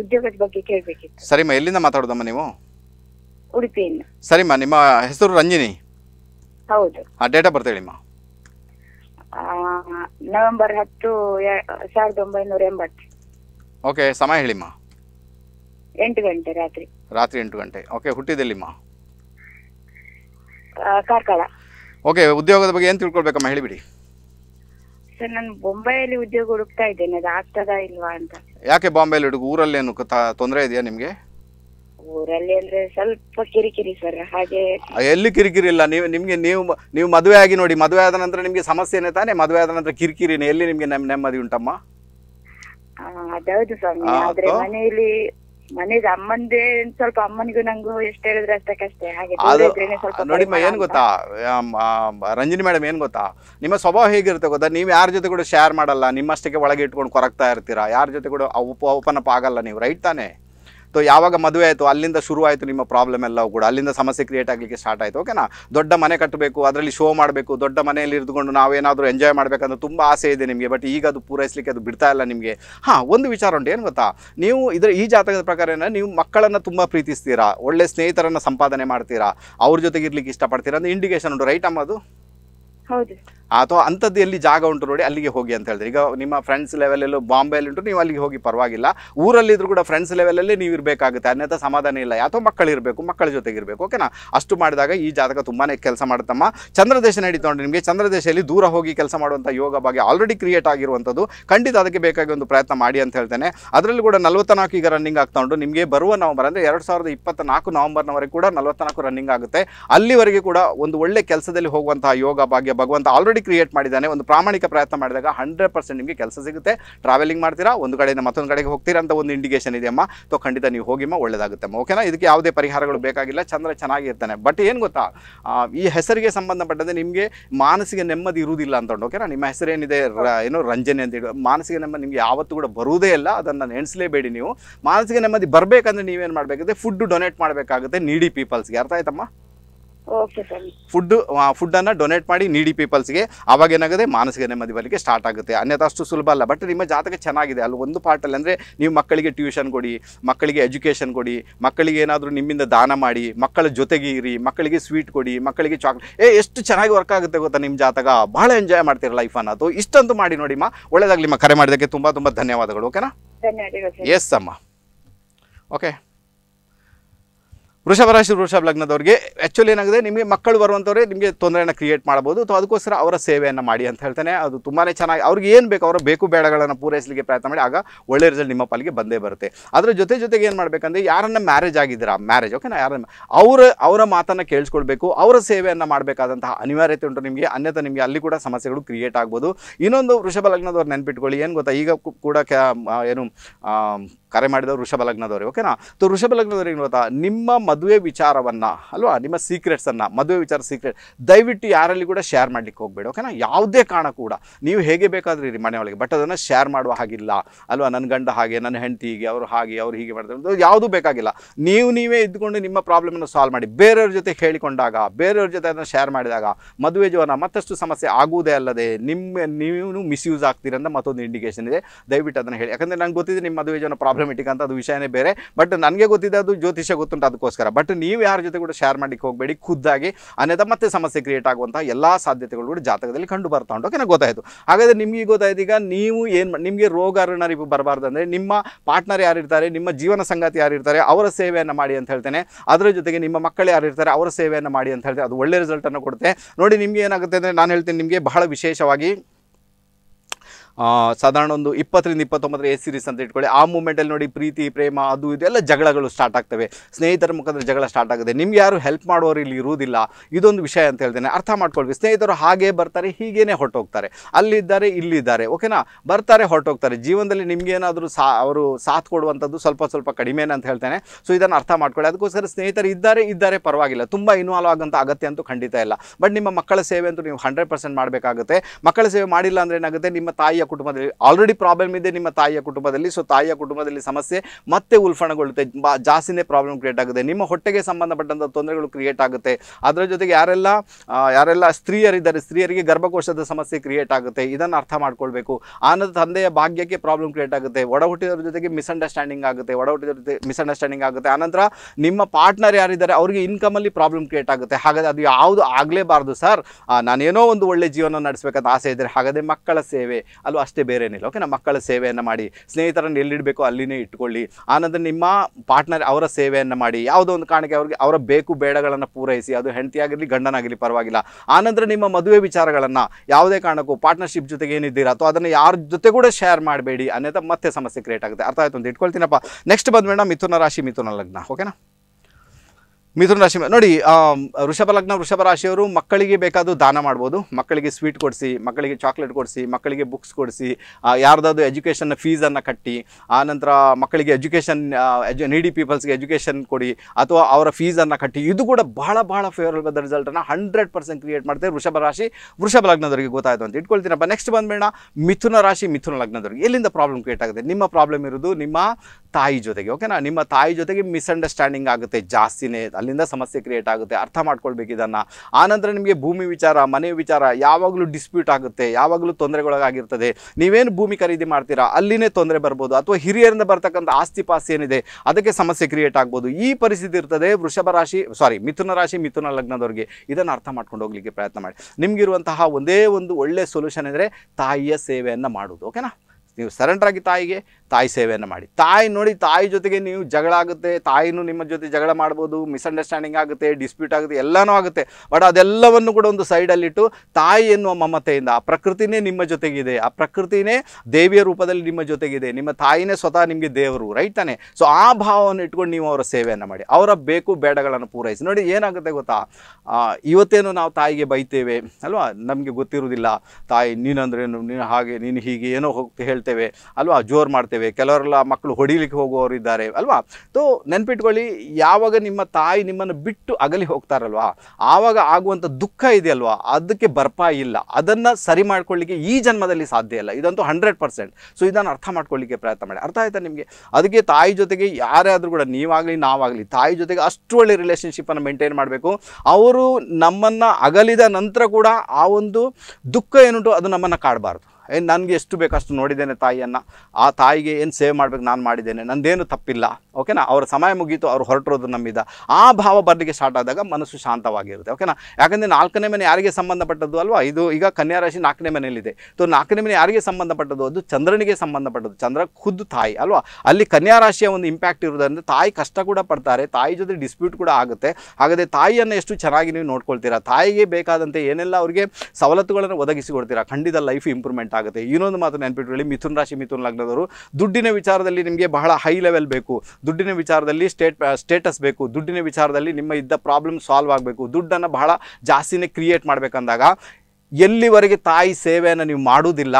ಉದ್ಯೋಗದ ಬಗ್ಗೆ ಕೇಳಬೇಕಿತ್ತು ಸರಿಮ್ಮ ಎಲ್ಲಿಂದ ಮಾತಾಡೋದಮ್ಮ ನೀವು ಉಡುಪಿಯಿಂದ ಸರಿಮ್ಮ ನಿಮ್ಮ ಹೆಸರು ರಂಜಿನಿ ಹೌದು ಆ ಡೇಟ್ ಆಫ್ ಬರ್ತ್ ಹೇಳಿಮ್ಮ ನವೆಂಬರ್ ಹತ್ತು ಸಾವಿರದ ಒಂಬೈನೂರ ಎಂಬತ್ತು ಓಕೆ ಸಮಯ ಹೇಳಿಮ್ಮ ಎಂಟು ಗಂಟೆ ರಾತ್ರಿ ರಾತ್ರಿ ಎಂಟು ಗಂಟೆ ಓಕೆ ಹುಟ್ಟಿದಲ್ಲಿಮ್ಮ ಕಾರ್ಕಳ ಓಕೆ ಉದ್ಯೋಗದ ಬಗ್ಗೆ ಏನು ತಿಳ್ಕೊಳ್ಬೇಕಮ್ಮ ಹೇಳಿಬಿಡಿ ಸರ್ ನಾನು ಬೊಂಬೈಯಲ್ಲಿ ಉದ್ಯೋಗ ಹುಡುಕ್ತಾ ಇದ್ದೇನೆ ಅದು ಆಗ್ತದಾ ಇಲ್ವಾ ಅಂತ ಯಾಕೆ ಬಾಂಬೆಯಲ್ಲಿ ಹುಡುಗ ಊರಲ್ಲೇನು ತ- ತೊಂದ್ರೆ ಇದೆಯಾ ನಿಮ್ಗೆ ಊರಲ್ಲಿ ಅಂದ್ರೆ ಸ್ವಲ್ಪ ಕಿರಿಕಿರಿ ಸರ್ ಹಾಗೆ ಎಲ್ಲಿ ಕಿರಿಕಿರಿ ಇಲ್ಲ ನೀವು ನಿಮ್ಗೆ ನೀವು ನೀವು ಮದುವೆ ಆಗಿ ನೋಡಿ ಮದುವೆ ಆದ ನಂತರ ನಿಮ್ಗೆ ಸಮಸ್ಯೆನೇ ತಾನೇ ಮದುವೆ ಆದ ನಂತರ ಕಿರಿಕಿರಿನೇ ಎಲ್ಲಿ ನಿಮ್ಗೆ ನೆಮ್ಮದಿ ಉಂಟಮ್ಮ ಆ, ಅದೌದು ಸ್ವಾಮಿ ಆದ್ರೆ ಮನೆಯಲ್ಲಿ ಸ್ವಲ್ಪ ಅಮ್ಮನಿಗೂ ನಂಗು ಎಷ್ಟ್ ಹೇಳಿದ್ರೆ ಏನ್ ಗೊತ್ತಾ ರಂಜಿನಿ ಮೇಡಮ್ ಏನ್ ಗೊತ್ತಾ ನಿಮ್ಮ ಸ್ವಭಾವ ಹೇಗಿರುತ್ತೆ ಗೊತ್ತಾ ನೀವ್ ಯಾರ ಜೊತೆ ಕೂಡ ಶೇರ್ ಮಾಡಲ್ಲ ನಿಮ್ಮಷ್ಟಕ್ಕೆ ಒಳಗೆ ಇಟ್ಕೊಂಡು ಕೊರಗ್ತಾ ಇರ್ತೀರಾ ಯಾರ ಜೊತೆ ಕೂಡ ಓಪನ್ ಅಪ್ ಆಗಲ್ಲ ನೀವು ರೈಟ್ ತಾನೆ ಸೊ ಯಾವಾಗ ಮದುವೆ ಆಯಿತು ಅಲ್ಲಿಂದ ಶುರು ಆಯಿತು ನಿಮ್ಮ ಪ್ರಾಬ್ಲಮ್ ಎಲ್ಲವೂ ಕೂಡ ಅಲ್ಲಿಂದ ಸಮಸ್ಯೆ ಕ್ರಿಯೇಟ್ ಆಗಲಿಕ್ಕೆ ಸ್ಟಾರ್ಟ್ ಆಯಿತು ಓಕೆನಾ ದೊಡ್ಡ ಮನೆ ಕಟ್ಟಬೇಕು ಅದರಲ್ಲಿ ಶೋ ಮಾಡಬೇಕು ದೊಡ್ಡ ಮನೆಯಲ್ಲಿ ಇದ್ದುಕೊಂಡು ನಾವೇನಾದರೂ ಎಂಜಾಯ್ ಮಾಡಬೇಕಂತ ತುಂಬ ಆಸೆ ಇದೆ ನಿಮಗೆ ಬಟ್ ಈಗ ಅದು ಪೂರೈಸಲಿಕ್ಕೆ ಅದು ಬಿಡ್ತಾ ಇಲ್ಲ ನಿಮಗೆ ಹಾಂ ಒಂದು ವಿಚಾರ ಉಂಟು ಏನು ಗೊತ್ತಾ ನೀವು ಇದರ ಈ ಜಾತಕದ ಪ್ರಕಾರ ನೀವು ಮಕ್ಕಳನ್ನು ತುಂಬ ಪ್ರೀತಿಸ್ತೀರಾ ಒಳ್ಳೆ ಸ್ನೇಹಿತರನ್ನು ಸಂಪಾದನೆ ಮಾಡ್ತೀರಾ ಅವ್ರ ಜೊತೆಗೆ ಇರ್ಲಿಕ್ಕೆ ಇಷ್ಟಪಡ್ತೀರಾ ಅಂದರೆ ಇಂಡಿಕೇಶನ್ ಉಂಟು ರೈಟ್ ಅಮ್ಮ ಅದು ಹೌದು ಅಥವಾ ಅಂಥದ್ದು ಎಲ್ಲಿ ಜಾಗ ಉಂಟು ನೋಡಿ ಅಲ್ಲಿಗೆ ಹೋಗಿ ಅಂತ ಹೇಳಿದ್ರೆ ಈಗ ನಿಮ್ಮ ಫ್ರೆಂಡ್ಸ್ ಲೆವೆಲಲ್ಲೂ ಬಾಂಬೆಯಲ್ಲಿ ಉಂಟು ನೀವು ಅಲ್ಲಿಗೆ ಹೋಗಿ ಪರವಾಗಿಲ್ಲ ಊರಲ್ಲಿದ್ದರೂ ಕೂಡ ಫ್ರೆಂಡ್ಸ್ ಲೆವೆಲಲ್ಲೇ ನೀವು ಇರಬೇಕಾಗುತ್ತೆ ಅನ್ಯಥ ಸಮಾಧಾನ ಇಲ್ಲ ಅಥವಾ ಮಕ್ಕಳಿರಬೇಕು ಮಕ್ಕಳ ಜೊತೆಗಿರಬೇಕು ಓಕೆನಾ ಅಷ್ಟು ಮಾಡಿದಾಗ ಈ ಜಾತಕ ತುಂಬಾ ಕೆಲಸ ಮಾಡುತ್ತಮ್ಮ ಚಂದ್ರದೇಶ ನಡೀತು ನಿಮಗೆ ಚಂದ್ರದೇಶದಲ್ಲಿ ದೂರ ಹೋಗಿ ಕೆಲಸ ಮಾಡುವಂಥ ಯೋಗ ಭಾಗ್ಯ ಆಲ್ರೆಡಿ ಕ್ರಿಯೇಟ್ ಆಗಿರುವಂಥದ್ದು ಖಂಡಿತ ಅದಕ್ಕೆ ಬೇಕಾಗಿ ಒಂದು ಪ್ರಯತ್ನ ಮಾಡಿ ಅಂತ ಹೇಳ್ತೇನೆ ಅದರಲ್ಲೂ ಕೂಡ ನಾಲ್ಕು ಈಗ ರನ್ನಿಂಗ್ ಆಗ್ತಾ ಉಂಟು ನಿಮಗೆ ಬರುವ ನವಂಬರ್ ಅಂದರೆ ಎರಡು ಸಾವಿರದ ಇಪ್ಪತ್ತ ನಾಲ್ಕು ನವಂಬರ್ನವರೆಗೆ ಕೂಡ ನಲ್ವತ್ತನಾಲ್ಕು ರನ್ನಿಂಗ್ ಆಗುತ್ತೆ ಅಲ್ಲಿವರೆಗೆ ಕೂಡ ಒಂದು ಒಳ್ಳೆ ಕೆಲಸದಲ್ಲಿ ಹೋಗುವಂತಹ ಯೋಗ ಭಾಗ್ಯ ಭಗವಂತ ಆಲ್ರೆಡಿ ಕ್ರಿಯೇಟ್ ಮಾಡಿದ್ದಾನೆ ಒಂದು ಪ್ರಾಮಾಣಿಕ ಪ್ರಯತ್ನ ಮಾಡಿದಾಗ ಹಂಡ್ರೆಡ್ ಪರ್ಸೆಂಟ್ ನಿಮಗೆ ಕೆಲಸ ಸಿಗುತ್ತೆ ಟ್ರಾವೆಲಿಂಗ್ ಮಾಡ್ತೀರಾ ಒಂದು ಕಡೆಯಿಂದ ಮತ್ತೊಂದು ಕಡೆಗೆ ಹೋಗ್ತೀರಾ ಅಂತ ಒಂದು ಇಂಡಿಕೇಶನ್ ಇದೆಯಮ್ಮ ಸೊ ಖಂಡಿತ ನೀವು ಹೋಗಿಮ್ಮ ಒಳ್ಳೇದಾಗುತ್ತಮ್ಮ ಓಕೆನಾ ಇದಕ್ಕೆ ಯಾವುದೇ ಪರಿಹಾರಗಳು ಬೇಕಾಗಿಲ್ಲ ಚಂದ್ರ ಚೆನ್ನಾಗಿರ್ತಾನೆ ಬಟ್ ಏನು ಗೊತ್ತಾ ಈ ಹೆಸರಿಗೆ ಸಂಬಂಧಪಟ್ಟಂತೆ ನಿಮಗೆ ಮಾನಸಿಕ ನೆಮ್ಮದಿ ಇರುವುದಿಲ್ಲ ಅಂತಂಡು ಓಕೆನಾ ನಿಮ್ಮ ಹೆಸರೇನಿದೆ ಏನು ರಂಜನೆ ಅಂತ ಹೇಳಿ ಮಾನಸಿಕ ನೆಮ್ಮದಿ ನಿಮಗೆ ಯಾವತ್ತೂ ಕೂಡ ಬರುವುದೇ ಇಲ್ಲ ಅದನ್ನು ನೆನೆಸಲೇಬೇಡಿ ನೀವು ಮಾನಸಿಕ ನೆಮ್ಮದಿ ಬರಬೇಕಂದ್ರೆ ನೀವೇನು ಮಾಡಬೇಕಾಗುತ್ತೆ ಫುಡ್ ಡೊನೇಟ್ ಮಾಡಬೇಕಾಗುತ್ತೆ ನೀಡಿ ಪೀಪಲ್ಸ್ಗೆ ಅರ್ಥ ಆಯ್ತಮ್ಮ ಫುಡ್ ಫುಡ್ ಅನ್ನ ಡೊನೇಟ್ ಮಾಡಿ ನೀಡಿ ಪೀಪಲ್ಸ್ಗೆ ಅವಾಗ ಏನಾಗುತ್ತೆ ಮಾನಸಿಕ ನೆಮ್ಮದಿ ಬರಲಿಕ್ಕೆ ಸ್ಟಾರ್ಟ್ ಆಗುತ್ತೆ ಅನ್ಯಥ ಅಷ್ಟು ಸುಲಭ ಅಲ್ಲ ಬಟ್ ನಿಮ್ಮ ಜಾತಕ ಚೆನ್ನಾಗಿದೆ ಅಲ್ಲಿ ಒಂದು ಪಾರ್ಟಲ್ಲಿ ಅಂದರೆ ನೀವು ಮಕ್ಕಳಿಗೆ ಟ್ಯೂಷನ್ ಕೊಡಿ ಮಕ್ಕಳಿಗೆ ಎಜುಕೇಷನ್ ಕೊಡಿ ಮಕ್ಕಳಿಗೆ ಏನಾದರೂ ನಿಮ್ಮಿಂದ ದಾನ ಮಾಡಿ ಮಕ್ಕಳ ಜೊತೆಗೆ ಇರಿ ಮಕ್ಕಳಿಗೆ ಸ್ವೀಟ್ ಕೊಡಿ ಮಕ್ಕಳಿಗೆ ಚಾಕ್ಲೇಟ್ ಏ ಎಷ್ಟು ಚೆನ್ನಾಗಿ ವರ್ಕ್ ಆಗುತ್ತೆ ಗೊತ್ತಾ ನಿಮ್ಮ ಜಾತಕ ಬಹಳ ಎಂಜಾಯ್ ಮಾಡ್ತೀರ ಲೈಫ್ ಅನ್ನೋದು ಇಷ್ಟಂತೂ ಮಾಡಿ ನೋಡಿಮ್ಮ ಒಳ್ಳೇದಾಗಲಿಮ್ಮ ಕರೆ ಮಾಡಿದ್ದಕ್ಕೆ ತುಂಬ ತುಂಬಾ ಧನ್ಯವಾದಗಳು ಓಕೆನಾ ಎಸ್ ಅಮ್ಮ ಓಕೆ ವೃಷಭ ರಾಶಿ ವೃಷಭ ಲಗ್ನದವ್ರಿಗೆ ಆ್ಯಕ್ಚುಲಿ ಏನಾಗಿದೆ ನಿಮಗೆ ಮಕ್ಕಳು ಬರುವಂಥವ್ರೆ ನಿಮಗೆ ತೊಂದರೆಯನ್ನು ಕ್ರಿಯೇಟ್ ಮಾಡ್ಬೋದು ಅಥವಾ ಅದಕ್ಕೋಸ್ಕರ ಅವರ ಸೇವೆಯನ್ನು ಮಾಡಿ ಅಂತ ಹೇಳ್ತಾನೆ ಅದು ತುಂಬಾ ಚೆನ್ನಾಗಿ ಅವ್ರಿಗೆ ಏನು ಬೇಕು ಅವರ ಬೇಕು ಬೇಡಗಳನ್ನು ಪೂರೈಸಲಿಕ್ಕೆ ಪ್ರಯತ್ನ ಮಾಡಿ ಆಗ ಒಳ್ಳೆ ರಿಸಲ್ಟ್ ನಿಮ್ಮ ಪಾಲಿಗೆ ಬಂದೇ ಬರುತ್ತೆ ಅದರ ಜೊತೆ ಜೊತೆಗೆ ಏನು ಮಾಡಬೇಕಂದ್ರೆ ಯಾರನ್ನ ಮ್ಯಾರೇಜ್ ಆಗಿದ್ದೀರಾ ಮ್ಯಾರೇಜ್ ಓಕೆನಾ ಯಾರನ್ನು ಅವರ ಅವರ ಮಾತನ್ನು ಕೇಳಿಸ್ಕೊಳ್ಬೇಕು ಅವರ ಸೇವೆಯನ್ನು ಮಾಡಬೇಕಾದಂತಹ ಅನಿವಾರ್ಯತೆ ಉಂಟು ನಿಮಗೆ ಅನ್ಯತ ನಿಮಗೆ ಅಲ್ಲಿ ಕೂಡ ಸಮಸ್ಯೆಗಳು ಕ್ರಿಯೇಟ್ ಆಗ್ಬೋದು ಇನ್ನೊಂದು ವೃಷಭ ಲಗ್ನದವ್ರು ನೆನಪಿಟ್ಕೊಳ್ಳಿ ಏನು ಗೊತ್ತಾ ಈಗ ಕೂಡ ಏನು ಕರೆ ಮಾಡಿದವರು ಋಷಭ ಓಕೆನಾ ತೊ ವೃಷಭ ಏನು ಗೊತ್ತಾ ನಿಮ್ಮ ಮದುವೆ ವಿಚಾರವನ್ನು ಅಲ್ವಾ ನಿಮ್ಮ ಸೀಕ್ರೆಟ್ಸನ್ನು ಮದುವೆ ವಿಚಾರ ಸೀಕ್ರೆಟ್ ದಯವಿಟ್ಟು ಯಾರಲ್ಲಿ ಕೂಡ ಶೇರ್ ಮಾಡಲಿಕ್ಕೆ ಹೋಗಬೇಡಿ ಓಕೆನಾ ಯಾವುದೇ ಕಾರಣ ಕೂಡ ನೀವು ಹೇಗೆ ಬೇಕಾದರೂ ಇರಿ ಮನೆಯೊಳಗೆ ಬಟ್ ಅದನ್ನು ಶೇರ್ ಮಾಡುವ ಹಾಗಿಲ್ಲ ಅಲ್ವಾ ನನ್ನ ಗಂಡ ಹಾಗೆ ನನ್ನ ಹೆಂಡತಿ ಹೀಗೆ ಅವರು ಹಾಗೆ ಅವರು ಹೀಗೆ ಮಾಡಿದ್ರು ಯಾವುದೂ ಬೇಕಾಗಿಲ್ಲ ನೀವು ನೀವೇ ಇದ್ದುಕೊಂಡು ನಿಮ್ಮ ಪ್ರಾಬ್ಲಮನ್ನು ಸಾಲ್ವ್ ಮಾಡಿ ಬೇರೆಯವ್ರ ಜೊತೆ ಹೇಳಿಕೊಂಡಾಗ ಬೇರೆಯವ್ರ ಜೊತೆ ಅದನ್ನು ಶೇರ್ ಮಾಡಿದಾಗ ಮದುವೆ ಜೀವನ ಮತ್ತಷ್ಟು ಸಮಸ್ಯೆ ಆಗುವುದೇ ಅಲ್ಲದೆ ನಿಮ್ಮ ನೀವು ಮಿಸ್ಯೂಸ್ ಆಗ್ತೀರಂತ ಮತ್ತೊಂದು ಇಂಡಿಕೇಶನ್ ಇದೆ ದಯವಿಟ್ಟು ಅದನ್ನು ಹೇಳಿ ಯಾಕಂದರೆ ನಂಗೆ ಗೊತ್ತಿದೆ ನಿಮ್ಮ ಮದುವೆ ಜೀವನ ಪ್ರಾಬ್ಲಮ್ ಪ್ರಾಬ್ಲಮೆಟಿಕ್ ಅಂತ ಅದು ವಿಷಯನೇ ಬೇರೆ ಬಟ್ ನನಗೆ ಗೊತ್ತಿದೆ ಅದು ಜ್ಯೋತಿಷ್ಯ ಗೊತ್ತುಂಟು ಅದಕ್ಕೋಸ್ಕರ ಬಟ್ ನೀವು ಯಾರ ಜೊತೆ ಕೂಡ ಶೇರ್ ಮಾಡಲಿಕ್ಕೆ ಹೋಗಬೇಡಿ ಖುದ್ದಾಗಿ ಅನ್ಯದ ಮತ್ತೆ ಸಮಸ್ಯೆ ಕ್ರಿಯೇಟ್ ಆಗುವಂಥ ಎಲ್ಲ ಸಾಧ್ಯತೆಗಳು ಕೂಡ ಜಾತಕದಲ್ಲಿ ಕಂಡು ಬರ್ತಾ ಉಂಟು ಓಕೆ ನನಗೆ ಗೊತ್ತಾಯಿತು ಹಾಗಾದರೆ ನಿಮಗೆ ಗೊತ್ತಾಯ್ತು ಈಗ ನೀವು ಏನು ನಿಮಗೆ ರೋಗ ಅರಿವು ಬರಬಾರ್ದು ಅಂದರೆ ನಿಮ್ಮ ಪಾರ್ಟ್ನರ್ ಯಾರಿರ್ತಾರೆ ನಿಮ್ಮ ಜೀವನ ಸಂಗಾತಿ ಯಾರಿರ್ತಾರೆ ಅವರ ಸೇವೆಯನ್ನು ಮಾಡಿ ಅಂತ ಹೇಳ್ತೇನೆ ಅದರ ಜೊತೆಗೆ ನಿಮ್ಮ ಮಕ್ಕಳು ಯಾರಿರ್ತಾರೆ ಅವರ ಸೇವೆಯನ್ನು ಮಾಡಿ ಅಂತ ಹೇಳ್ತಾರೆ ಅದು ಒಳ್ಳೆ ರಿಸಲ್ಟನ್ನು ಕೊಡುತ್ತೆ ನೋಡಿ ನಿಮಗೆ ಏನಾಗುತ್ತೆ ಅಂದರೆ ನಾನು ಹೇಳ್ತೀನಿ ನಿಮಗೆ ಬಹಳ ವಿಶೇಷವಾಗಿ ಸಾಧಾರಣ ಒಂದು ಇಪ್ಪತ್ತರಿಂದ ಇಪ್ಪತ್ತೊಂಬತ್ತರ ಎ ಸೀರೀಸ್ ಅಂತ ಇಟ್ಕೊಳ್ಳಿ ಆ ಮೂಮೆಂಟಲ್ಲಿ ನೋಡಿ ಪ್ರೀತಿ ಪ್ರೇಮ ಅದು ಇದೆಲ್ಲ ಜಗಳಗಳು ಸ್ಟಾರ್ಟ್ ಆಗ್ತವೆ ಸ್ನೇಹಿತರ ಮುಖಾಂತರ ಜಗಳ ಸ್ಟಾರ್ಟ್ ಆಗುತ್ತೆ ನಿಮ್ಗೆ ಯಾರು ಹೆಲ್ಪ್ ಮಾಡೋರು ಇಲ್ಲಿ ಇರುವುದಿಲ್ಲ ಇದೊಂದು ವಿಷಯ ಅಂತ ಹೇಳ್ತೇನೆ ಅರ್ಥ ಮಾಡ್ಕೊಳ್ಬೇಕು ಸ್ನೇಹಿತರು ಹಾಗೇ ಬರ್ತಾರೆ ಹೀಗೇನೆ ಹೊರಟೋಗ್ತಾರೆ ಅಲ್ಲಿದ್ದಾರೆ ಇಲ್ಲಿದ್ದಾರೆ ಓಕೆನಾ ಬರ್ತಾರೆ ಹೊರಟೋಗ್ತಾರೆ ಜೀವನದಲ್ಲಿ ನಿಮಗೇನಾದರೂ ಸಾ ಅವರು ಸಾಥ್ ಕೊಡುವಂಥದ್ದು ಸ್ವಲ್ಪ ಸ್ವಲ್ಪ ಕಡಿಮೆನೇ ಅಂತ ಹೇಳ್ತೇನೆ ಸೊ ಇದನ್ನು ಅರ್ಥ ಮಾಡ್ಕೊಳ್ಳಿ ಅದಕ್ಕೋಸ್ಕರ ಸ್ನೇಹಿತರು ಇದ್ದಾರೆ ಇದ್ದಾರೆ ಪರವಾಗಿಲ್ಲ ತುಂಬ ಇನ್ವಾಲ್ವ್ ಆಗೋಂಥ ಅಗತ್ಯ ಅಂತೂ ಖಂಡಿತ ಇಲ್ಲ ಬಟ್ ನಿಮ್ಮ ಮಕ್ಕಳ ಸೇವೆ ಅಂತೂ ನೀವು ಹಂಡ್ರೆಡ್ ಪರ್ಸೆಂಟ್ ಮಾಡಬೇಕಾಗುತ್ತೆ ಮಕ್ಕಳ ಸೇವೆ ಮಾಡಿಲ್ಲ ಅಂದರೆ ಏನಾಗುತ್ತೆ ನಿಮ್ಮ ತಾಯಿಯ ಕುಟುಂಬದಲ್ಲಿ ಆಲ್ರೆಡಿ ಪ್ರಾಬ್ಲಮ್ ಇದೆ ನಿಮ್ಮ ತಾಯಿಯ ಕುಟುಂಬದಲ್ಲಿ ಸೊ ತಾಯಿಯ ಕುಟುಂಬದಲ್ಲಿ ಸಮಸ್ಯೆ ಮತ್ತೆ ಉಲ್ಫಣಗೊಳ್ಳುತ್ತೆ ಜಾಸ್ತಿನೇ ಪ್ರಾಬ್ಲಮ್ ಕ್ರಿಯೇಟ್ ಆಗುತ್ತೆ ನಿಮ್ಮ ಹೊಟ್ಟೆಗೆ ಸಂಬಂಧಪಟ್ಟಂಥ ತೊಂದರೆಗಳು ಕ್ರಿಯೇಟ್ ಆಗುತ್ತೆ ಅದರ ಜೊತೆಗೆ ಯಾರೆಲ್ಲ ಯಾರೆಲ್ಲ ಸ್ತ್ರೀಯರಿದ್ದಾರೆ ಸ್ತ್ರೀಯರಿಗೆ ಗರ್ಭಕೋಶದ ಸಮಸ್ಯೆ ಕ್ರಿಯೇಟ್ ಆಗುತ್ತೆ ಇದನ್ನು ಅರ್ಥ ಮಾಡ್ಕೊಳ್ಬೇಕು ಆನಂತರ ತಂದೆಯ ಭಾಗ್ಯಕ್ಕೆ ಪ್ರಾಬ್ಲಮ್ ಕ್ರಿಯೇಟ್ ಆಗುತ್ತೆ ಒಡ ಹುಟ್ಟಿದವರ ಜೊತೆಗೆ ಮಿಸ್ಅಂಡರ್ಸ್ಟ್ಯಾಂಡಿಂಗ್ ಆಗುತ್ತೆ ಒಡ ಹುಟ್ಟಿದ ಜೊತೆ ಮಿಸ್ಅಂಡರ್ಸ್ಟ್ಯಾಂಡಿಂಗ್ ಆಗುತ್ತೆ ಆನಂತರ ನಿಮ್ಮ ಪಾರ್ಟ್ನರ್ ಯಾರಿದ್ದಾರೆ ಅವರಿಗೆ ಇನ್ಕಮಲ್ಲಿ ಪ್ರಾಬ್ಲಮ್ ಕ್ರಿಯೇಟ್ ಆಗುತ್ತೆ ಹಾಗಾದ್ರೆ ಅದು ಯಾವುದು ಆಗಲೇಬಾರ್ದು ಸರ್ ನಾನೇನೋ ಒಂದು ಒಳ್ಳೆ ಜೀವನ ನಡೆಸಬೇಕಂತ ಆಸೆ ಇದ್ದರೆ ಹಾಗಾದ್ರೆ ಮಕ್ಕಳ ಸೇವೆ ಅಲ್ಲೂ ಅಷ್ಟೇ ಬೇರೆ ಓಕೆ ನಮ್ಮ ಮಕ್ಕಳ ಸೇವೆಯನ್ನು ಮಾಡಿ ಸ್ನೇಹಿತರನ್ನು ಎಲ್ಲಿಡಬೇಕು ಅಲ್ಲಿನೇ ಇಟ್ಕೊಳ್ಳಿ ಆನಂತರ ನಿಮ್ಮ ಪಾರ್ಟ್ನರ್ ಅವರ ಸೇವೆಯನ್ನು ಮಾಡಿ ಯಾವುದೋ ಒಂದು ಕಾರಣಕ್ಕೆ ಅವ್ರಿಗೆ ಅವರ ಬೇಕು ಬೇಡಗಳನ್ನು ಪೂರೈಸಿ ಅದು ಹೆಂಡತಿಯಾಗಿರಲಿ ಗಂಡನಾಗಿರಲಿ ಪರವಾಗಿಲ್ಲ ಆನಂತರ ನಿಮ್ಮ ಮದುವೆ ವಿಚಾರಗಳನ್ನು ಯಾವುದೇ ಕಾರಣಕ್ಕೂ ಪಾರ್ಟ್ನರ್ಶಿಪ್ ಜೊತೆಗೆ ಏನಿದ್ದೀರಾ ಅಥವಾ ಅದನ್ನು ಯಾರ ಜೊತೆ ಕೂಡ ಶೇರ್ ಮಾಡಬೇಡಿ ಅನ್ನೋದ ಮತ್ತೆ ಸಮಸ್ಯೆ ಕ್ರಿಯೇಟ್ ಆಗುತ್ತೆ ಅರ್ಥ ಆಯ್ತು ಅಂತ ಇಟ್ಕೊಳ್ತೀನಪ್ಪ ನೆಕ್ಸ್ಟ್ ಬಂದ್ಬೇಡ ಮಿಥುನ ರಾಶಿ ಮಿಥುನ ಲಗ್ನ ಓಕೆನಾ ಮಿಥುನ ರಾಶಿ ನೋಡಿ ವೃಷಭ ಲಗ್ನ ವೃಷಭ ರಾಶಿಯವರು ಮಕ್ಕಳಿಗೆ ಬೇಕಾದರೂ ದಾನ ಮಾಡ್ಬೋದು ಮಕ್ಕಳಿಗೆ ಸ್ವೀಟ್ ಕೊಡಿಸಿ ಮಕ್ಕಳಿಗೆ ಚಾಕ್ಲೇಟ್ ಕೊಡಿಸಿ ಮಕ್ಕಳಿಗೆ ಬುಕ್ಸ್ ಕೊಡಿಸಿ ಯಾರ್ದಾದ್ರು ಎಜುಕೇಷನ್ನ ಫೀಸನ್ನು ಕಟ್ಟಿ ಆನಂತರ ಮಕ್ಕಳಿಗೆ ಎಜುಕೇಷನ್ ಎಜು ನೀಡಿ ಪೀಪಲ್ಸ್ಗೆ ಎಜುಕೇಷನ್ ಕೊಡಿ ಅಥವಾ ಅವರ ಫೀಸನ್ನು ಕಟ್ಟಿ ಇದು ಕೂಡ ಬಹಳ ಭಾಳ ಫೇವರಬಲ್ ರಿಸಲ್ಟನ್ನು ಹಂಡ್ರೆಡ್ ಪರ್ಸೆಂಟ್ ಕ್ರಿಯೇಟ್ ಮಾಡ್ತೇವೆ ವೃಷಭ ರಾಶಿ ವೃಷಭ ಲಗ್ನದವರಿಗೆ ಗೊತ್ತಾಯಿತು ಅಂತ ಇಟ್ಕೊಳ್ತೀನಪ್ಪ ನೆಕ್ಸ್ಟ್ ಬಂದ್ಬೇಡ ಮಿಥುನ ರಾಶಿ ಮಿಥುನ ಲಗ್ನದವ್ರಿಗೆ ಎಲ್ಲಿಂದ ಪ್ರಾಬ್ಲಮ್ ಕ್ರಿಯೇಟ್ ಆಗುತ್ತೆ ನಿಮ್ಮ ಪ್ರಾಬ್ಲಮ್ ಇರೋದು ನಿಮ್ಮ ತಾಯಿ ಜೊತೆಗೆ ಓಕೆನಾ ನಿಮ್ಮ ತಾಯಿ ಜೊತೆಗೆ ಮಿಸ್ಅಂಡರ್ಸ್ಟ್ಯಾಂಡಿಂಗ್ ಆಗುತ್ತೆ ಜಾಸ್ತಿನೇ ಅಲ್ಲಿಂದ ಸಮಸ್ಯೆ ಕ್ರಿಯೇಟ್ ಆಗುತ್ತೆ ಅರ್ಥ ಮಾಡ್ಕೊಳ್ಬೇಕು ಇದನ್ನು ಆನಂತರ ನಿಮಗೆ ಭೂಮಿ ವಿಚಾರ ಮನೆ ವಿಚಾರ ಯಾವಾಗಲೂ ಡಿಸ್ಪ್ಯೂಟ್ ಆಗುತ್ತೆ ಯಾವಾಗಲೂ ತೊಂದರೆಗೊಳಗಾಗಿರ್ತದೆ ನೀವೇನು ಭೂಮಿ ಖರೀದಿ ಮಾಡ್ತೀರಾ ಅಲ್ಲಿನೇ ತೊಂದರೆ ಬರ್ಬೋದು ಅಥವಾ ಹಿರಿಯರಿಂದ ಬರ್ತಕ್ಕಂಥ ಆಸ್ತಿ ಪಾಸ್ತಿ ಏನಿದೆ ಅದಕ್ಕೆ ಸಮಸ್ಯೆ ಕ್ರಿಯೇಟ್ ಆಗ್ಬೋದು ಈ ಪರಿಸ್ಥಿತಿ ಇರ್ತದೆ ವೃಷಭ ರಾಶಿ ಸಾರಿ ಮಿಥುನ ರಾಶಿ ಮಿಥುನ ಲಗ್ನದವ್ರಿಗೆ ಇದನ್ನು ಅರ್ಥ ಮಾಡ್ಕೊಂಡು ಹೋಗ್ಲಿಕ್ಕೆ ಪ್ರಯತ್ನ ಮಾಡಿ ನಿಮಗಿರುವಂತಹ ಒಂದೇ ಒಂದು ಒಳ್ಳೆಯ ಸೊಲ್ಯೂಷನ್ ಎಂದರೆ ತಾಯಿಯ ಸೇವೆಯನ್ನು ಮಾಡುವುದು ಓಕೆನಾ ನೀವು ಸರೆಂಡರ್ ಆಗಿ ತಾಯಿಗೆ ತಾಯಿ ಸೇವೆಯನ್ನು ಮಾಡಿ ತಾಯಿ ನೋಡಿ ತಾಯಿ ಜೊತೆಗೆ ನೀವು ಜಗಳ ಆಗುತ್ತೆ ತಾಯಿನೂ ನಿಮ್ಮ ಜೊತೆ ಜಗಳ ಮಾಡ್ಬೋದು ಮಿಸ್ಅಂಡರ್ಸ್ಟ್ಯಾಂಡಿಂಗ್ ಆಗುತ್ತೆ ಡಿಸ್ಪ್ಯೂಟ್ ಆಗುತ್ತೆ ಎಲ್ಲನೂ ಆಗುತ್ತೆ ಬಟ್ ಅದೆಲ್ಲವನ್ನು ಕೂಡ ಒಂದು ಸೈಡಲ್ಲಿಟ್ಟು ತಾಯಿ ಎನ್ನುವ ಮಮತೆಯಿಂದ ಆ ಪ್ರಕೃತಿನೇ ನಿಮ್ಮ ಜೊತೆಗಿದೆ ಆ ಪ್ರಕೃತಿನೇ ದೇವಿಯ ರೂಪದಲ್ಲಿ ನಿಮ್ಮ ಜೊತೆಗಿದೆ ನಿಮ್ಮ ತಾಯಿನೇ ಸ್ವತಃ ನಿಮಗೆ ದೇವರು ರೈಟ್ ತಾನೆ ಸೊ ಆ ಭಾವವನ್ನು ಇಟ್ಕೊಂಡು ನೀವು ಅವರ ಸೇವೆಯನ್ನು ಮಾಡಿ ಅವರ ಬೇಕು ಬೇಡಗಳನ್ನು ಪೂರೈಸಿ ನೋಡಿ ಏನಾಗುತ್ತೆ ಗೊತ್ತಾ ಇವತ್ತೇನು ನಾವು ತಾಯಿಗೆ ಬೈತೇವೆ ಅಲ್ವಾ ನಮಗೆ ಗೊತ್ತಿರುವುದಿಲ್ಲ ತಾಯಿ ನೀನಂದ್ರೇನು ನೀನು ಹಾಗೆ ನೀನು ಹೀಗೆ ಏನೋ ಹೋಗಿ ಹೇಳ್ತೇವೆ ಮಾಡ್ತೇವೆ ಅಲ್ವಾ ಜೋರು ಮಾಡ್ತೇವೆ ಕೆಲವರೆಲ್ಲ ಮಕ್ಕಳು ಹೊಡಿಲಿಕ್ಕೆ ಹೋಗುವವರು ಇದ್ದಾರೆ ಅಲ್ವಾ ಸೊ ನೆನಪಿಟ್ಕೊಳ್ಳಿ ಯಾವಾಗ ನಿಮ್ಮ ತಾಯಿ ನಿಮ್ಮನ್ನು ಬಿಟ್ಟು ಅಗಲಿ ಹೋಗ್ತಾರಲ್ವಾ ಆವಾಗ ಆಗುವಂಥ ದುಃಖ ಇದೆಯಲ್ವಾ ಅದಕ್ಕೆ ಬರ್ಪಾಯಿ ಇಲ್ಲ ಅದನ್ನು ಸರಿ ಮಾಡ್ಕೊಳ್ಳಿಕ್ಕೆ ಈ ಜನ್ಮದಲ್ಲಿ ಸಾಧ್ಯ ಇಲ್ಲ ಇದಂತೂ ಹಂಡ್ರೆಡ್ ಪರ್ಸೆಂಟ್ ಸೊ ಇದನ್ನು ಅರ್ಥ ಮಾಡ್ಕೊಳ್ಳಿಕ್ಕೆ ಪ್ರಯತ್ನ ಮಾಡಿ ಅರ್ಥ ಆಯ್ತಾ ನಿಮಗೆ ಅದಕ್ಕೆ ತಾಯಿ ಜೊತೆಗೆ ಯಾರೇ ಆದರೂ ಕೂಡ ನೀವಾಗಲಿ ನಾವಾಗಲಿ ತಾಯಿ ಜೊತೆಗೆ ಅಷ್ಟು ಒಳ್ಳೆ ರಿಲೇಷನ್ಶಿಪ್ಪನ್ನು ಮೇಂಟೈನ್ ಮಾಡಬೇಕು ಅವರು ನಮ್ಮನ್ನು ಅಗಲಿದ ನಂತರ ಕೂಡ ಆ ಒಂದು ದುಃಖ ಏನುಂಟು ಅದು ನಮ್ಮನ್ನು ಕಾಡಬಾರ್ದು ಏನು ನನಗೆ ಎಷ್ಟು ಬೇಕಷ್ಟು ನೋಡಿದ್ದೇನೆ ತಾಯಿಯನ್ನು ಆ ತಾಯಿಗೆ ಏನು ಸೇವ್ ಮಾಡಬೇಕು ನಾನು ಮಾಡಿದ್ದೇನೆ ನಂದೇನು ತಪ್ಪಿಲ್ಲ ಓಕೆನಾ ಅವರ ಸಮಯ ಮುಗೀತು ಅವ್ರು ಹೊರಟಿರೋದು ನಮ್ಮಿದ ಆ ಭಾವ ಬರಲಿಕ್ಕೆ ಸ್ಟಾರ್ಟ್ ಆದಾಗ ಮನಸ್ಸು ಶಾಂತವಾಗಿರುತ್ತೆ ಓಕೆನಾ ಯಾಕಂದರೆ ನಾಲ್ಕನೇ ಮನೆ ಯಾರಿಗೆ ಸಂಬಂಧಪಟ್ಟದ್ದು ಅಲ್ವಾ ಇದು ಈಗ ಕನ್ಯಾ ರಾಶಿ ನಾಲ್ಕನೇ ಮನೆಯಲ್ಲಿದೆ ಸೊ ನಾಲ್ಕನೇ ಮನೆ ಯಾರಿಗೆ ಸಂಬಂಧಪಟ್ಟದ್ದು ಅದು ಚಂದ್ರನಿಗೆ ಸಂಬಂಧಪಟ್ಟದ್ದು ಚಂದ್ರ ಖುದ್ದು ತಾಯಿ ಅಲ್ವಾ ಅಲ್ಲಿ ಕನ್ಯಾ ರಾಶಿಯ ಒಂದು ಇಂಪ್ಯಾಕ್ಟ್ ಇರೋದ್ರಿಂದ ತಾಯಿ ಕಷ್ಟ ಕೂಡ ಪಡ್ತಾರೆ ತಾಯಿ ಜೊತೆ ಡಿಸ್ಪ್ಯೂಟ್ ಕೂಡ ಆಗುತ್ತೆ ಹಾಗಾದರೆ ತಾಯಿಯನ್ನು ಎಷ್ಟು ಚೆನ್ನಾಗಿ ನೀವು ನೋಡ್ಕೊಳ್ತೀರಾ ತಾಯಿಗೆ ಬೇಕಾದಂತೆ ಏನೆಲ್ಲ ಅವರಿಗೆ ಸವಲತ್ತುಗಳನ್ನು ಒದಗಿಸಿಕೊಡ್ತೀರಾ ಖಂಡಿತ ಲೈಫ್ ಇಂಪ್ರೂವ್ಮೆಂಟ್ ಆಗುತ್ತೆ ಇನ್ನೊಂದು ಮಾತು ನೆನಪಿಟ್ಕೊಳ್ಳಿ ಮಿಥುನ್ ರಾಶಿ ಮಿಥುನ್ ಲಗ್ನದವರು ದುಡ್ಡಿನ ವಿಚಾರದಲ್ಲಿ ನಿಮಗೆ ಬಹಳ ಹೈ ಲೆವೆಲ್ ಬೇಕು ದುಡ್ಡಿನ ವಿಚಾರದಲ್ಲಿ ಸ್ಟೇಟ್ ಸ್ಟೇಟಸ್ ಬೇಕು ದುಡ್ಡಿನ ವಿಚಾರದಲ್ಲಿ ನಿಮ್ಮ ಇದ್ದ ಪ್ರಾಬ್ಲಮ್ ಸಾಲ್ವ್ ಆಗಬೇಕು ದುಡ್ಡನ್ನು ಬಹಳ ಜಾಸ್ತಿನೇ ಕ್ರಿಯೇಟ್ ಮಾಡಬೇಕಂದಾಗ ಎಲ್ಲಿವರೆಗೆ ತಾಯಿ ಸೇವೆಯನ್ನು ನೀವು ಮಾಡೋದಿಲ್ಲ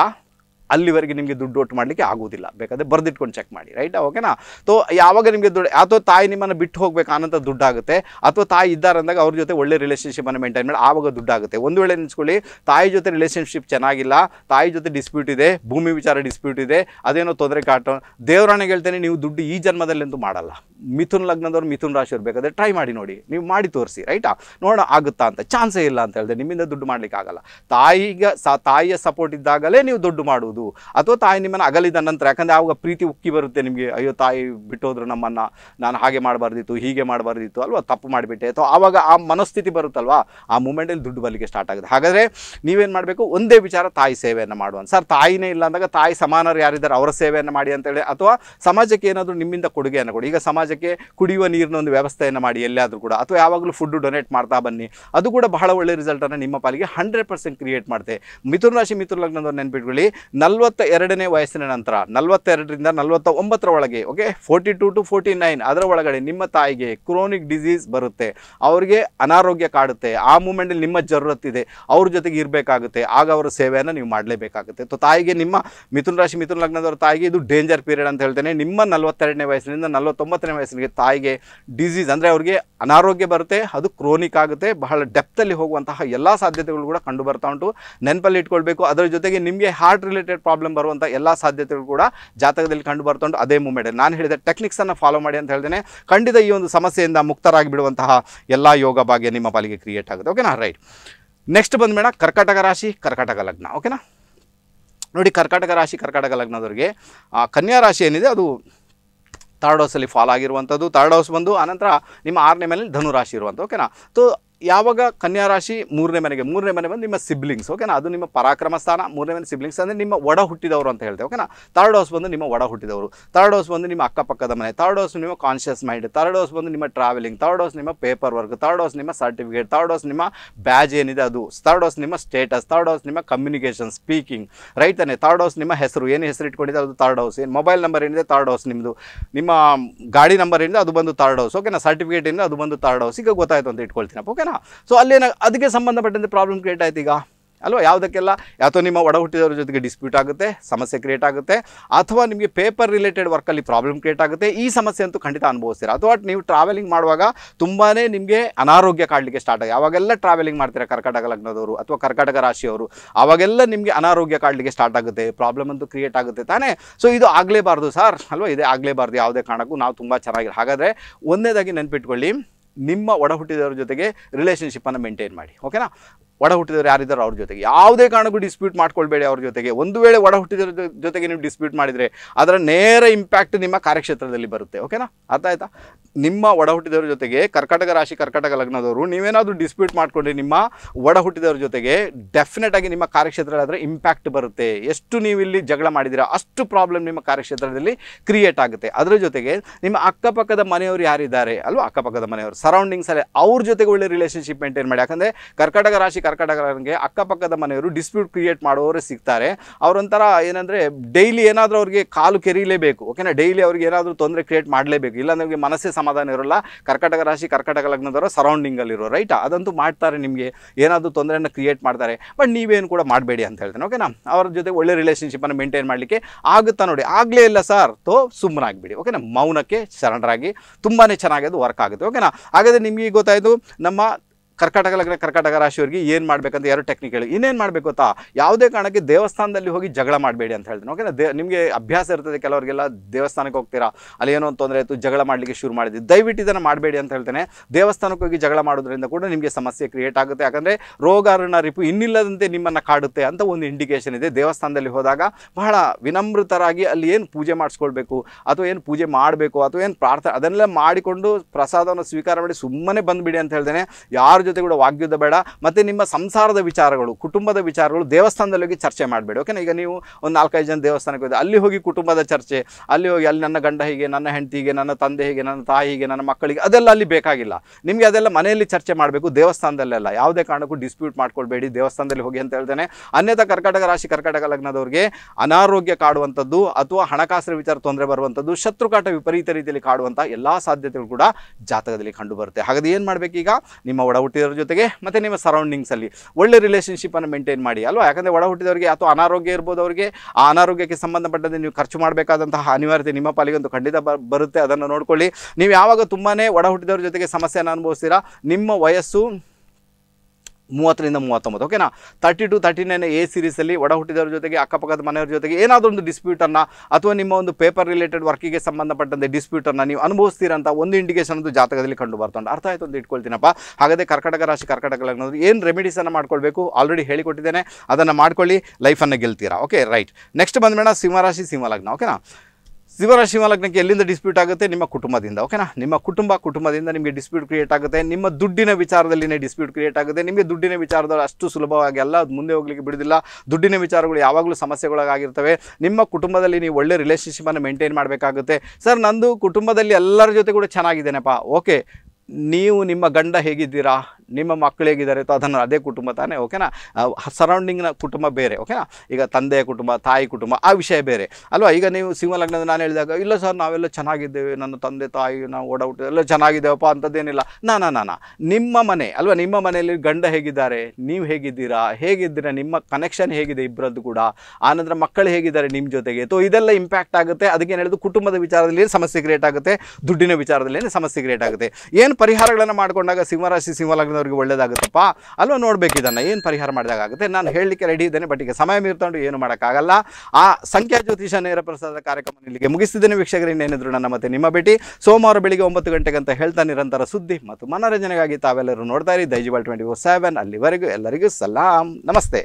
ಅಲ್ಲಿವರೆಗೆ ನಿಮಗೆ ದುಡ್ಡು ಒಟ್ಟು ಮಾಡಲಿಕ್ಕೆ ಆಗೋದಿಲ್ಲ ಬೇಕಾದರೆ ಬರೆದಿಟ್ಕೊಂಡು ಚೆಕ್ ಮಾಡಿ ರೈಟ್ ಓಕೆನಾ ತೋ ಯಾವಾಗ ನಿಮಗೆ ದುಡ್ಡು ಅಥವಾ ತಾಯಿ ನಿಮ್ಮನ್ನು ಬಿಟ್ಟು ಹೋಗಬೇಕಾನಂತ ದುಡ್ಡಾಗುತ್ತೆ ಅಥವಾ ತಾಯಿ ಇದ್ದಾರಂದಾಗ ಅವ್ರ ಜೊತೆ ಒಳ್ಳೆ ರಿಲೇಷನ್ಶಿಪ್ಪನ್ನು ಮೇಂಟೈನ್ ಮಾಡಿ ಆವಾಗ ಆಗುತ್ತೆ ಒಂದು ವೇಳೆ ನೆನೆಸ್ಕೊಳ್ಳಿ ತಾಯಿ ಜೊತೆ ರಿಲೇಷನ್ಶಿಪ್ ಚೆನ್ನಾಗಿಲ್ಲ ತಾಯಿ ಜೊತೆ ಡಿಸ್ಪ್ಯೂಟ್ ಇದೆ ಭೂಮಿ ವಿಚಾರ ಡಿಸ್ಪ್ಯೂಟ್ ಇದೆ ಅದೇನೋ ತೊಂದರೆ ಕಾಟ ದೇವರಾಣಿಗೆ ಹೇಳ್ತೇನೆ ನೀವು ದುಡ್ಡು ಈ ಜನ್ಮದಲ್ಲೆಂತೂ ಮಾಡಲ್ಲ ಮಿಥುನ್ ಲಗ್ನದವ್ರು ಮಿಥುನ್ ರಾಶಿ ಬೇಕಾದರೆ ಟ್ರೈ ಮಾಡಿ ನೋಡಿ ನೀವು ಮಾಡಿ ತೋರಿಸಿ ರೈಟಾ ನೋಡೋಣ ಆಗುತ್ತಾ ಅಂತ ಚಾನ್ಸೇ ಇಲ್ಲ ಅಂತ ಹೇಳಿದೆ ನಿಮ್ಮಿಂದ ದುಡ್ಡು ಮಾಡಲಿಕ್ಕಾಗಲ್ಲ ತಾಯಿಗೆ ಸ ತಾಯಿಯ ಸಪೋರ್ಟ್ ಇದ್ದಾಗಲೇ ನೀವು ದುಡ್ಡು ಮಾಡುವುದು ಅಥವಾ ತಾಯಿ ನಿಮ್ಮನ್ನು ಅಗಲಿದ ನಂತರ ಯಾಕಂದರೆ ಆವಾಗ ಪ್ರೀತಿ ಉಕ್ಕಿ ಬರುತ್ತೆ ನಿಮಗೆ ಅಯ್ಯೋ ತಾಯಿ ಬಿಟ್ಟೋದ್ರು ನಮ್ಮನ್ನು ನಾನು ಹಾಗೆ ಮಾಡಬಾರ್ದಿತ್ತು ಹೀಗೆ ಮಾಡಬಾರ್ದಿತ್ತು ಅಲ್ವಾ ತಪ್ಪು ಮಾಡಿಬಿಟ್ಟೆ ಅಥವಾ ಆವಾಗ ಆ ಮನಸ್ಥಿತಿ ಬರುತ್ತಲ್ವಾ ಆ ಮೂಮೆಂಟಲ್ಲಿ ದುಡ್ಡು ಬಲಿಗೆ ಸ್ಟಾರ್ಟ್ ಆಗುತ್ತೆ ಹಾಗಾದರೆ ನೀವೇನು ಮಾಡಬೇಕು ಒಂದೇ ವಿಚಾರ ತಾಯಿ ಸೇವೆಯನ್ನು ಮಾಡುವ ಸರ್ ತಾಯಿನೇ ಇಲ್ಲ ಅಂದಾಗ ತಾಯಿ ಸಮಾನರು ಯಾರಿದ್ದಾರೆ ಅವರ ಸೇವೆಯನ್ನು ಮಾಡಿ ಅಂತೇಳಿ ಅಥವಾ ಸಮಾಜಕ್ಕೆ ಏನಾದರೂ ನಿಮ್ಮಿಂದ ಕೊಡುಗೆಯನ್ನು ಕೊಡಿ ಈಗ ಸಮಾಜಕ್ಕೆ ಕುಡಿಯುವ ನೀರಿನ ಒಂದು ವ್ಯವಸ್ಥೆಯನ್ನು ಮಾಡಿ ಎಲ್ಲಾದರೂ ಕೂಡ ಅಥವಾ ಯಾವಾಗಲೂ ಫುಡ್ ಡೊನೇಟ್ ಮಾಡ್ತಾ ಬನ್ನಿ ಅದು ಕೂಡ ಬಹಳ ಒಳ್ಳೆ ರಿಸಲ್ಟನ್ನು ನಿಮ್ಮ ಪಾಲಿಗೆ ಹಂಡ್ರೆಡ್ ಪರ್ಸೆಂಟ್ ಕ್ರಿಯೇಟ್ ಮಾಡುತ್ತೆ ಮಿಥುನ ರಾಶಿ ಮಿಥುನ ಲಗ್ನದವ್ರು ನೆನ್ಪಿಟ್ಕೊಳ್ಳಿ ನಲವತ್ತ ಎರಡನೇ ವಯಸ್ಸಿನ ನಂತರ ನಲವತ್ತೆರಡರಿಂದ ನಲವತ್ತ ಒಂಬತ್ತರ ಒಳಗೆ okay forty two to forty nine ಅದರ ಒಳಗಡೆ ನಿಮ್ಮ ತಾಯಿಗೆ ಕ್ರೋನಿಕ್ ಡಿಸೀಸ್ ಬರುತ್ತೆ ಅವರಿಗೆ ಅನಾರೋಗ್ಯ ಕಾಡುತ್ತೆ ಆ ಮೂಮೆಂಟಲ್ಲಿ ನಿಮ್ಮ ಇದೆ ಅವ್ರ ಜೊತೆಗೆ ಇರಬೇಕಾಗುತ್ತೆ ಆಗ ಅವರ ಸೇವೆಯನ್ನು ನೀವು ಮಾಡಲೇಬೇಕಾಗುತ್ತೆ ತಾಯಿಗೆ ನಿಮ್ಮ ಮಿಥುನ ರಾಶಿ ಮಿಥುನ ಲಗ್ನದವರ ತಾಯಿಗೆ ಇದು ಡೇಂಜರ್ ಪೀರಿಯಡ್ ಅಂತ ಹೇಳ್ತೇನೆ ನಿಮ್ಮ ನಲವತ್ತೆರಡನೇ ವಯಸ್ಸಿನಿಂದ ನಲವತ್ತೊಂಬತ್ತನೇ ವಯಸ್ಸಿನಿಗೆ ತಾಯಿಗೆ ಡಿಸೀಸ್ ಅಂದರೆ ಅವರಿಗೆ ಅನಾರೋಗ್ಯ ಬರುತ್ತೆ ಅದು ಕ್ರೋನಿಕ್ ಆಗುತ್ತೆ ಬಹಳ ಡೆಪ್ತಲ್ಲಿ ಹೋಗುವಂತಹ ಎಲ್ಲ ಸಾಧ್ಯತೆಗಳು ಕೂಡ ಕಂಡು ಬರ್ತಾ ಉಂಟು ನೆನಪಲ್ಲಿ ಇಟ್ಕೊಳ್ಬೇಕು ಅದರ ಜೊತೆಗೆ ನಿಮಗೆ ಹಾರ್ಟ್ ರಿಲೇಟೆಡ್ ರಿಲೇಟೆಡ್ ಪ್ರಾಬ್ಲಮ್ ಬರುವಂಥ ಎಲ್ಲ ಸಾಧ್ಯತೆಗಳು ಕೂಡ ಜಾತಕದಲ್ಲಿ ಕಂಡು ಅದೇ ಮೂಮೆಂಟ್ ನಾನು ಹೇಳಿದ ಟೆಕ್ನಿಕ್ಸನ್ನು ಫಾಲೋ ಮಾಡಿ ಅಂತ ಹೇಳ್ತೇನೆ ಖಂಡಿತ ಈ ಒಂದು ಸಮಸ್ಯೆಯಿಂದ ಮುಕ್ತರಾಗಿ ಬಿಡುವಂತಹ ಎಲ್ಲ ಯೋಗ ಭಾಗ್ಯ ನಿಮ್ಮ ಪಾಲಿಗೆ ಕ್ರಿಯೇಟ್ ಆಗುತ್ತೆ ಓಕೆನಾ ರೈಟ್ ನೆಕ್ಸ್ಟ್ ಮೇಡ ಕರ್ಕಾಟಕ ರಾಶಿ ಕರ್ಕಾಟಕ ಲಗ್ನ ಓಕೆನಾ ನೋಡಿ ಕರ್ಕಾಟಕ ರಾಶಿ ಕರ್ಕಾಟಕ ಲಗ್ನದವ್ರಿಗೆ ಕನ್ಯಾ ರಾಶಿ ಏನಿದೆ ಅದು ತರ್ಡ್ ಹೌಸಲ್ಲಿ ಫಾಲ್ ಆಗಿರುವಂಥದ್ದು ತರ್ಡ್ ಹೌಸ್ ಬಂದು ಆನಂತರ ನಿಮ್ಮ ಆರನೇ ಮೇಲೆ ಧನುರಾಶಿ ಇರುವಂಥ ಓಕೆನಾ ತೋ ಯಾವಾಗ ಕನ್ಯಾ ರಾಶಿ ಮೂರನೇ ಮನೆಗೆ ಮೂರನೇ ಮನೆ ಬಂದು ನಿಮ್ಮ ಸಿಬ್ಲಿಂಗ್ಸ್ ಓಕೆನಾ ಅದು ನಿಮ್ಮ ಪರಾಕ್ರಮ ಸ್ಥಾನ ಮೂರನೇ ಮನೆ ಸಿಬ್ಲಿಂಗ್ಸ್ ಅಂದರೆ ನಿಮ್ಮ ಒಡ ಹುಟ್ಟಿದವರು ಅಂತ ಹೇಳ್ತೇವೆ ಓಕೆನಾ ತರ್ಡ್ ಹೌಸ್ ಬಂದು ನಿಮ್ಮ ಒಡ ಹುಟ್ಟಿದವರು ತರ್ಡ್ ಹೌಸ್ ಬಂದು ನಿಮ್ಮ ಅಕ್ಕಪಕ್ಕದ ಮನೆ ತರ್ಡ್ ಹೌಸ್ ನಿಮ್ಮ ಕಾನ್ಷಿಯಸ್ ಮೈಂಡ್ ತರ್ಡ್ ಹೌಸ್ ಬಂದು ನಿಮ್ಮ ಟ್ರಾವೆಲಿಂಗ್ ತರ್ಡ್ ಹೌಸ್ ನಿಮ್ಮ ಪೇಪರ್ ವರ್ಕ್ ತರ್ಡ್ ಹೌಸ್ ನಿಮ್ಮ ಸರ್ಟಿಫಿಕೇಟ್ ತರ್ಡ್ ಹೌಸ್ ನಿಮ್ಮ ಬ್ಯಾಜ್ ಏನಿದೆ ಅದು ತರ್ಡ್ ಹೌಸ್ ನಿಮ್ಮ ಸ್ಟೇಟಸ್ ತರ್ಡ್ ಹೌಸ್ ನಿಮ್ಮ communication speaking right third house ನಿಮ್ಮ ಹೆಸರು ಏನು ಹೆಸರು ಇಟ್ಕೊಂಡಿದೆ ಅದು ತರ್ಡ್ ಹೌಸ್ ಏನು ಮೊಬೈಲ್ ನಂಬರ್ ಏನಿದೆ ತರ್ಡ್ ಹೌಸ್ ನಿಮ್ಮದು ನಿಮ್ಮ ಗಾಡಿ ನಂಬರ್ ಏನಿದೆ ಅದು ಬಂದು ತರ್ಡ್ ಹೌಸ್ ಓಕೆನಾ ಸರ್ಟಿಫಿಕೇಟ್ ಏನಿದೆ ಅದು ಬಂದು ತರ್ಡ್ ಹೌಸ್ ಈಗ ಗೊತ್ತಾಯಿತು ಅಂತ ಇಟ್ಕೊಳ್ತೀನಪ್ಪ ಓಕೆನಾ ಅದಕ್ಕೋಸ್ಕರ ಸೊ ಅಲ್ಲೇನ ಅದಕ್ಕೆ ಸಂಬಂಧಪಟ್ಟಂತೆ ಪ್ರಾಬ್ಲಮ್ ಕ್ರಿಯೇಟ್ ಆಯ್ತು ಈಗ ಅಲ್ವಾ ಯಾವುದಕ್ಕೆಲ್ಲ ಯಾತೋ ನಿಮ್ಮ ಒಡ ಹುಟ್ಟಿದವ್ರ ಜೊತೆಗೆ ಡಿಸ್ಪ್ಯೂಟ್ ಆಗುತ್ತೆ ಸಮಸ್ಯೆ ಕ್ರಿಯೇಟ್ ಆಗುತ್ತೆ ಅಥವಾ ನಿಮಗೆ ಪೇಪರ್ ರಿಲೇಟೆಡ್ ವರ್ಕಲ್ಲಿ ಪ್ರಾಬ್ಲಮ್ ಕ್ರಿಯೇಟ್ ಆಗುತ್ತೆ ಈ ಸಮಸ್ಯೆ ಅಂತೂ ಖಂಡಿತ ಅನುಭವಿಸ್ತೀರಾ ಅಥವಾ ನೀವು ಟ್ರಾವೆಲಿಂಗ್ ಮಾಡುವಾಗ ತುಂಬಾ ನಿಮಗೆ ಅನಾರೋಗ್ಯ ಕಾಡಲಿಕ್ಕೆ ಸ್ಟಾರ್ಟ್ ಆಗಿ ಯಾವಾಗೆಲ್ಲ ಟ್ರಾವೆಲಿಂಗ್ ಮಾಡ್ತೀರಾ ಕರ್ನಾಟಕ ಲಗ್ನದವರು ಅಥವಾ ಕರ್ನಾಟಕ ರಾಶಿಯವರು ಆವಾಗೆಲ್ಲ ನಿಮಗೆ ಅನಾರೋಗ್ಯ ಕಾಡಲಿಕ್ಕೆ ಸ್ಟಾರ್ಟ್ ಆಗುತ್ತೆ ಪ್ರಾಬ್ಲಮ್ ಅಂತೂ ಕ್ರಿಯೇಟ್ ಆಗುತ್ತೆ ತಾನೇ ಸೊ ಇದು ಆಗಲೇಬಾರ್ದು ಸರ್ ಅಲ್ವಾ ಇದೇ ಆಗಲೇಬಾರ್ದು ಯಾವುದೇ ಕಾರಣಕ್ಕೂ ನಾವು ತುಂಬ ಚೆನ್ನಾಗಿರೋ ಹಾಗಾದರೆ ಒಂದೇದಾಗಿ ನೆನಪಿಟ್ಕೊಳ್ಳಿ ನಿಮ್ಮ ಒಡ ಹುಟ್ಟಿದವರ ಜೊತೆಗೆ ರಿಲೇಷನ್ಶಿಪ್ಪನ್ನು ಮೇಂಟೈನ್ ಮಾಡಿ ಓಕೆನಾ ಒಡ ಹುಟ್ಟಿದವರು ಯಾರಿದ್ದಾರೋ ಅವ್ರ ಜೊತೆಗೆ ಯಾವುದೇ ಕಾರಣಕ್ಕೂ ಡಿಸ್ಪ್ಯೂಟ್ ಮಾಡ್ಕೊಳ್ಬೇಡಿ ಅವ್ರ ಜೊತೆಗೆ ಒಂದು ವೇಳೆ ಒಡ ಹುಟ್ಟಿದ ಜೊತೆಗೆ ನೀವು ಡಿಸ್ಪ್ಯೂಟ್ ಮಾಡಿದರೆ ಅದರ ನೇರ ಇಂಪ್ಯಾಕ್ಟ್ ನಿಮ್ಮ ಕಾರ್ಯಕ್ಷೇತ್ರದಲ್ಲಿ ಬರುತ್ತೆ ಓಕೆನಾ ಅರ್ಥ ಆಯ್ತಾ ನಿಮ್ಮ ಒಡ ಹುಟ್ಟಿದವರ ಜೊತೆಗೆ ಕರ್ಕಾಟಕ ರಾಶಿ ಕರ್ಕಾಟಕ ಲಗ್ನದವರು ನೀವೇನಾದರೂ ಡಿಸ್ಪ್ಯೂಟ್ ಮಾಡಿಕೊಂಡ್ರೆ ನಿಮ್ಮ ಒಡ ಹುಟ್ಟಿದವ್ರ ಜೊತೆಗೆ ಡೆಫಿನೆಟ್ ಆಗಿ ನಿಮ್ಮ ಕಾರ್ಯಕ್ಷೇತ್ರದಲ್ಲಿ ಅದರ ಇಂಪ್ಯಾಕ್ಟ್ ಬರುತ್ತೆ ಎಷ್ಟು ನೀವು ಇಲ್ಲಿ ಜಗಳ ಮಾಡಿದಿರ ಅಷ್ಟು ಪ್ರಾಬ್ಲಮ್ ನಿಮ್ಮ ಕಾರ್ಯಕ್ಷೇತ್ರದಲ್ಲಿ ಕ್ರಿಯೇಟ್ ಆಗುತ್ತೆ ಅದರ ಜೊತೆಗೆ ನಿಮ್ಮ ಅಕ್ಕಪಕ್ಕದ ಮನೆಯವರು ಯಾರಿದ್ದಾರೆ ಅಲ್ವಾ ಅಕ್ಕಪಕ್ಕದ ಮನೆಯವರು ಸರೌಂಡಿಂಗ್ಸಲ್ಲಿ ಅವ್ರ ಜೊತೆಗೆ ಒಳ್ಳೆ ರಿಲೇಷನ್ಶಿಪ್ ಮೇಂಟೈನ್ ಮಾಡಿ ಯಾಕಂದರೆ ಕರ್ಕಾಟಕ ರಾಶಿ ಕರ್ಕಟಕರಿಗೆ ಅಕ್ಕಪಕ್ಕದ ಮನೆಯವರು ಡಿಸ್ಪ್ಯೂಟ್ ಕ್ರಿಯೇಟ್ ಮಾಡೋರು ಸಿಗ್ತಾರೆ ಅವರೊಂಥರ ಏನಂದರೆ ಡೈಲಿ ಏನಾದರೂ ಅವ್ರಿಗೆ ಕಾಲು ಕೆರೀಲೇಬೇಕು ಓಕೆನಾ ಡೈಲಿ ಅವ್ರಿಗೆ ಏನಾದರೂ ತೊಂದರೆ ಕ್ರಿಯೇಟ್ ಮಾಡಲೇಬೇಕು ಇಲ್ಲ ನಿಮಗೆ ಮನಸ್ಸೇ ಸಮಾಧಾನ ಇರೋಲ್ಲ ಕರ್ಕಟಕ ರಾಶಿ ಕರ್ಕಟಕ ಲಗ್ನದವರ ಸರೌಂಡಿಂಗಲ್ಲಿರೋ ರೈಟ್ ಅದಂತೂ ಮಾಡ್ತಾರೆ ನಿಮಗೆ ಏನಾದರೂ ತೊಂದರೆಯನ್ನು ಕ್ರಿಯೇಟ್ ಮಾಡ್ತಾರೆ ಬಟ್ ನೀವೇನು ಕೂಡ ಮಾಡಬೇಡಿ ಅಂತ ಹೇಳ್ತೇನೆ ಓಕೆನಾ ಅವ್ರ ಜೊತೆ ಒಳ್ಳೆ ರಿಲೇಷನ್ಶಿಪ್ಪನ್ನು ಮೇಂಟೈನ್ ಮಾಡಲಿಕ್ಕೆ ಆಗುತ್ತಾ ನೋಡಿ ಆಗಲೇ ಇಲ್ಲ ಸರ್ ತೋ ಸುಮ್ಮನಾಗ್ಬಿಡಿ ಓಕೆನಾ ಮೌನಕ್ಕೆ ಶರಣರಾಗಿ ತುಂಬಾ ಚೆನ್ನಾಗಿ ಅದು ವರ್ಕ್ ಆಗುತ್ತೆ ಓಕೆನಾ ಹಾಗಾದರೆ ನಿಮಗೆ ಗೊತ್ತಾಯಿತು ನಮ್ಮ ಕರ್ಕಾಟಕ ಲಗ್ನ ಕರ್ಕಾಟಕ ರಾಶಿಯವರಿಗೆ ಏನು ಮಾಡಬೇಕಂತ ಯಾರು ಟೆಕ್ನಿಕ್ ಹೇಳಿ ಇನ್ನೇನು ಮಾಡಬೇಕು ಗೊತ್ತಾ ಯಾವುದೇ ಕಾರಣಕ್ಕೆ ದೇವಸ್ಥಾನದಲ್ಲಿ ಹೋಗಿ ಜಗಳ ಮಾಡಬೇಡಿ ಅಂತ ಹೇಳ್ತೀನಿ ಓಕೆನಾ ದೇ ನಿಮಗೆ ಅಭ್ಯಾಸ ಇರ್ತದೆ ಕೆಲವರಿಗೆಲ್ಲ ದೇವಸ್ಥಾನಕ್ಕೆ ಹೋಗ್ತೀರಾ ಅಲ್ಲಿ ಏನೋ ತೊಂದರೆ ಆಯಿತು ಜಗಳ ಮಾಡಲಿಕ್ಕೆ ಶುರು ಮಾಡಿದ್ವಿ ದಯವಿಟ್ಟು ಇದನ್ನು ಮಾಡಬೇಡಿ ಅಂತ ಹೇಳ್ತೇನೆ ದೇವಸ್ಥಾನಕ್ಕೆ ಹೋಗಿ ಜಗಳ ಮಾಡೋದ್ರಿಂದ ಕೂಡ ನಿಮಗೆ ಸಮಸ್ಯೆ ಕ್ರಿಯೇಟ್ ಆಗುತ್ತೆ ಯಾಕಂದರೆ ರೋಗಾರಣ ರಿಪು ಇನ್ನಿಲ್ಲದಂತೆ ನಿಮ್ಮನ್ನು ಕಾಡುತ್ತೆ ಅಂತ ಒಂದು ಇಂಡಿಕೇಷನ್ ಇದೆ ದೇವಸ್ಥಾನದಲ್ಲಿ ಹೋದಾಗ ಬಹಳ ವಿನಮ್ರತರಾಗಿ ಅಲ್ಲಿ ಏನು ಪೂಜೆ ಮಾಡಿಸ್ಕೊಳ್ಬೇಕು ಅಥವಾ ಏನು ಪೂಜೆ ಮಾಡಬೇಕು ಅಥವಾ ಏನು ಪ್ರಾರ್ಥನೆ ಅದನ್ನೆಲ್ಲ ಮಾಡಿಕೊಂಡು ಪ್ರಸಾದವನ್ನು ಸ್ವೀಕಾರ ಮಾಡಿ ಸುಮ್ಮನೆ ಬಂದುಬಿಡಿ ಅಂತ ಹೇಳ್ತೇನೆ ಯಾರ ಜೊತೆ ಕೂಡ ವಾಗ್ಯುದ್ಧ ಬೇಡ ಮತ್ತು ನಿಮ್ಮ ಸಂಸಾರದ ವಿಚಾರಗಳು ಕುಟುಂಬದ ವಿಚಾರಗಳು ದೇವಸ್ಥಾನದಲ್ಲಿ ಹೋಗಿ ಚರ್ಚೆ ಮಾಡಬೇಡಿ ಓಕೆನಾ ಈಗ ನೀವು ಒಂದು ನಾಲ್ಕೈದು ಜನ ದೇವಸ್ಥಾನಕ್ಕೆ ಹೋದ ಅಲ್ಲಿ ಹೋಗಿ ಕುಟುಂಬದ ಚರ್ಚೆ ಅಲ್ಲಿ ಹೋಗಿ ಅಲ್ಲಿ ನನ್ನ ಗಂಡ ಹೀಗೆ ನನ್ನ ಹೆಂಡತಿಗೆ ನನ್ನ ತಂದೆ ಹೀಗೆ ನನ್ನ ತಾಯಿ ಹೀಗೆ ನನ್ನ ಮಕ್ಕಳಿಗೆ ಅದೆಲ್ಲ ಅಲ್ಲಿ ಬೇಕಾಗಿಲ್ಲ ನಿಮಗೆ ಅದೆಲ್ಲ ಮನೆಯಲ್ಲಿ ಚರ್ಚೆ ಮಾಡಬೇಕು ದೇವಸ್ಥಾನದಲ್ಲೆಲ್ಲ ಯಾವುದೇ ಕಾರಣಕ್ಕೂ ಡಿಸ್ಪ್ಯೂಟ್ ಮಾಡ್ಕೊಳ್ಬೇಡಿ ದೇವಸ್ಥಾನದಲ್ಲಿ ಹೋಗಿ ಅಂತ ಹೇಳ್ತೇನೆ ಅನ್ಯತಾ ಕರ್ಕಾಟಕ ರಾಶಿ ಕರ್ಕಾಟಕ ಲಗ್ನದವ್ರಿಗೆ ಅನಾರೋಗ್ಯ ಕಾಡುವಂಥದ್ದು ಅಥವಾ ಹಣಕಾಸಿನ ವಿಚಾರ ತೊಂದರೆ ಬರುವಂಥದ್ದು ಶತ್ರುಕಾಟ ವಿಪರೀತ ರೀತಿಯಲ್ಲಿ ಕಾಡುವಂಥ ಎಲ್ಲ ಸಾಧ್ಯತೆಗಳು ಕೂಡ ಜಾತಕದಲ್ಲಿ ಕಂಡು ಬರುತ್ತೆ ಹಾಗಾದ್ರೆ ಏನು ಮಾಡಬೇಕೀಗ ನಿಮ್ಮ ಒಡ ಜೊತೆಗೆ ಮತ್ತು ನಿಮ್ಮ ಸರೌಂಡಿಂಗ್ಸಲ್ಲಿ ಒಳ್ಳೆ ಅನ್ನು ಮೇಂಟೈನ್ ಮಾಡಿ ಅಲ್ವಾ ಯಾಕಂದರೆ ಒಳ ಹುಟ್ಟಿದವರಿಗೆ ಅಥವಾ ಅನಾರೋಗ್ಯ ಇರ್ಬೋದು ಅವರಿಗೆ ಆ ಅನಾರೋಗ್ಯಕ್ಕೆ ಸಂಬಂಧಪಟ್ಟಂತೆ ನೀವು ಖರ್ಚು ಮಾಡಬೇಕಾದಂತಹ ಅನಿವಾರ್ಯತೆ ನಿಮ್ಮ ಒಂದು ಖಂಡಿತ ಬರುತ್ತೆ ಅದನ್ನು ನೋಡ್ಕೊಳ್ಳಿ ನೀವು ಯಾವಾಗ ತುಂಬಾ ಒಡ ಹುಟ್ಟಿದವ್ರ ಜೊತೆಗೆ ಸಮಸ್ಯೆಯನ್ನು ಅನುಭವಿಸ್ತೀರಾ ನಿಮ್ಮ ವಯಸ್ಸು ಮೂವತ್ತರಿಂದ ಮೂವತ್ತೊಂಬತ್ತು ಓಕೆನಾ ತರ್ಟಿ ಟು ತರ್ಟಿ ನೈನ್ ಎ ಸೀರೀಸಲ್ಲಿ ಒಡ ಹುಟ್ಟಿದವ್ರ ಜೊತೆಗೆ ಅಕ್ಕಪಕ್ಕದ ಮನೆಯವ್ರ ಜೊತೆಗೆ ಏನಾದರೂ ಒಂದು ಡಿಸ್ಪ್ಯೂಟನ್ನು ಅಥವಾ ನಿಮ್ಮ ಒಂದು ಪೇಪರ್ ರಿಲೇಟೆಡ್ ವರ್ಕಿಗೆ ಸಂಬಂಧಪಟ್ಟಂತೆ ಡಿಸ್ಪ್ಯೂಟನ್ನು ನೀವು ಅಂತ ಒಂದು ಇಂಡಿಕೇಷನ್ ಅದು ಜಾತಕದಲ್ಲಿ ಕಂಡು ಬರ್ತಂಡು ಅರ್ಥ ಆಯಿತು ಅಂತ ಇಟ್ಕೊಳ್ತೀನಪ್ಪ ಹಾಗಾದರೆ ಕರ್ಕಟಕ ರಾಶಿ ಕರ್ಕಟಕ ಲಗ್ನದಲ್ಲಿ ಏನು ರೆಮಿಡೀಸನ್ನು ಮಾಡ್ಕೊಳ್ಬೇಕು ಆಲ್ರೆಡಿ ಹೇಳಿಕೊಟ್ಟಿದ್ದೇನೆ ಅದನ್ನು ಮಾಡ್ಕೊಳ್ಳಿ ಲೈಫನ್ನು ಗೆಲ್ತೀರಾ ಓಕೆ ರೈಟ್ ನೆಕ್ಸ್ಟ್ ಬಂದ ಸಿಂಹ ಸಿಂಹರಾಶಿ ಸಿಂಹ ಲಗ್ನ ಓಕೆನಾ ಶಿವರಾಶಿ ಲಗ್ನಕ್ಕೆ ಎಲ್ಲಿಂದ ಡಿಸ್ಪ್ಯೂಟ್ ಆಗುತ್ತೆ ನಿಮ್ಮ ಕುಟುಂಬದಿಂದ ಓಕೆನಾ ನಿಮ್ಮ ಕುಟುಂಬ ಕುಟುಂಬದಿಂದ ನಿಮಗೆ ಡಿಸ್ಪ್ಯೂಟ್ ಕ್ರಿಯೇಟ್ ಆಗುತ್ತೆ ನಿಮ್ಮ ದುಡ್ಡಿನ ವಿಚಾರದಲ್ಲಿನೇ ಡಿಸ್ಪ್ಯೂಟ್ ಕ್ರಿಯೇಟ್ ಆಗುತ್ತೆ ನಿಮಗೆ ದುಡ್ಡಿನ ವಿಚಾರದಲ್ಲಿ ಅಷ್ಟು ಸುಲಭವಾಗಿ ಅಲ್ಲ ಮುಂದೆ ಹೋಗ್ಲಿಕ್ಕೆ ಬಿಡೋದಿಲ್ಲ ದುಡ್ಡಿನ ವಿಚಾರಗಳು ಯಾವಾಗಲೂ ಸಮಸ್ಯೆಗಳಾಗಿರ್ತವೆ ನಿಮ್ಮ ಕುಟುಂಬದಲ್ಲಿ ನೀವು ಒಳ್ಳೆ ಅನ್ನು ಮೇಂಟೈನ್ ಮಾಡಬೇಕಾಗುತ್ತೆ ಸರ್ ನಂದು ಕುಟುಂಬದಲ್ಲಿ ಎಲ್ಲರ ಜೊತೆ ಕೂಡ ಚೆನ್ನಾಗಿದ್ದೇನೆಪ್ಪ ಓಕೆ ನೀವು ನಿಮ್ಮ ಗಂಡ ಹೇಗಿದ್ದೀರಾ ನಿಮ್ಮ ಮಕ್ಕಳು ಹೇಗಿದ್ದಾರೆ ಅಥವಾ ಅದನ್ನು ಅದೇ ಕುಟುಂಬ ತಾನೇ ಓಕೆನಾ ಸರೌಂಡಿಂಗ್ನ ಕುಟುಂಬ ಬೇರೆ ಓಕೆನಾ ಈಗ ತಂದೆಯ ಕುಟುಂಬ ತಾಯಿ ಕುಟುಂಬ ಆ ವಿಷಯ ಬೇರೆ ಅಲ್ವಾ ಈಗ ನೀವು ಸಿಂಹ ಲಗ್ನದ ನಾನು ಹೇಳಿದಾಗ ಇಲ್ಲ ಸರ್ ನಾವೆಲ್ಲ ಚೆನ್ನಾಗಿದ್ದೇವೆ ನನ್ನ ತಂದೆ ತಾಯಿ ನಾವು ಓಡಾಟ ಎಲ್ಲ ಚೆನ್ನಾಗಿದ್ದೇವಪ್ಪ ಅಂಥದ್ದೇನಿಲ್ಲ ನಾ ನಾ ನಿಮ್ಮ ಮನೆ ಅಲ್ವಾ ನಿಮ್ಮ ಮನೆಯಲ್ಲಿ ಗಂಡ ಹೇಗಿದ್ದಾರೆ ನೀವು ಹೇಗಿದ್ದೀರಾ ಹೇಗಿದ್ದೀರಾ ನಿಮ್ಮ ಕನೆಕ್ಷನ್ ಹೇಗಿದೆ ಇಬ್ಬರದ್ದು ಕೂಡ ಆನಂತರ ಮಕ್ಕಳು ಹೇಗಿದ್ದಾರೆ ನಿಮ್ಮ ಜೊತೆಗೆ ಸೊ ಇದೆಲ್ಲ ಇಂಪ್ಯಾಕ್ಟ್ ಆಗುತ್ತೆ ಅದಕ್ಕೆ ಏನು ಹೇಳೋದು ಕುಟುಂಬದ ವಿಚಾರದಲ್ಲಿ ಸಮಸ್ಯೆ ಕ್ರಿಯೇಟ್ ಆಗುತ್ತೆ ದುಡ್ಡಿನ ವಿಚಾರದಲ್ಲಿ ಸಮಸ್ಯೆ ಕ್ರಿಯೇಟ್ ಆಗುತ್ತೆ ಏನು ಪರಿಹಾರಗಳನ್ನು ಮಾಡಿಕೊಂಡಾಗ ಸಿಂಹರಾಶಿ ಸಿಂಹಲಗ್ನವ್ರಿಗೆ ಒಳ್ಳೇದಾಗುತ್ತಪ್ಪ ಅಲ್ವಾ ನೋಡಬೇಕು ಇದನ್ನು ಏನು ಪರಿಹಾರ ಮಾಡಿದಾಗುತ್ತೆ ನಾನು ಹೇಳಲಿಕ್ಕೆ ರೆಡಿ ಇದ್ದೇನೆ ಬಟ್ ಈಗ ಸಮಯ ಮೀರ್ತೊಂಡು ಏನು ಮಾಡೋಕ್ಕಾಗಲ್ಲ ಆ ಸಂಖ್ಯಾ ಜ್ಯೋತಿಷ ನೇರ ಪ್ರಸಾದ ಕಾರ್ಯಕ್ರಮ ಇಲ್ಲಿಗೆ ಮುಗಿಸಿದ್ದೇನೆ ವೀಕ್ಷಕರು ಇನ್ನೇನಿದ್ರು ನನ್ನ ಮತ್ತೆ ನಿಮ್ಮ ಭೇಟಿ ಸೋಮವಾರ ಬೆಳಿಗ್ಗೆ ಒಂಬತ್ತು ಗಂಟೆಗಂತ ಹೇಳ್ತಾ ನಿರಂತರ ಸುದ್ದಿ ಮತ್ತು ಮನೋರಂಜನೆಗಾಗಿ ತಾವೆಲ್ಲರೂ ನೋಡ್ತಾ ಇರಿ ದೈಜಿಬಾಲ್ ಟ್ವೆಂಟಿ ಫೋರ್ ಸೆವೆನ್ ಅಲ್ಲಿವರೆಗೂ ಎಲ್ಲರಿಗೂ ಸಲಾಂ ನಮಸ್ತೆ